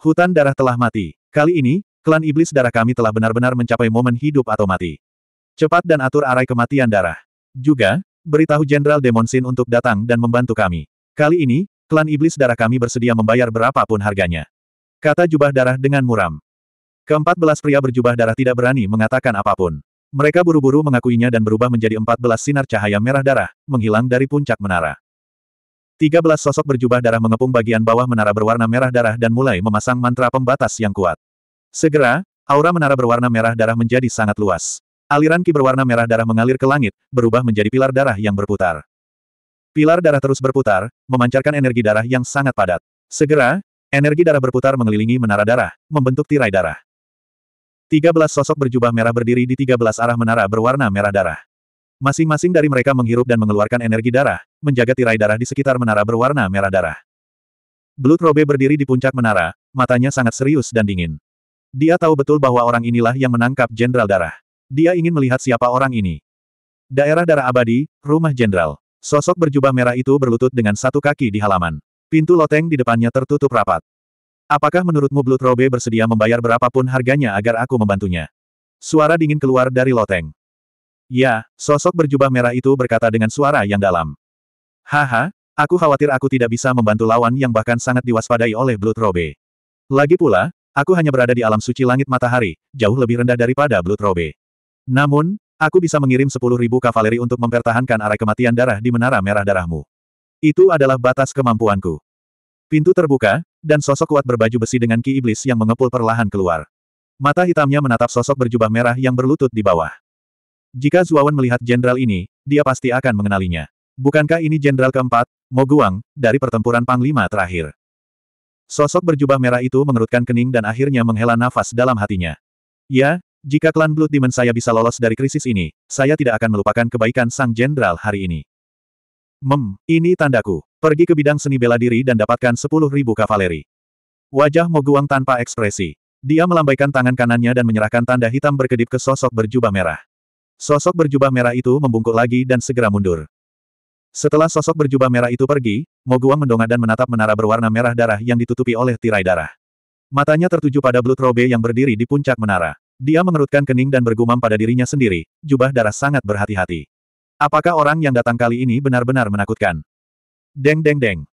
Hutan darah telah mati. Kali ini, klan iblis darah kami telah benar-benar mencapai momen hidup atau mati. Cepat dan atur arai kematian darah. Juga, beritahu Jenderal Demon Sin untuk datang dan membantu kami. Kali ini, klan iblis darah kami bersedia membayar berapapun harganya. Kata jubah darah dengan muram. Keempat belas pria berjubah darah tidak berani mengatakan apapun. Mereka buru-buru mengakuinya dan berubah menjadi empat belas sinar cahaya merah darah, menghilang dari puncak menara. 13 sosok berjubah darah mengepung bagian bawah menara berwarna merah darah dan mulai memasang mantra pembatas yang kuat. Segera, aura menara berwarna merah darah menjadi sangat luas. Aliran ki berwarna merah darah mengalir ke langit, berubah menjadi pilar darah yang berputar. Pilar darah terus berputar, memancarkan energi darah yang sangat padat. Segera, energi darah berputar mengelilingi menara darah, membentuk tirai darah. 13 sosok berjubah merah berdiri di tiga belas arah menara berwarna merah darah. Masing-masing dari mereka menghirup dan mengeluarkan energi darah, menjaga tirai darah di sekitar menara berwarna merah darah. Blood Robe berdiri di puncak menara, matanya sangat serius dan dingin. Dia tahu betul bahwa orang inilah yang menangkap Jenderal Darah. Dia ingin melihat siapa orang ini. Daerah Darah Abadi, Rumah Jenderal. Sosok berjubah merah itu berlutut dengan satu kaki di halaman. Pintu loteng di depannya tertutup rapat. Apakah menurutmu Blood Robe bersedia membayar berapapun harganya agar aku membantunya? Suara dingin keluar dari loteng. Ya, sosok berjubah merah itu berkata dengan suara yang dalam. Haha, aku khawatir aku tidak bisa membantu lawan yang bahkan sangat diwaspadai oleh Blood Robe. Lagi pula, aku hanya berada di alam suci langit matahari, jauh lebih rendah daripada Blood Robe. Namun, aku bisa mengirim 10.000 kavaleri untuk mempertahankan arah kematian darah di menara merah darahmu. Itu adalah batas kemampuanku. Pintu terbuka, dan sosok kuat berbaju besi dengan ki iblis yang mengepul perlahan keluar. Mata hitamnya menatap sosok berjubah merah yang berlutut di bawah. Jika Zuawan melihat jenderal ini, dia pasti akan mengenalinya. Bukankah ini jenderal keempat, Moguang, dari pertempuran Panglima terakhir? Sosok berjubah merah itu mengerutkan kening dan akhirnya menghela nafas dalam hatinya. Ya, jika klan Blood Demon saya bisa lolos dari krisis ini, saya tidak akan melupakan kebaikan sang jenderal hari ini. Mem, ini tandaku. Pergi ke bidang seni bela diri dan dapatkan 10.000 kavaleri. Wajah Moguang tanpa ekspresi. Dia melambaikan tangan kanannya dan menyerahkan tanda hitam berkedip ke sosok berjubah merah. Sosok berjubah merah itu membungkuk lagi dan segera mundur. Setelah sosok berjubah merah itu pergi, Moguang mendongak dan menatap menara berwarna merah darah yang ditutupi oleh tirai darah. Matanya tertuju pada Blue Robe yang berdiri di puncak menara. Dia mengerutkan kening dan bergumam pada dirinya sendiri, jubah darah sangat berhati-hati. Apakah orang yang datang kali ini benar-benar menakutkan? Deng deng deng.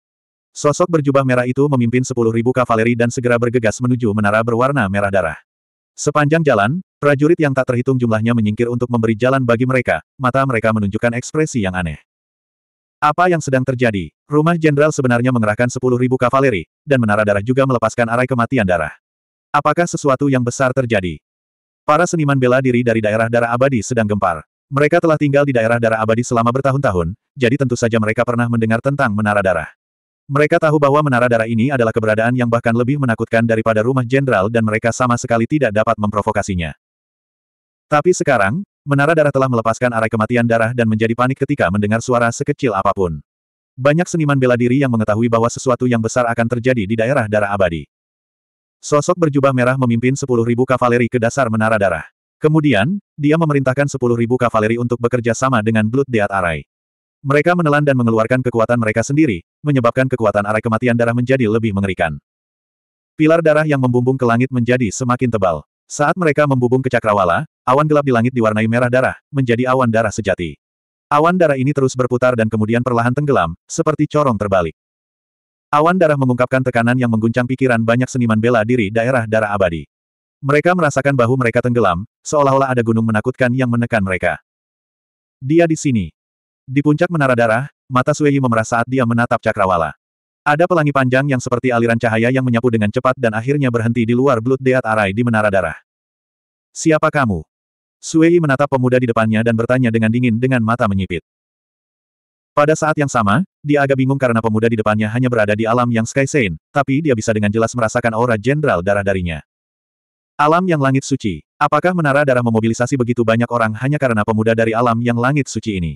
Sosok berjubah merah itu memimpin sepuluh ribu kavaleri dan segera bergegas menuju menara berwarna merah darah. Sepanjang jalan, prajurit yang tak terhitung jumlahnya menyingkir untuk memberi jalan bagi mereka, mata mereka menunjukkan ekspresi yang aneh. Apa yang sedang terjadi? Rumah jenderal sebenarnya mengerahkan 10.000 kavaleri, dan menara darah juga melepaskan arai kematian darah. Apakah sesuatu yang besar terjadi? Para seniman bela diri dari daerah darah abadi sedang gempar. Mereka telah tinggal di daerah darah abadi selama bertahun-tahun, jadi tentu saja mereka pernah mendengar tentang menara darah. Mereka tahu bahwa menara darah ini adalah keberadaan yang bahkan lebih menakutkan daripada rumah jenderal dan mereka sama sekali tidak dapat memprovokasinya. Tapi sekarang, menara darah telah melepaskan arah kematian darah dan menjadi panik ketika mendengar suara sekecil apapun. Banyak seniman bela diri yang mengetahui bahwa sesuatu yang besar akan terjadi di daerah darah abadi. Sosok berjubah merah memimpin 10.000 kavaleri ke dasar menara darah. Kemudian, dia memerintahkan 10.000 kavaleri untuk bekerja sama dengan Blood Death Array. Mereka menelan dan mengeluarkan kekuatan mereka sendiri, menyebabkan kekuatan arah kematian darah menjadi lebih mengerikan. Pilar darah yang membumbung ke langit menjadi semakin tebal. Saat mereka membumbung ke cakrawala, awan gelap di langit diwarnai merah darah, menjadi awan darah sejati. Awan darah ini terus berputar dan kemudian perlahan tenggelam, seperti corong terbalik. Awan darah mengungkapkan tekanan yang mengguncang pikiran banyak seniman bela diri daerah darah abadi. Mereka merasakan bahu mereka tenggelam, seolah-olah ada gunung menakutkan yang menekan mereka. Dia di sini. Di puncak menara darah, mata Suei memerah saat dia menatap cakrawala. Ada pelangi panjang yang seperti aliran cahaya yang menyapu dengan cepat dan akhirnya berhenti di luar Blood Deat Arai di menara darah. Siapa kamu? Suei menatap pemuda di depannya dan bertanya dengan dingin dengan mata menyipit. Pada saat yang sama, dia agak bingung karena pemuda di depannya hanya berada di alam yang Sky Sane, tapi dia bisa dengan jelas merasakan aura jenderal darah darinya. Alam yang langit suci. Apakah menara darah memobilisasi begitu banyak orang hanya karena pemuda dari alam yang langit suci ini?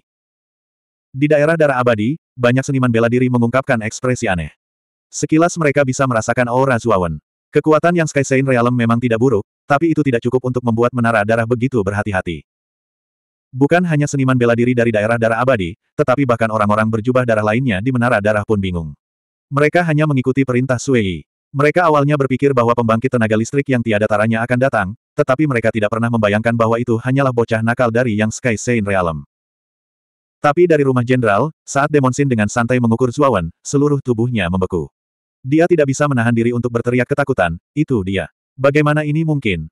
Di daerah darah abadi, banyak seniman bela diri mengungkapkan ekspresi aneh. Sekilas mereka bisa merasakan aura Zuawan. Kekuatan yang Sky Saint Realm memang tidak buruk, tapi itu tidak cukup untuk membuat menara darah begitu berhati-hati. Bukan hanya seniman bela diri dari daerah darah abadi, tetapi bahkan orang-orang berjubah darah lainnya di menara darah pun bingung. Mereka hanya mengikuti perintah Sui. Mereka awalnya berpikir bahwa pembangkit tenaga listrik yang tiada taranya akan datang, tetapi mereka tidak pernah membayangkan bahwa itu hanyalah bocah nakal dari yang Sky Saint Realm. Tapi dari rumah jenderal, saat Demon Demonsin dengan santai mengukur Zuawan, seluruh tubuhnya membeku. Dia tidak bisa menahan diri untuk berteriak ketakutan, itu dia. Bagaimana ini mungkin?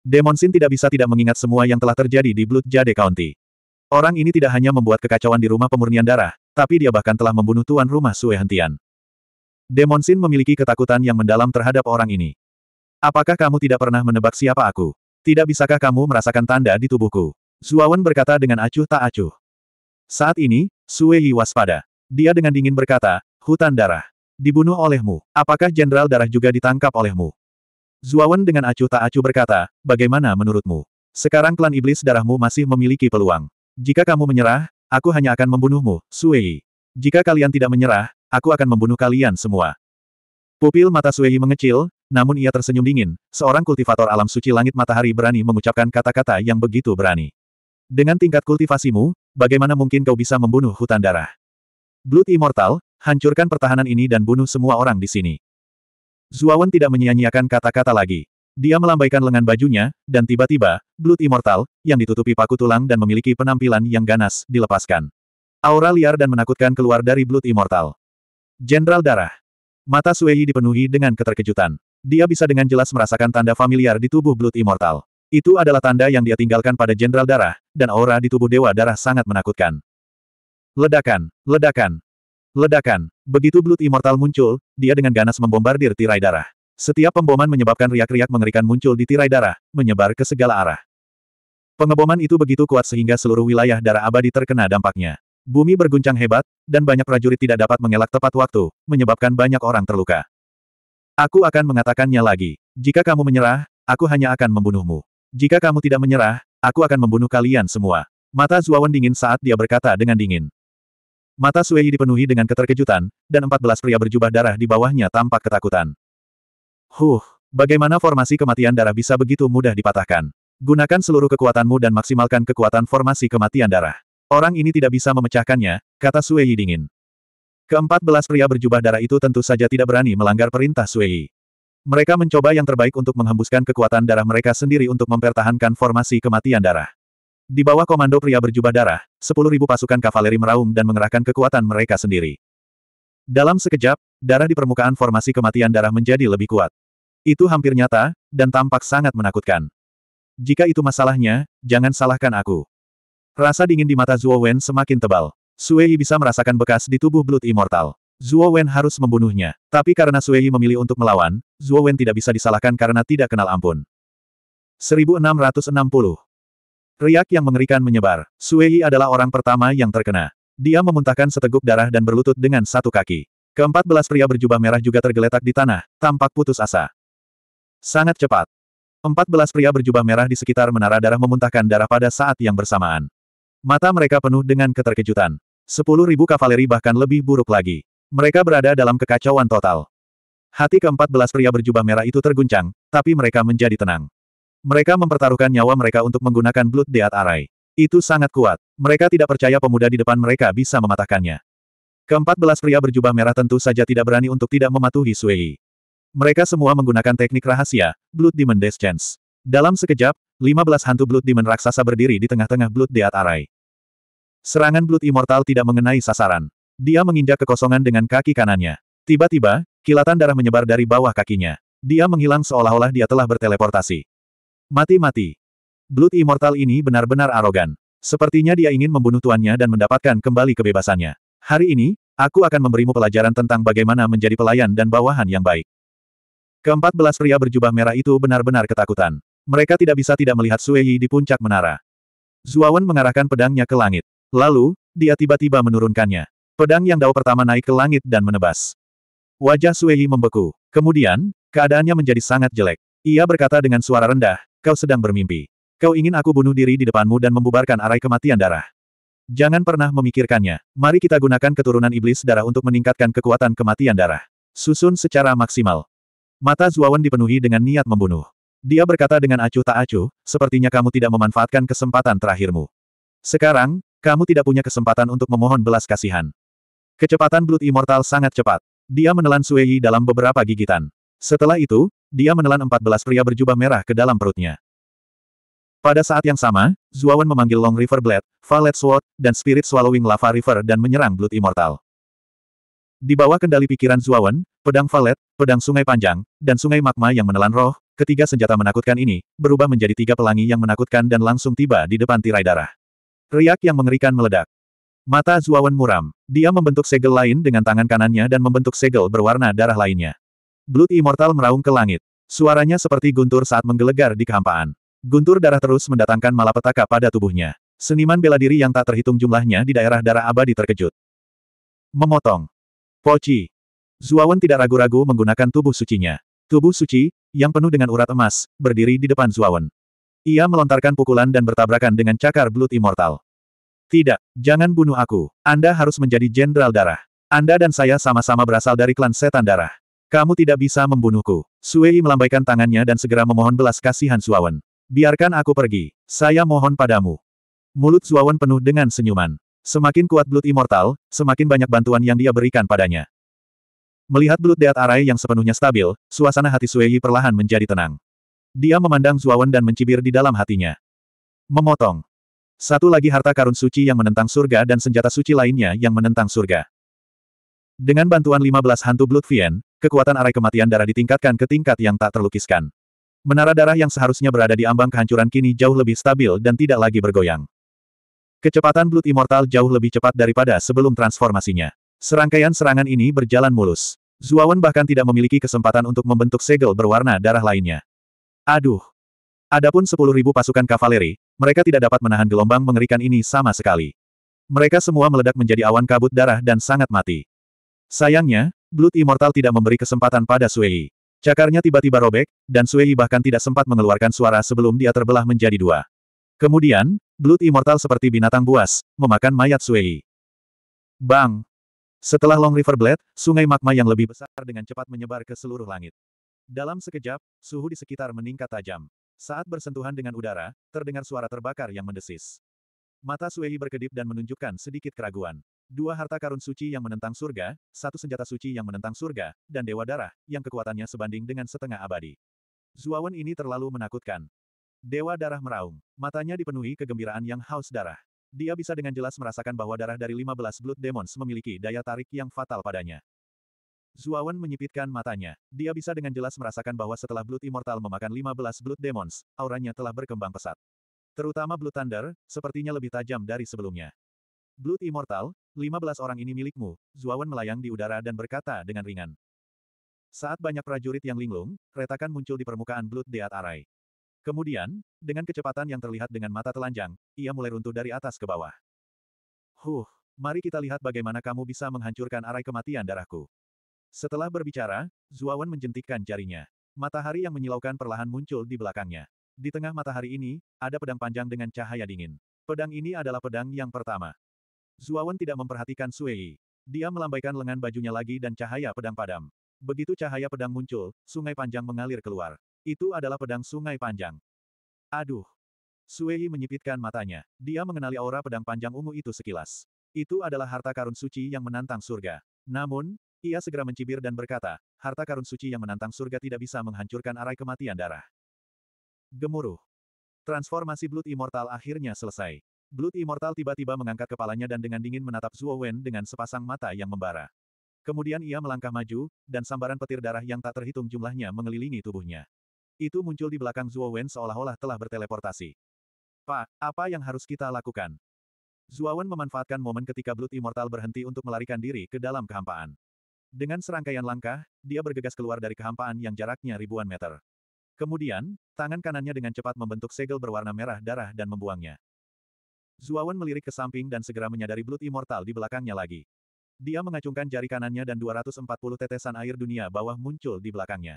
Demon Demonsin tidak bisa tidak mengingat semua yang telah terjadi di Blood Jade County. Orang ini tidak hanya membuat kekacauan di rumah pemurnian darah, tapi dia bahkan telah membunuh tuan rumah Sue Hentian. Demonsin memiliki ketakutan yang mendalam terhadap orang ini. Apakah kamu tidak pernah menebak siapa aku? Tidak bisakah kamu merasakan tanda di tubuhku? Zuawan berkata dengan acuh tak acuh. Saat ini, Sue Yi waspada. Dia dengan dingin berkata, hutan darah. Dibunuh olehmu. Apakah Jenderal Darah juga ditangkap olehmu? Zuawan dengan acuh tak acuh berkata, bagaimana menurutmu? Sekarang klan iblis darahmu masih memiliki peluang. Jika kamu menyerah, aku hanya akan membunuhmu, Sue Yi. Jika kalian tidak menyerah, aku akan membunuh kalian semua. Pupil mata Sue Yi mengecil, namun ia tersenyum dingin, seorang kultivator alam suci langit matahari berani mengucapkan kata-kata yang begitu berani. Dengan tingkat kultivasimu, bagaimana mungkin kau bisa membunuh hutan darah? Blood Immortal, hancurkan pertahanan ini dan bunuh semua orang di sini. Zuawan tidak menyia-nyiakan kata-kata lagi. Dia melambaikan lengan bajunya, dan tiba-tiba, Blood Immortal, yang ditutupi paku tulang dan memiliki penampilan yang ganas, dilepaskan. Aura liar dan menakutkan keluar dari Blood Immortal. Jenderal Darah. Mata Sueyi dipenuhi dengan keterkejutan. Dia bisa dengan jelas merasakan tanda familiar di tubuh Blood Immortal. Itu adalah tanda yang dia tinggalkan pada Jenderal Darah, dan aura di tubuh Dewa Darah sangat menakutkan. Ledakan, ledakan, ledakan. Begitu Blood Immortal muncul, dia dengan ganas membombardir tirai darah. Setiap pemboman menyebabkan riak-riak mengerikan muncul di tirai darah, menyebar ke segala arah. Pengeboman itu begitu kuat sehingga seluruh wilayah darah abadi terkena dampaknya. Bumi berguncang hebat, dan banyak prajurit tidak dapat mengelak tepat waktu, menyebabkan banyak orang terluka. Aku akan mengatakannya lagi. Jika kamu menyerah, aku hanya akan membunuhmu. Jika kamu tidak menyerah, aku akan membunuh kalian semua. Mata Zuawan dingin saat dia berkata dengan dingin. Mata Sui dipenuhi dengan keterkejutan, dan 14 pria berjubah darah di bawahnya tampak ketakutan. Huh, bagaimana formasi kematian darah bisa begitu mudah dipatahkan? Gunakan seluruh kekuatanmu dan maksimalkan kekuatan formasi kematian darah. Orang ini tidak bisa memecahkannya, kata Sui dingin. Keempat belas pria berjubah darah itu tentu saja tidak berani melanggar perintah Sui. Mereka mencoba yang terbaik untuk menghembuskan kekuatan darah mereka sendiri untuk mempertahankan formasi kematian darah. Di bawah komando pria berjubah darah, 10.000 pasukan kavaleri meraung dan mengerahkan kekuatan mereka sendiri. Dalam sekejap, darah di permukaan formasi kematian darah menjadi lebih kuat. Itu hampir nyata, dan tampak sangat menakutkan. Jika itu masalahnya, jangan salahkan aku. Rasa dingin di mata Zuo Wen semakin tebal. Sui bisa merasakan bekas di tubuh Blood Immortal. Zuo Wen harus membunuhnya. Tapi karena Yi memilih untuk melawan, Zuo Wen tidak bisa disalahkan karena tidak kenal ampun. 1660 Riak yang mengerikan menyebar. Yi adalah orang pertama yang terkena. Dia memuntahkan seteguk darah dan berlutut dengan satu kaki. Keempat belas pria berjubah merah juga tergeletak di tanah, tampak putus asa. Sangat cepat. Empat belas pria berjubah merah di sekitar menara darah memuntahkan darah pada saat yang bersamaan. Mata mereka penuh dengan keterkejutan. Sepuluh ribu kavaleri bahkan lebih buruk lagi. Mereka berada dalam kekacauan total. Hati keempat belas pria berjubah merah itu terguncang, tapi mereka menjadi tenang. Mereka mempertaruhkan nyawa mereka untuk menggunakan Blood Death Array. Itu sangat kuat. Mereka tidak percaya pemuda di depan mereka bisa mematahkannya. Keempat belas pria berjubah merah tentu saja tidak berani untuk tidak mematuhi Suei. Mereka semua menggunakan teknik rahasia, Blood Demon Deschance. Dalam sekejap, lima belas hantu Blood Demon raksasa berdiri di tengah-tengah Blood Death Array. Serangan Blood Immortal tidak mengenai sasaran. Dia menginjak kekosongan dengan kaki kanannya. Tiba-tiba, kilatan darah menyebar dari bawah kakinya. Dia menghilang seolah-olah dia telah berteleportasi. Mati-mati. Blood Immortal ini benar-benar arogan. Sepertinya dia ingin membunuh tuannya dan mendapatkan kembali kebebasannya. Hari ini, aku akan memberimu pelajaran tentang bagaimana menjadi pelayan dan bawahan yang baik. Keempat belas pria berjubah merah itu benar-benar ketakutan. Mereka tidak bisa tidak melihat Sueyi di puncak menara. Zuawan mengarahkan pedangnya ke langit. Lalu, dia tiba-tiba menurunkannya. Pedang yang dao pertama naik ke langit dan menebas. Wajah Sueyi membeku. Kemudian, keadaannya menjadi sangat jelek. Ia berkata dengan suara rendah, kau sedang bermimpi. Kau ingin aku bunuh diri di depanmu dan membubarkan arai kematian darah. Jangan pernah memikirkannya. Mari kita gunakan keturunan iblis darah untuk meningkatkan kekuatan kematian darah. Susun secara maksimal. Mata Zuawan dipenuhi dengan niat membunuh. Dia berkata dengan acuh tak acuh, sepertinya kamu tidak memanfaatkan kesempatan terakhirmu. Sekarang, kamu tidak punya kesempatan untuk memohon belas kasihan. Kecepatan Blood Immortal sangat cepat. Dia menelan Sueyi dalam beberapa gigitan. Setelah itu, dia menelan 14 pria berjubah merah ke dalam perutnya. Pada saat yang sama, Zuawan memanggil Long River Blade, Valet Sword, dan Spirit Swallowing Lava River dan menyerang Blood Immortal. Di bawah kendali pikiran Zuawan, pedang Valet, pedang sungai panjang, dan sungai magma yang menelan roh, Ketiga senjata menakutkan ini, berubah menjadi tiga pelangi yang menakutkan dan langsung tiba di depan tirai darah. Riak yang mengerikan meledak. Mata Zuawan muram. Dia membentuk segel lain dengan tangan kanannya dan membentuk segel berwarna darah lainnya. Blood Immortal meraung ke langit. Suaranya seperti guntur saat menggelegar di kehampaan. Guntur darah terus mendatangkan malapetaka pada tubuhnya. Seniman bela diri yang tak terhitung jumlahnya di daerah darah abadi terkejut. Memotong. Poci. Zuawan tidak ragu-ragu menggunakan tubuh sucinya. Tubuh suci, yang penuh dengan urat emas, berdiri di depan Zuawan. Ia melontarkan pukulan dan bertabrakan dengan cakar Blood Immortal. Tidak, jangan bunuh aku. Anda harus menjadi jenderal darah. Anda dan saya sama-sama berasal dari klan setan darah. Kamu tidak bisa membunuhku. Suei melambaikan tangannya dan segera memohon belas kasihan Suawan. Biarkan aku pergi. Saya mohon padamu. Mulut Suawan penuh dengan senyuman. Semakin kuat Blood Immortal, semakin banyak bantuan yang dia berikan padanya. Melihat Blood Death Array yang sepenuhnya stabil, suasana hati Suei perlahan menjadi tenang. Dia memandang Zuawan dan mencibir di dalam hatinya. Memotong. Satu lagi harta karun suci yang menentang surga dan senjata suci lainnya yang menentang surga. Dengan bantuan 15 hantu Bloodfien, kekuatan arai kematian darah ditingkatkan ke tingkat yang tak terlukiskan. Menara darah yang seharusnya berada di ambang kehancuran kini jauh lebih stabil dan tidak lagi bergoyang. Kecepatan Blood Immortal jauh lebih cepat daripada sebelum transformasinya. Serangkaian serangan ini berjalan mulus. Zuawan bahkan tidak memiliki kesempatan untuk membentuk segel berwarna darah lainnya. Aduh! Adapun 10.000 pasukan kavaleri, mereka tidak dapat menahan gelombang mengerikan ini sama sekali. Mereka semua meledak menjadi awan kabut darah dan sangat mati. Sayangnya, Blood Immortal tidak memberi kesempatan pada Suei. Cakarnya tiba-tiba robek, dan Suei bahkan tidak sempat mengeluarkan suara sebelum dia terbelah menjadi dua. Kemudian, Blood Immortal seperti binatang buas, memakan mayat Suei. Bang! Setelah Long River Blade, sungai magma yang lebih besar dengan cepat menyebar ke seluruh langit. Dalam sekejap, suhu di sekitar meningkat tajam. Saat bersentuhan dengan udara, terdengar suara terbakar yang mendesis. Mata Suehi berkedip dan menunjukkan sedikit keraguan. Dua harta karun suci yang menentang surga, satu senjata suci yang menentang surga, dan dewa darah, yang kekuatannya sebanding dengan setengah abadi. Zuawan ini terlalu menakutkan. Dewa darah meraung. Matanya dipenuhi kegembiraan yang haus darah. Dia bisa dengan jelas merasakan bahwa darah dari 15 Blood Demons memiliki daya tarik yang fatal padanya. Zuawan menyipitkan matanya. Dia bisa dengan jelas merasakan bahwa setelah Blood Immortal memakan 15 Blood Demons, auranya telah berkembang pesat. Terutama Blood Thunder, sepertinya lebih tajam dari sebelumnya. Blood Immortal, 15 orang ini milikmu, Zuawan melayang di udara dan berkata dengan ringan. Saat banyak prajurit yang linglung, retakan muncul di permukaan Blood Deat Array. Kemudian, dengan kecepatan yang terlihat dengan mata telanjang, ia mulai runtuh dari atas ke bawah. Huh, mari kita lihat bagaimana kamu bisa menghancurkan arai kematian darahku. Setelah berbicara, Zuawan menjentikkan jarinya. Matahari yang menyilaukan perlahan muncul di belakangnya. Di tengah matahari ini, ada pedang panjang dengan cahaya dingin. Pedang ini adalah pedang yang pertama. Zuawan tidak memperhatikan Sui. Dia melambaikan lengan bajunya lagi dan cahaya pedang padam. Begitu cahaya pedang muncul, sungai panjang mengalir keluar. Itu adalah pedang sungai panjang. Aduh. Suei menyipitkan matanya. Dia mengenali aura pedang panjang ungu itu sekilas. Itu adalah harta karun suci yang menantang surga. Namun, ia segera mencibir dan berkata, harta karun suci yang menantang surga tidak bisa menghancurkan arai kematian darah. Gemuruh. Transformasi Blood Immortal akhirnya selesai. Blood Immortal tiba-tiba mengangkat kepalanya dan dengan dingin menatap Zuo Wen dengan sepasang mata yang membara. Kemudian ia melangkah maju, dan sambaran petir darah yang tak terhitung jumlahnya mengelilingi tubuhnya. Itu muncul di belakang Zuo Wen seolah-olah telah berteleportasi. Pak, apa yang harus kita lakukan? Wen memanfaatkan momen ketika Blood Immortal berhenti untuk melarikan diri ke dalam kehampaan. Dengan serangkaian langkah, dia bergegas keluar dari kehampaan yang jaraknya ribuan meter. Kemudian, tangan kanannya dengan cepat membentuk segel berwarna merah darah dan membuangnya. Zuawan melirik ke samping dan segera menyadari Blood Immortal di belakangnya lagi. Dia mengacungkan jari kanannya dan 240 tetesan air dunia bawah muncul di belakangnya.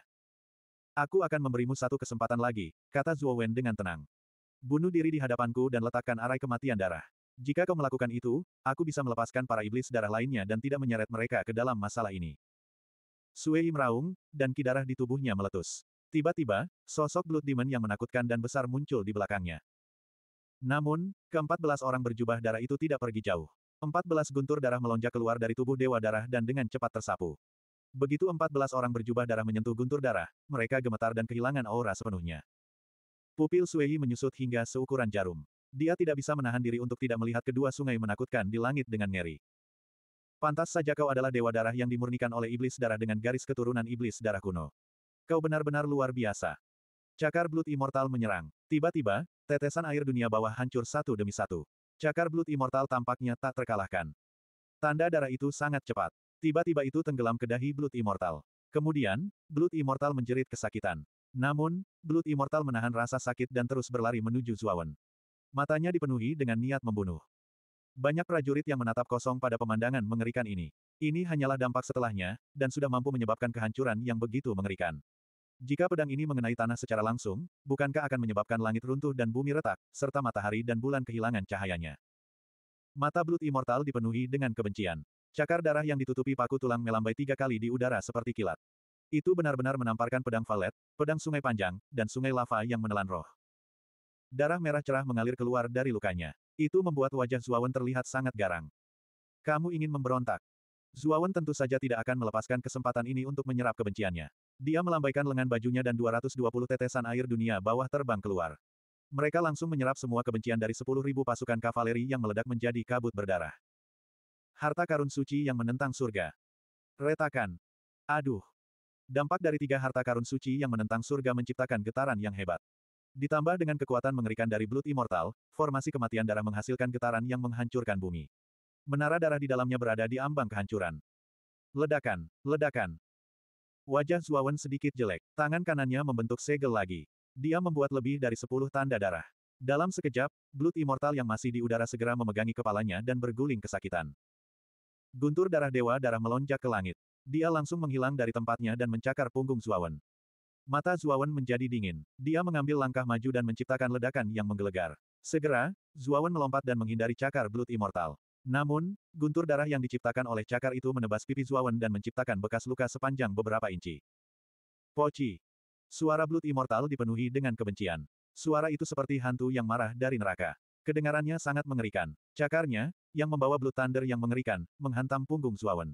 Aku akan memberimu satu kesempatan lagi, kata Wen dengan tenang. Bunuh diri di hadapanku dan letakkan arai kematian darah. Jika kau melakukan itu, aku bisa melepaskan para iblis darah lainnya dan tidak menyeret mereka ke dalam masalah ini. Suei meraung, dan kidarah di tubuhnya meletus. Tiba-tiba, sosok Blood Demon yang menakutkan dan besar muncul di belakangnya. Namun, keempat belas orang berjubah darah itu tidak pergi jauh. Empat belas guntur darah melonjak keluar dari tubuh Dewa Darah dan dengan cepat tersapu. Begitu empat belas orang berjubah darah menyentuh guntur darah, mereka gemetar dan kehilangan aura sepenuhnya. Pupil Suei menyusut hingga seukuran jarum. Dia tidak bisa menahan diri untuk tidak melihat kedua sungai menakutkan di langit dengan ngeri. Pantas saja kau adalah dewa darah yang dimurnikan oleh iblis darah dengan garis keturunan iblis darah kuno. Kau benar-benar luar biasa. Cakar Blood Immortal menyerang. Tiba-tiba, tetesan air dunia bawah hancur satu demi satu. Cakar Blood Immortal tampaknya tak terkalahkan. Tanda darah itu sangat cepat. Tiba-tiba itu tenggelam ke dahi Blood Immortal. Kemudian, Blood Immortal menjerit kesakitan. Namun, Blood Immortal menahan rasa sakit dan terus berlari menuju Zuawan. Matanya dipenuhi dengan niat membunuh. Banyak prajurit yang menatap kosong pada pemandangan mengerikan ini. Ini hanyalah dampak setelahnya, dan sudah mampu menyebabkan kehancuran yang begitu mengerikan. Jika pedang ini mengenai tanah secara langsung, bukankah akan menyebabkan langit runtuh dan bumi retak, serta matahari dan bulan kehilangan cahayanya? Mata belut immortal dipenuhi dengan kebencian. Cakar darah yang ditutupi paku tulang melambai tiga kali di udara seperti kilat. Itu benar-benar menamparkan pedang valet, pedang sungai panjang, dan sungai lava yang menelan roh. Darah merah cerah mengalir keluar dari lukanya. Itu membuat wajah Zuawan terlihat sangat garang. Kamu ingin memberontak. Zuawan tentu saja tidak akan melepaskan kesempatan ini untuk menyerap kebenciannya. Dia melambaikan lengan bajunya dan 220 tetesan air dunia bawah terbang keluar. Mereka langsung menyerap semua kebencian dari 10.000 pasukan kavaleri yang meledak menjadi kabut berdarah. Harta karun suci yang menentang surga. Retakan. Aduh. Dampak dari tiga harta karun suci yang menentang surga menciptakan getaran yang hebat. Ditambah dengan kekuatan mengerikan dari Blood Immortal, formasi kematian darah menghasilkan getaran yang menghancurkan bumi. Menara darah di dalamnya berada di ambang kehancuran. Ledakan, ledakan. Wajah Zuawan sedikit jelek, tangan kanannya membentuk segel lagi. Dia membuat lebih dari sepuluh tanda darah. Dalam sekejap, Blood Immortal yang masih di udara segera memegangi kepalanya dan berguling kesakitan. Guntur darah dewa darah melonjak ke langit. Dia langsung menghilang dari tempatnya dan mencakar punggung Zuawan. Mata Zuawan menjadi dingin. Dia mengambil langkah maju dan menciptakan ledakan yang menggelegar. Segera, Zuawan melompat dan menghindari cakar belut immortal. Namun, guntur darah yang diciptakan oleh cakar itu menebas pipi Zuawan dan menciptakan bekas luka sepanjang beberapa inci. Poci. Suara belut immortal dipenuhi dengan kebencian. Suara itu seperti hantu yang marah dari neraka. Kedengarannya sangat mengerikan. Cakarnya, yang membawa Blood Thunder yang mengerikan, menghantam punggung Zuawan.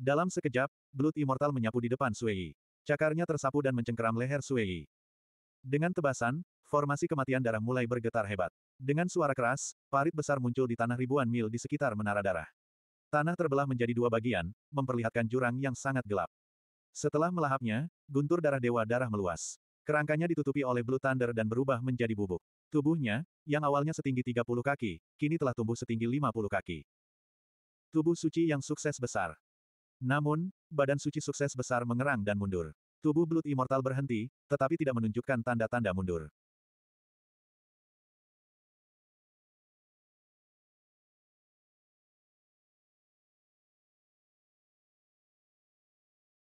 Dalam sekejap, Blood Immortal menyapu di depan Suei. Cakarnya tersapu dan mencengkeram leher Suei. Dengan tebasan, formasi kematian darah mulai bergetar hebat. Dengan suara keras, parit besar muncul di tanah ribuan mil di sekitar menara darah. Tanah terbelah menjadi dua bagian, memperlihatkan jurang yang sangat gelap. Setelah melahapnya, guntur darah dewa darah meluas. Kerangkanya ditutupi oleh Blue Thunder dan berubah menjadi bubuk. Tubuhnya, yang awalnya setinggi 30 kaki, kini telah tumbuh setinggi 50 kaki. Tubuh suci yang sukses besar. Namun, badan suci sukses besar mengerang dan mundur. Tubuh Blood Immortal berhenti, tetapi tidak menunjukkan tanda-tanda mundur.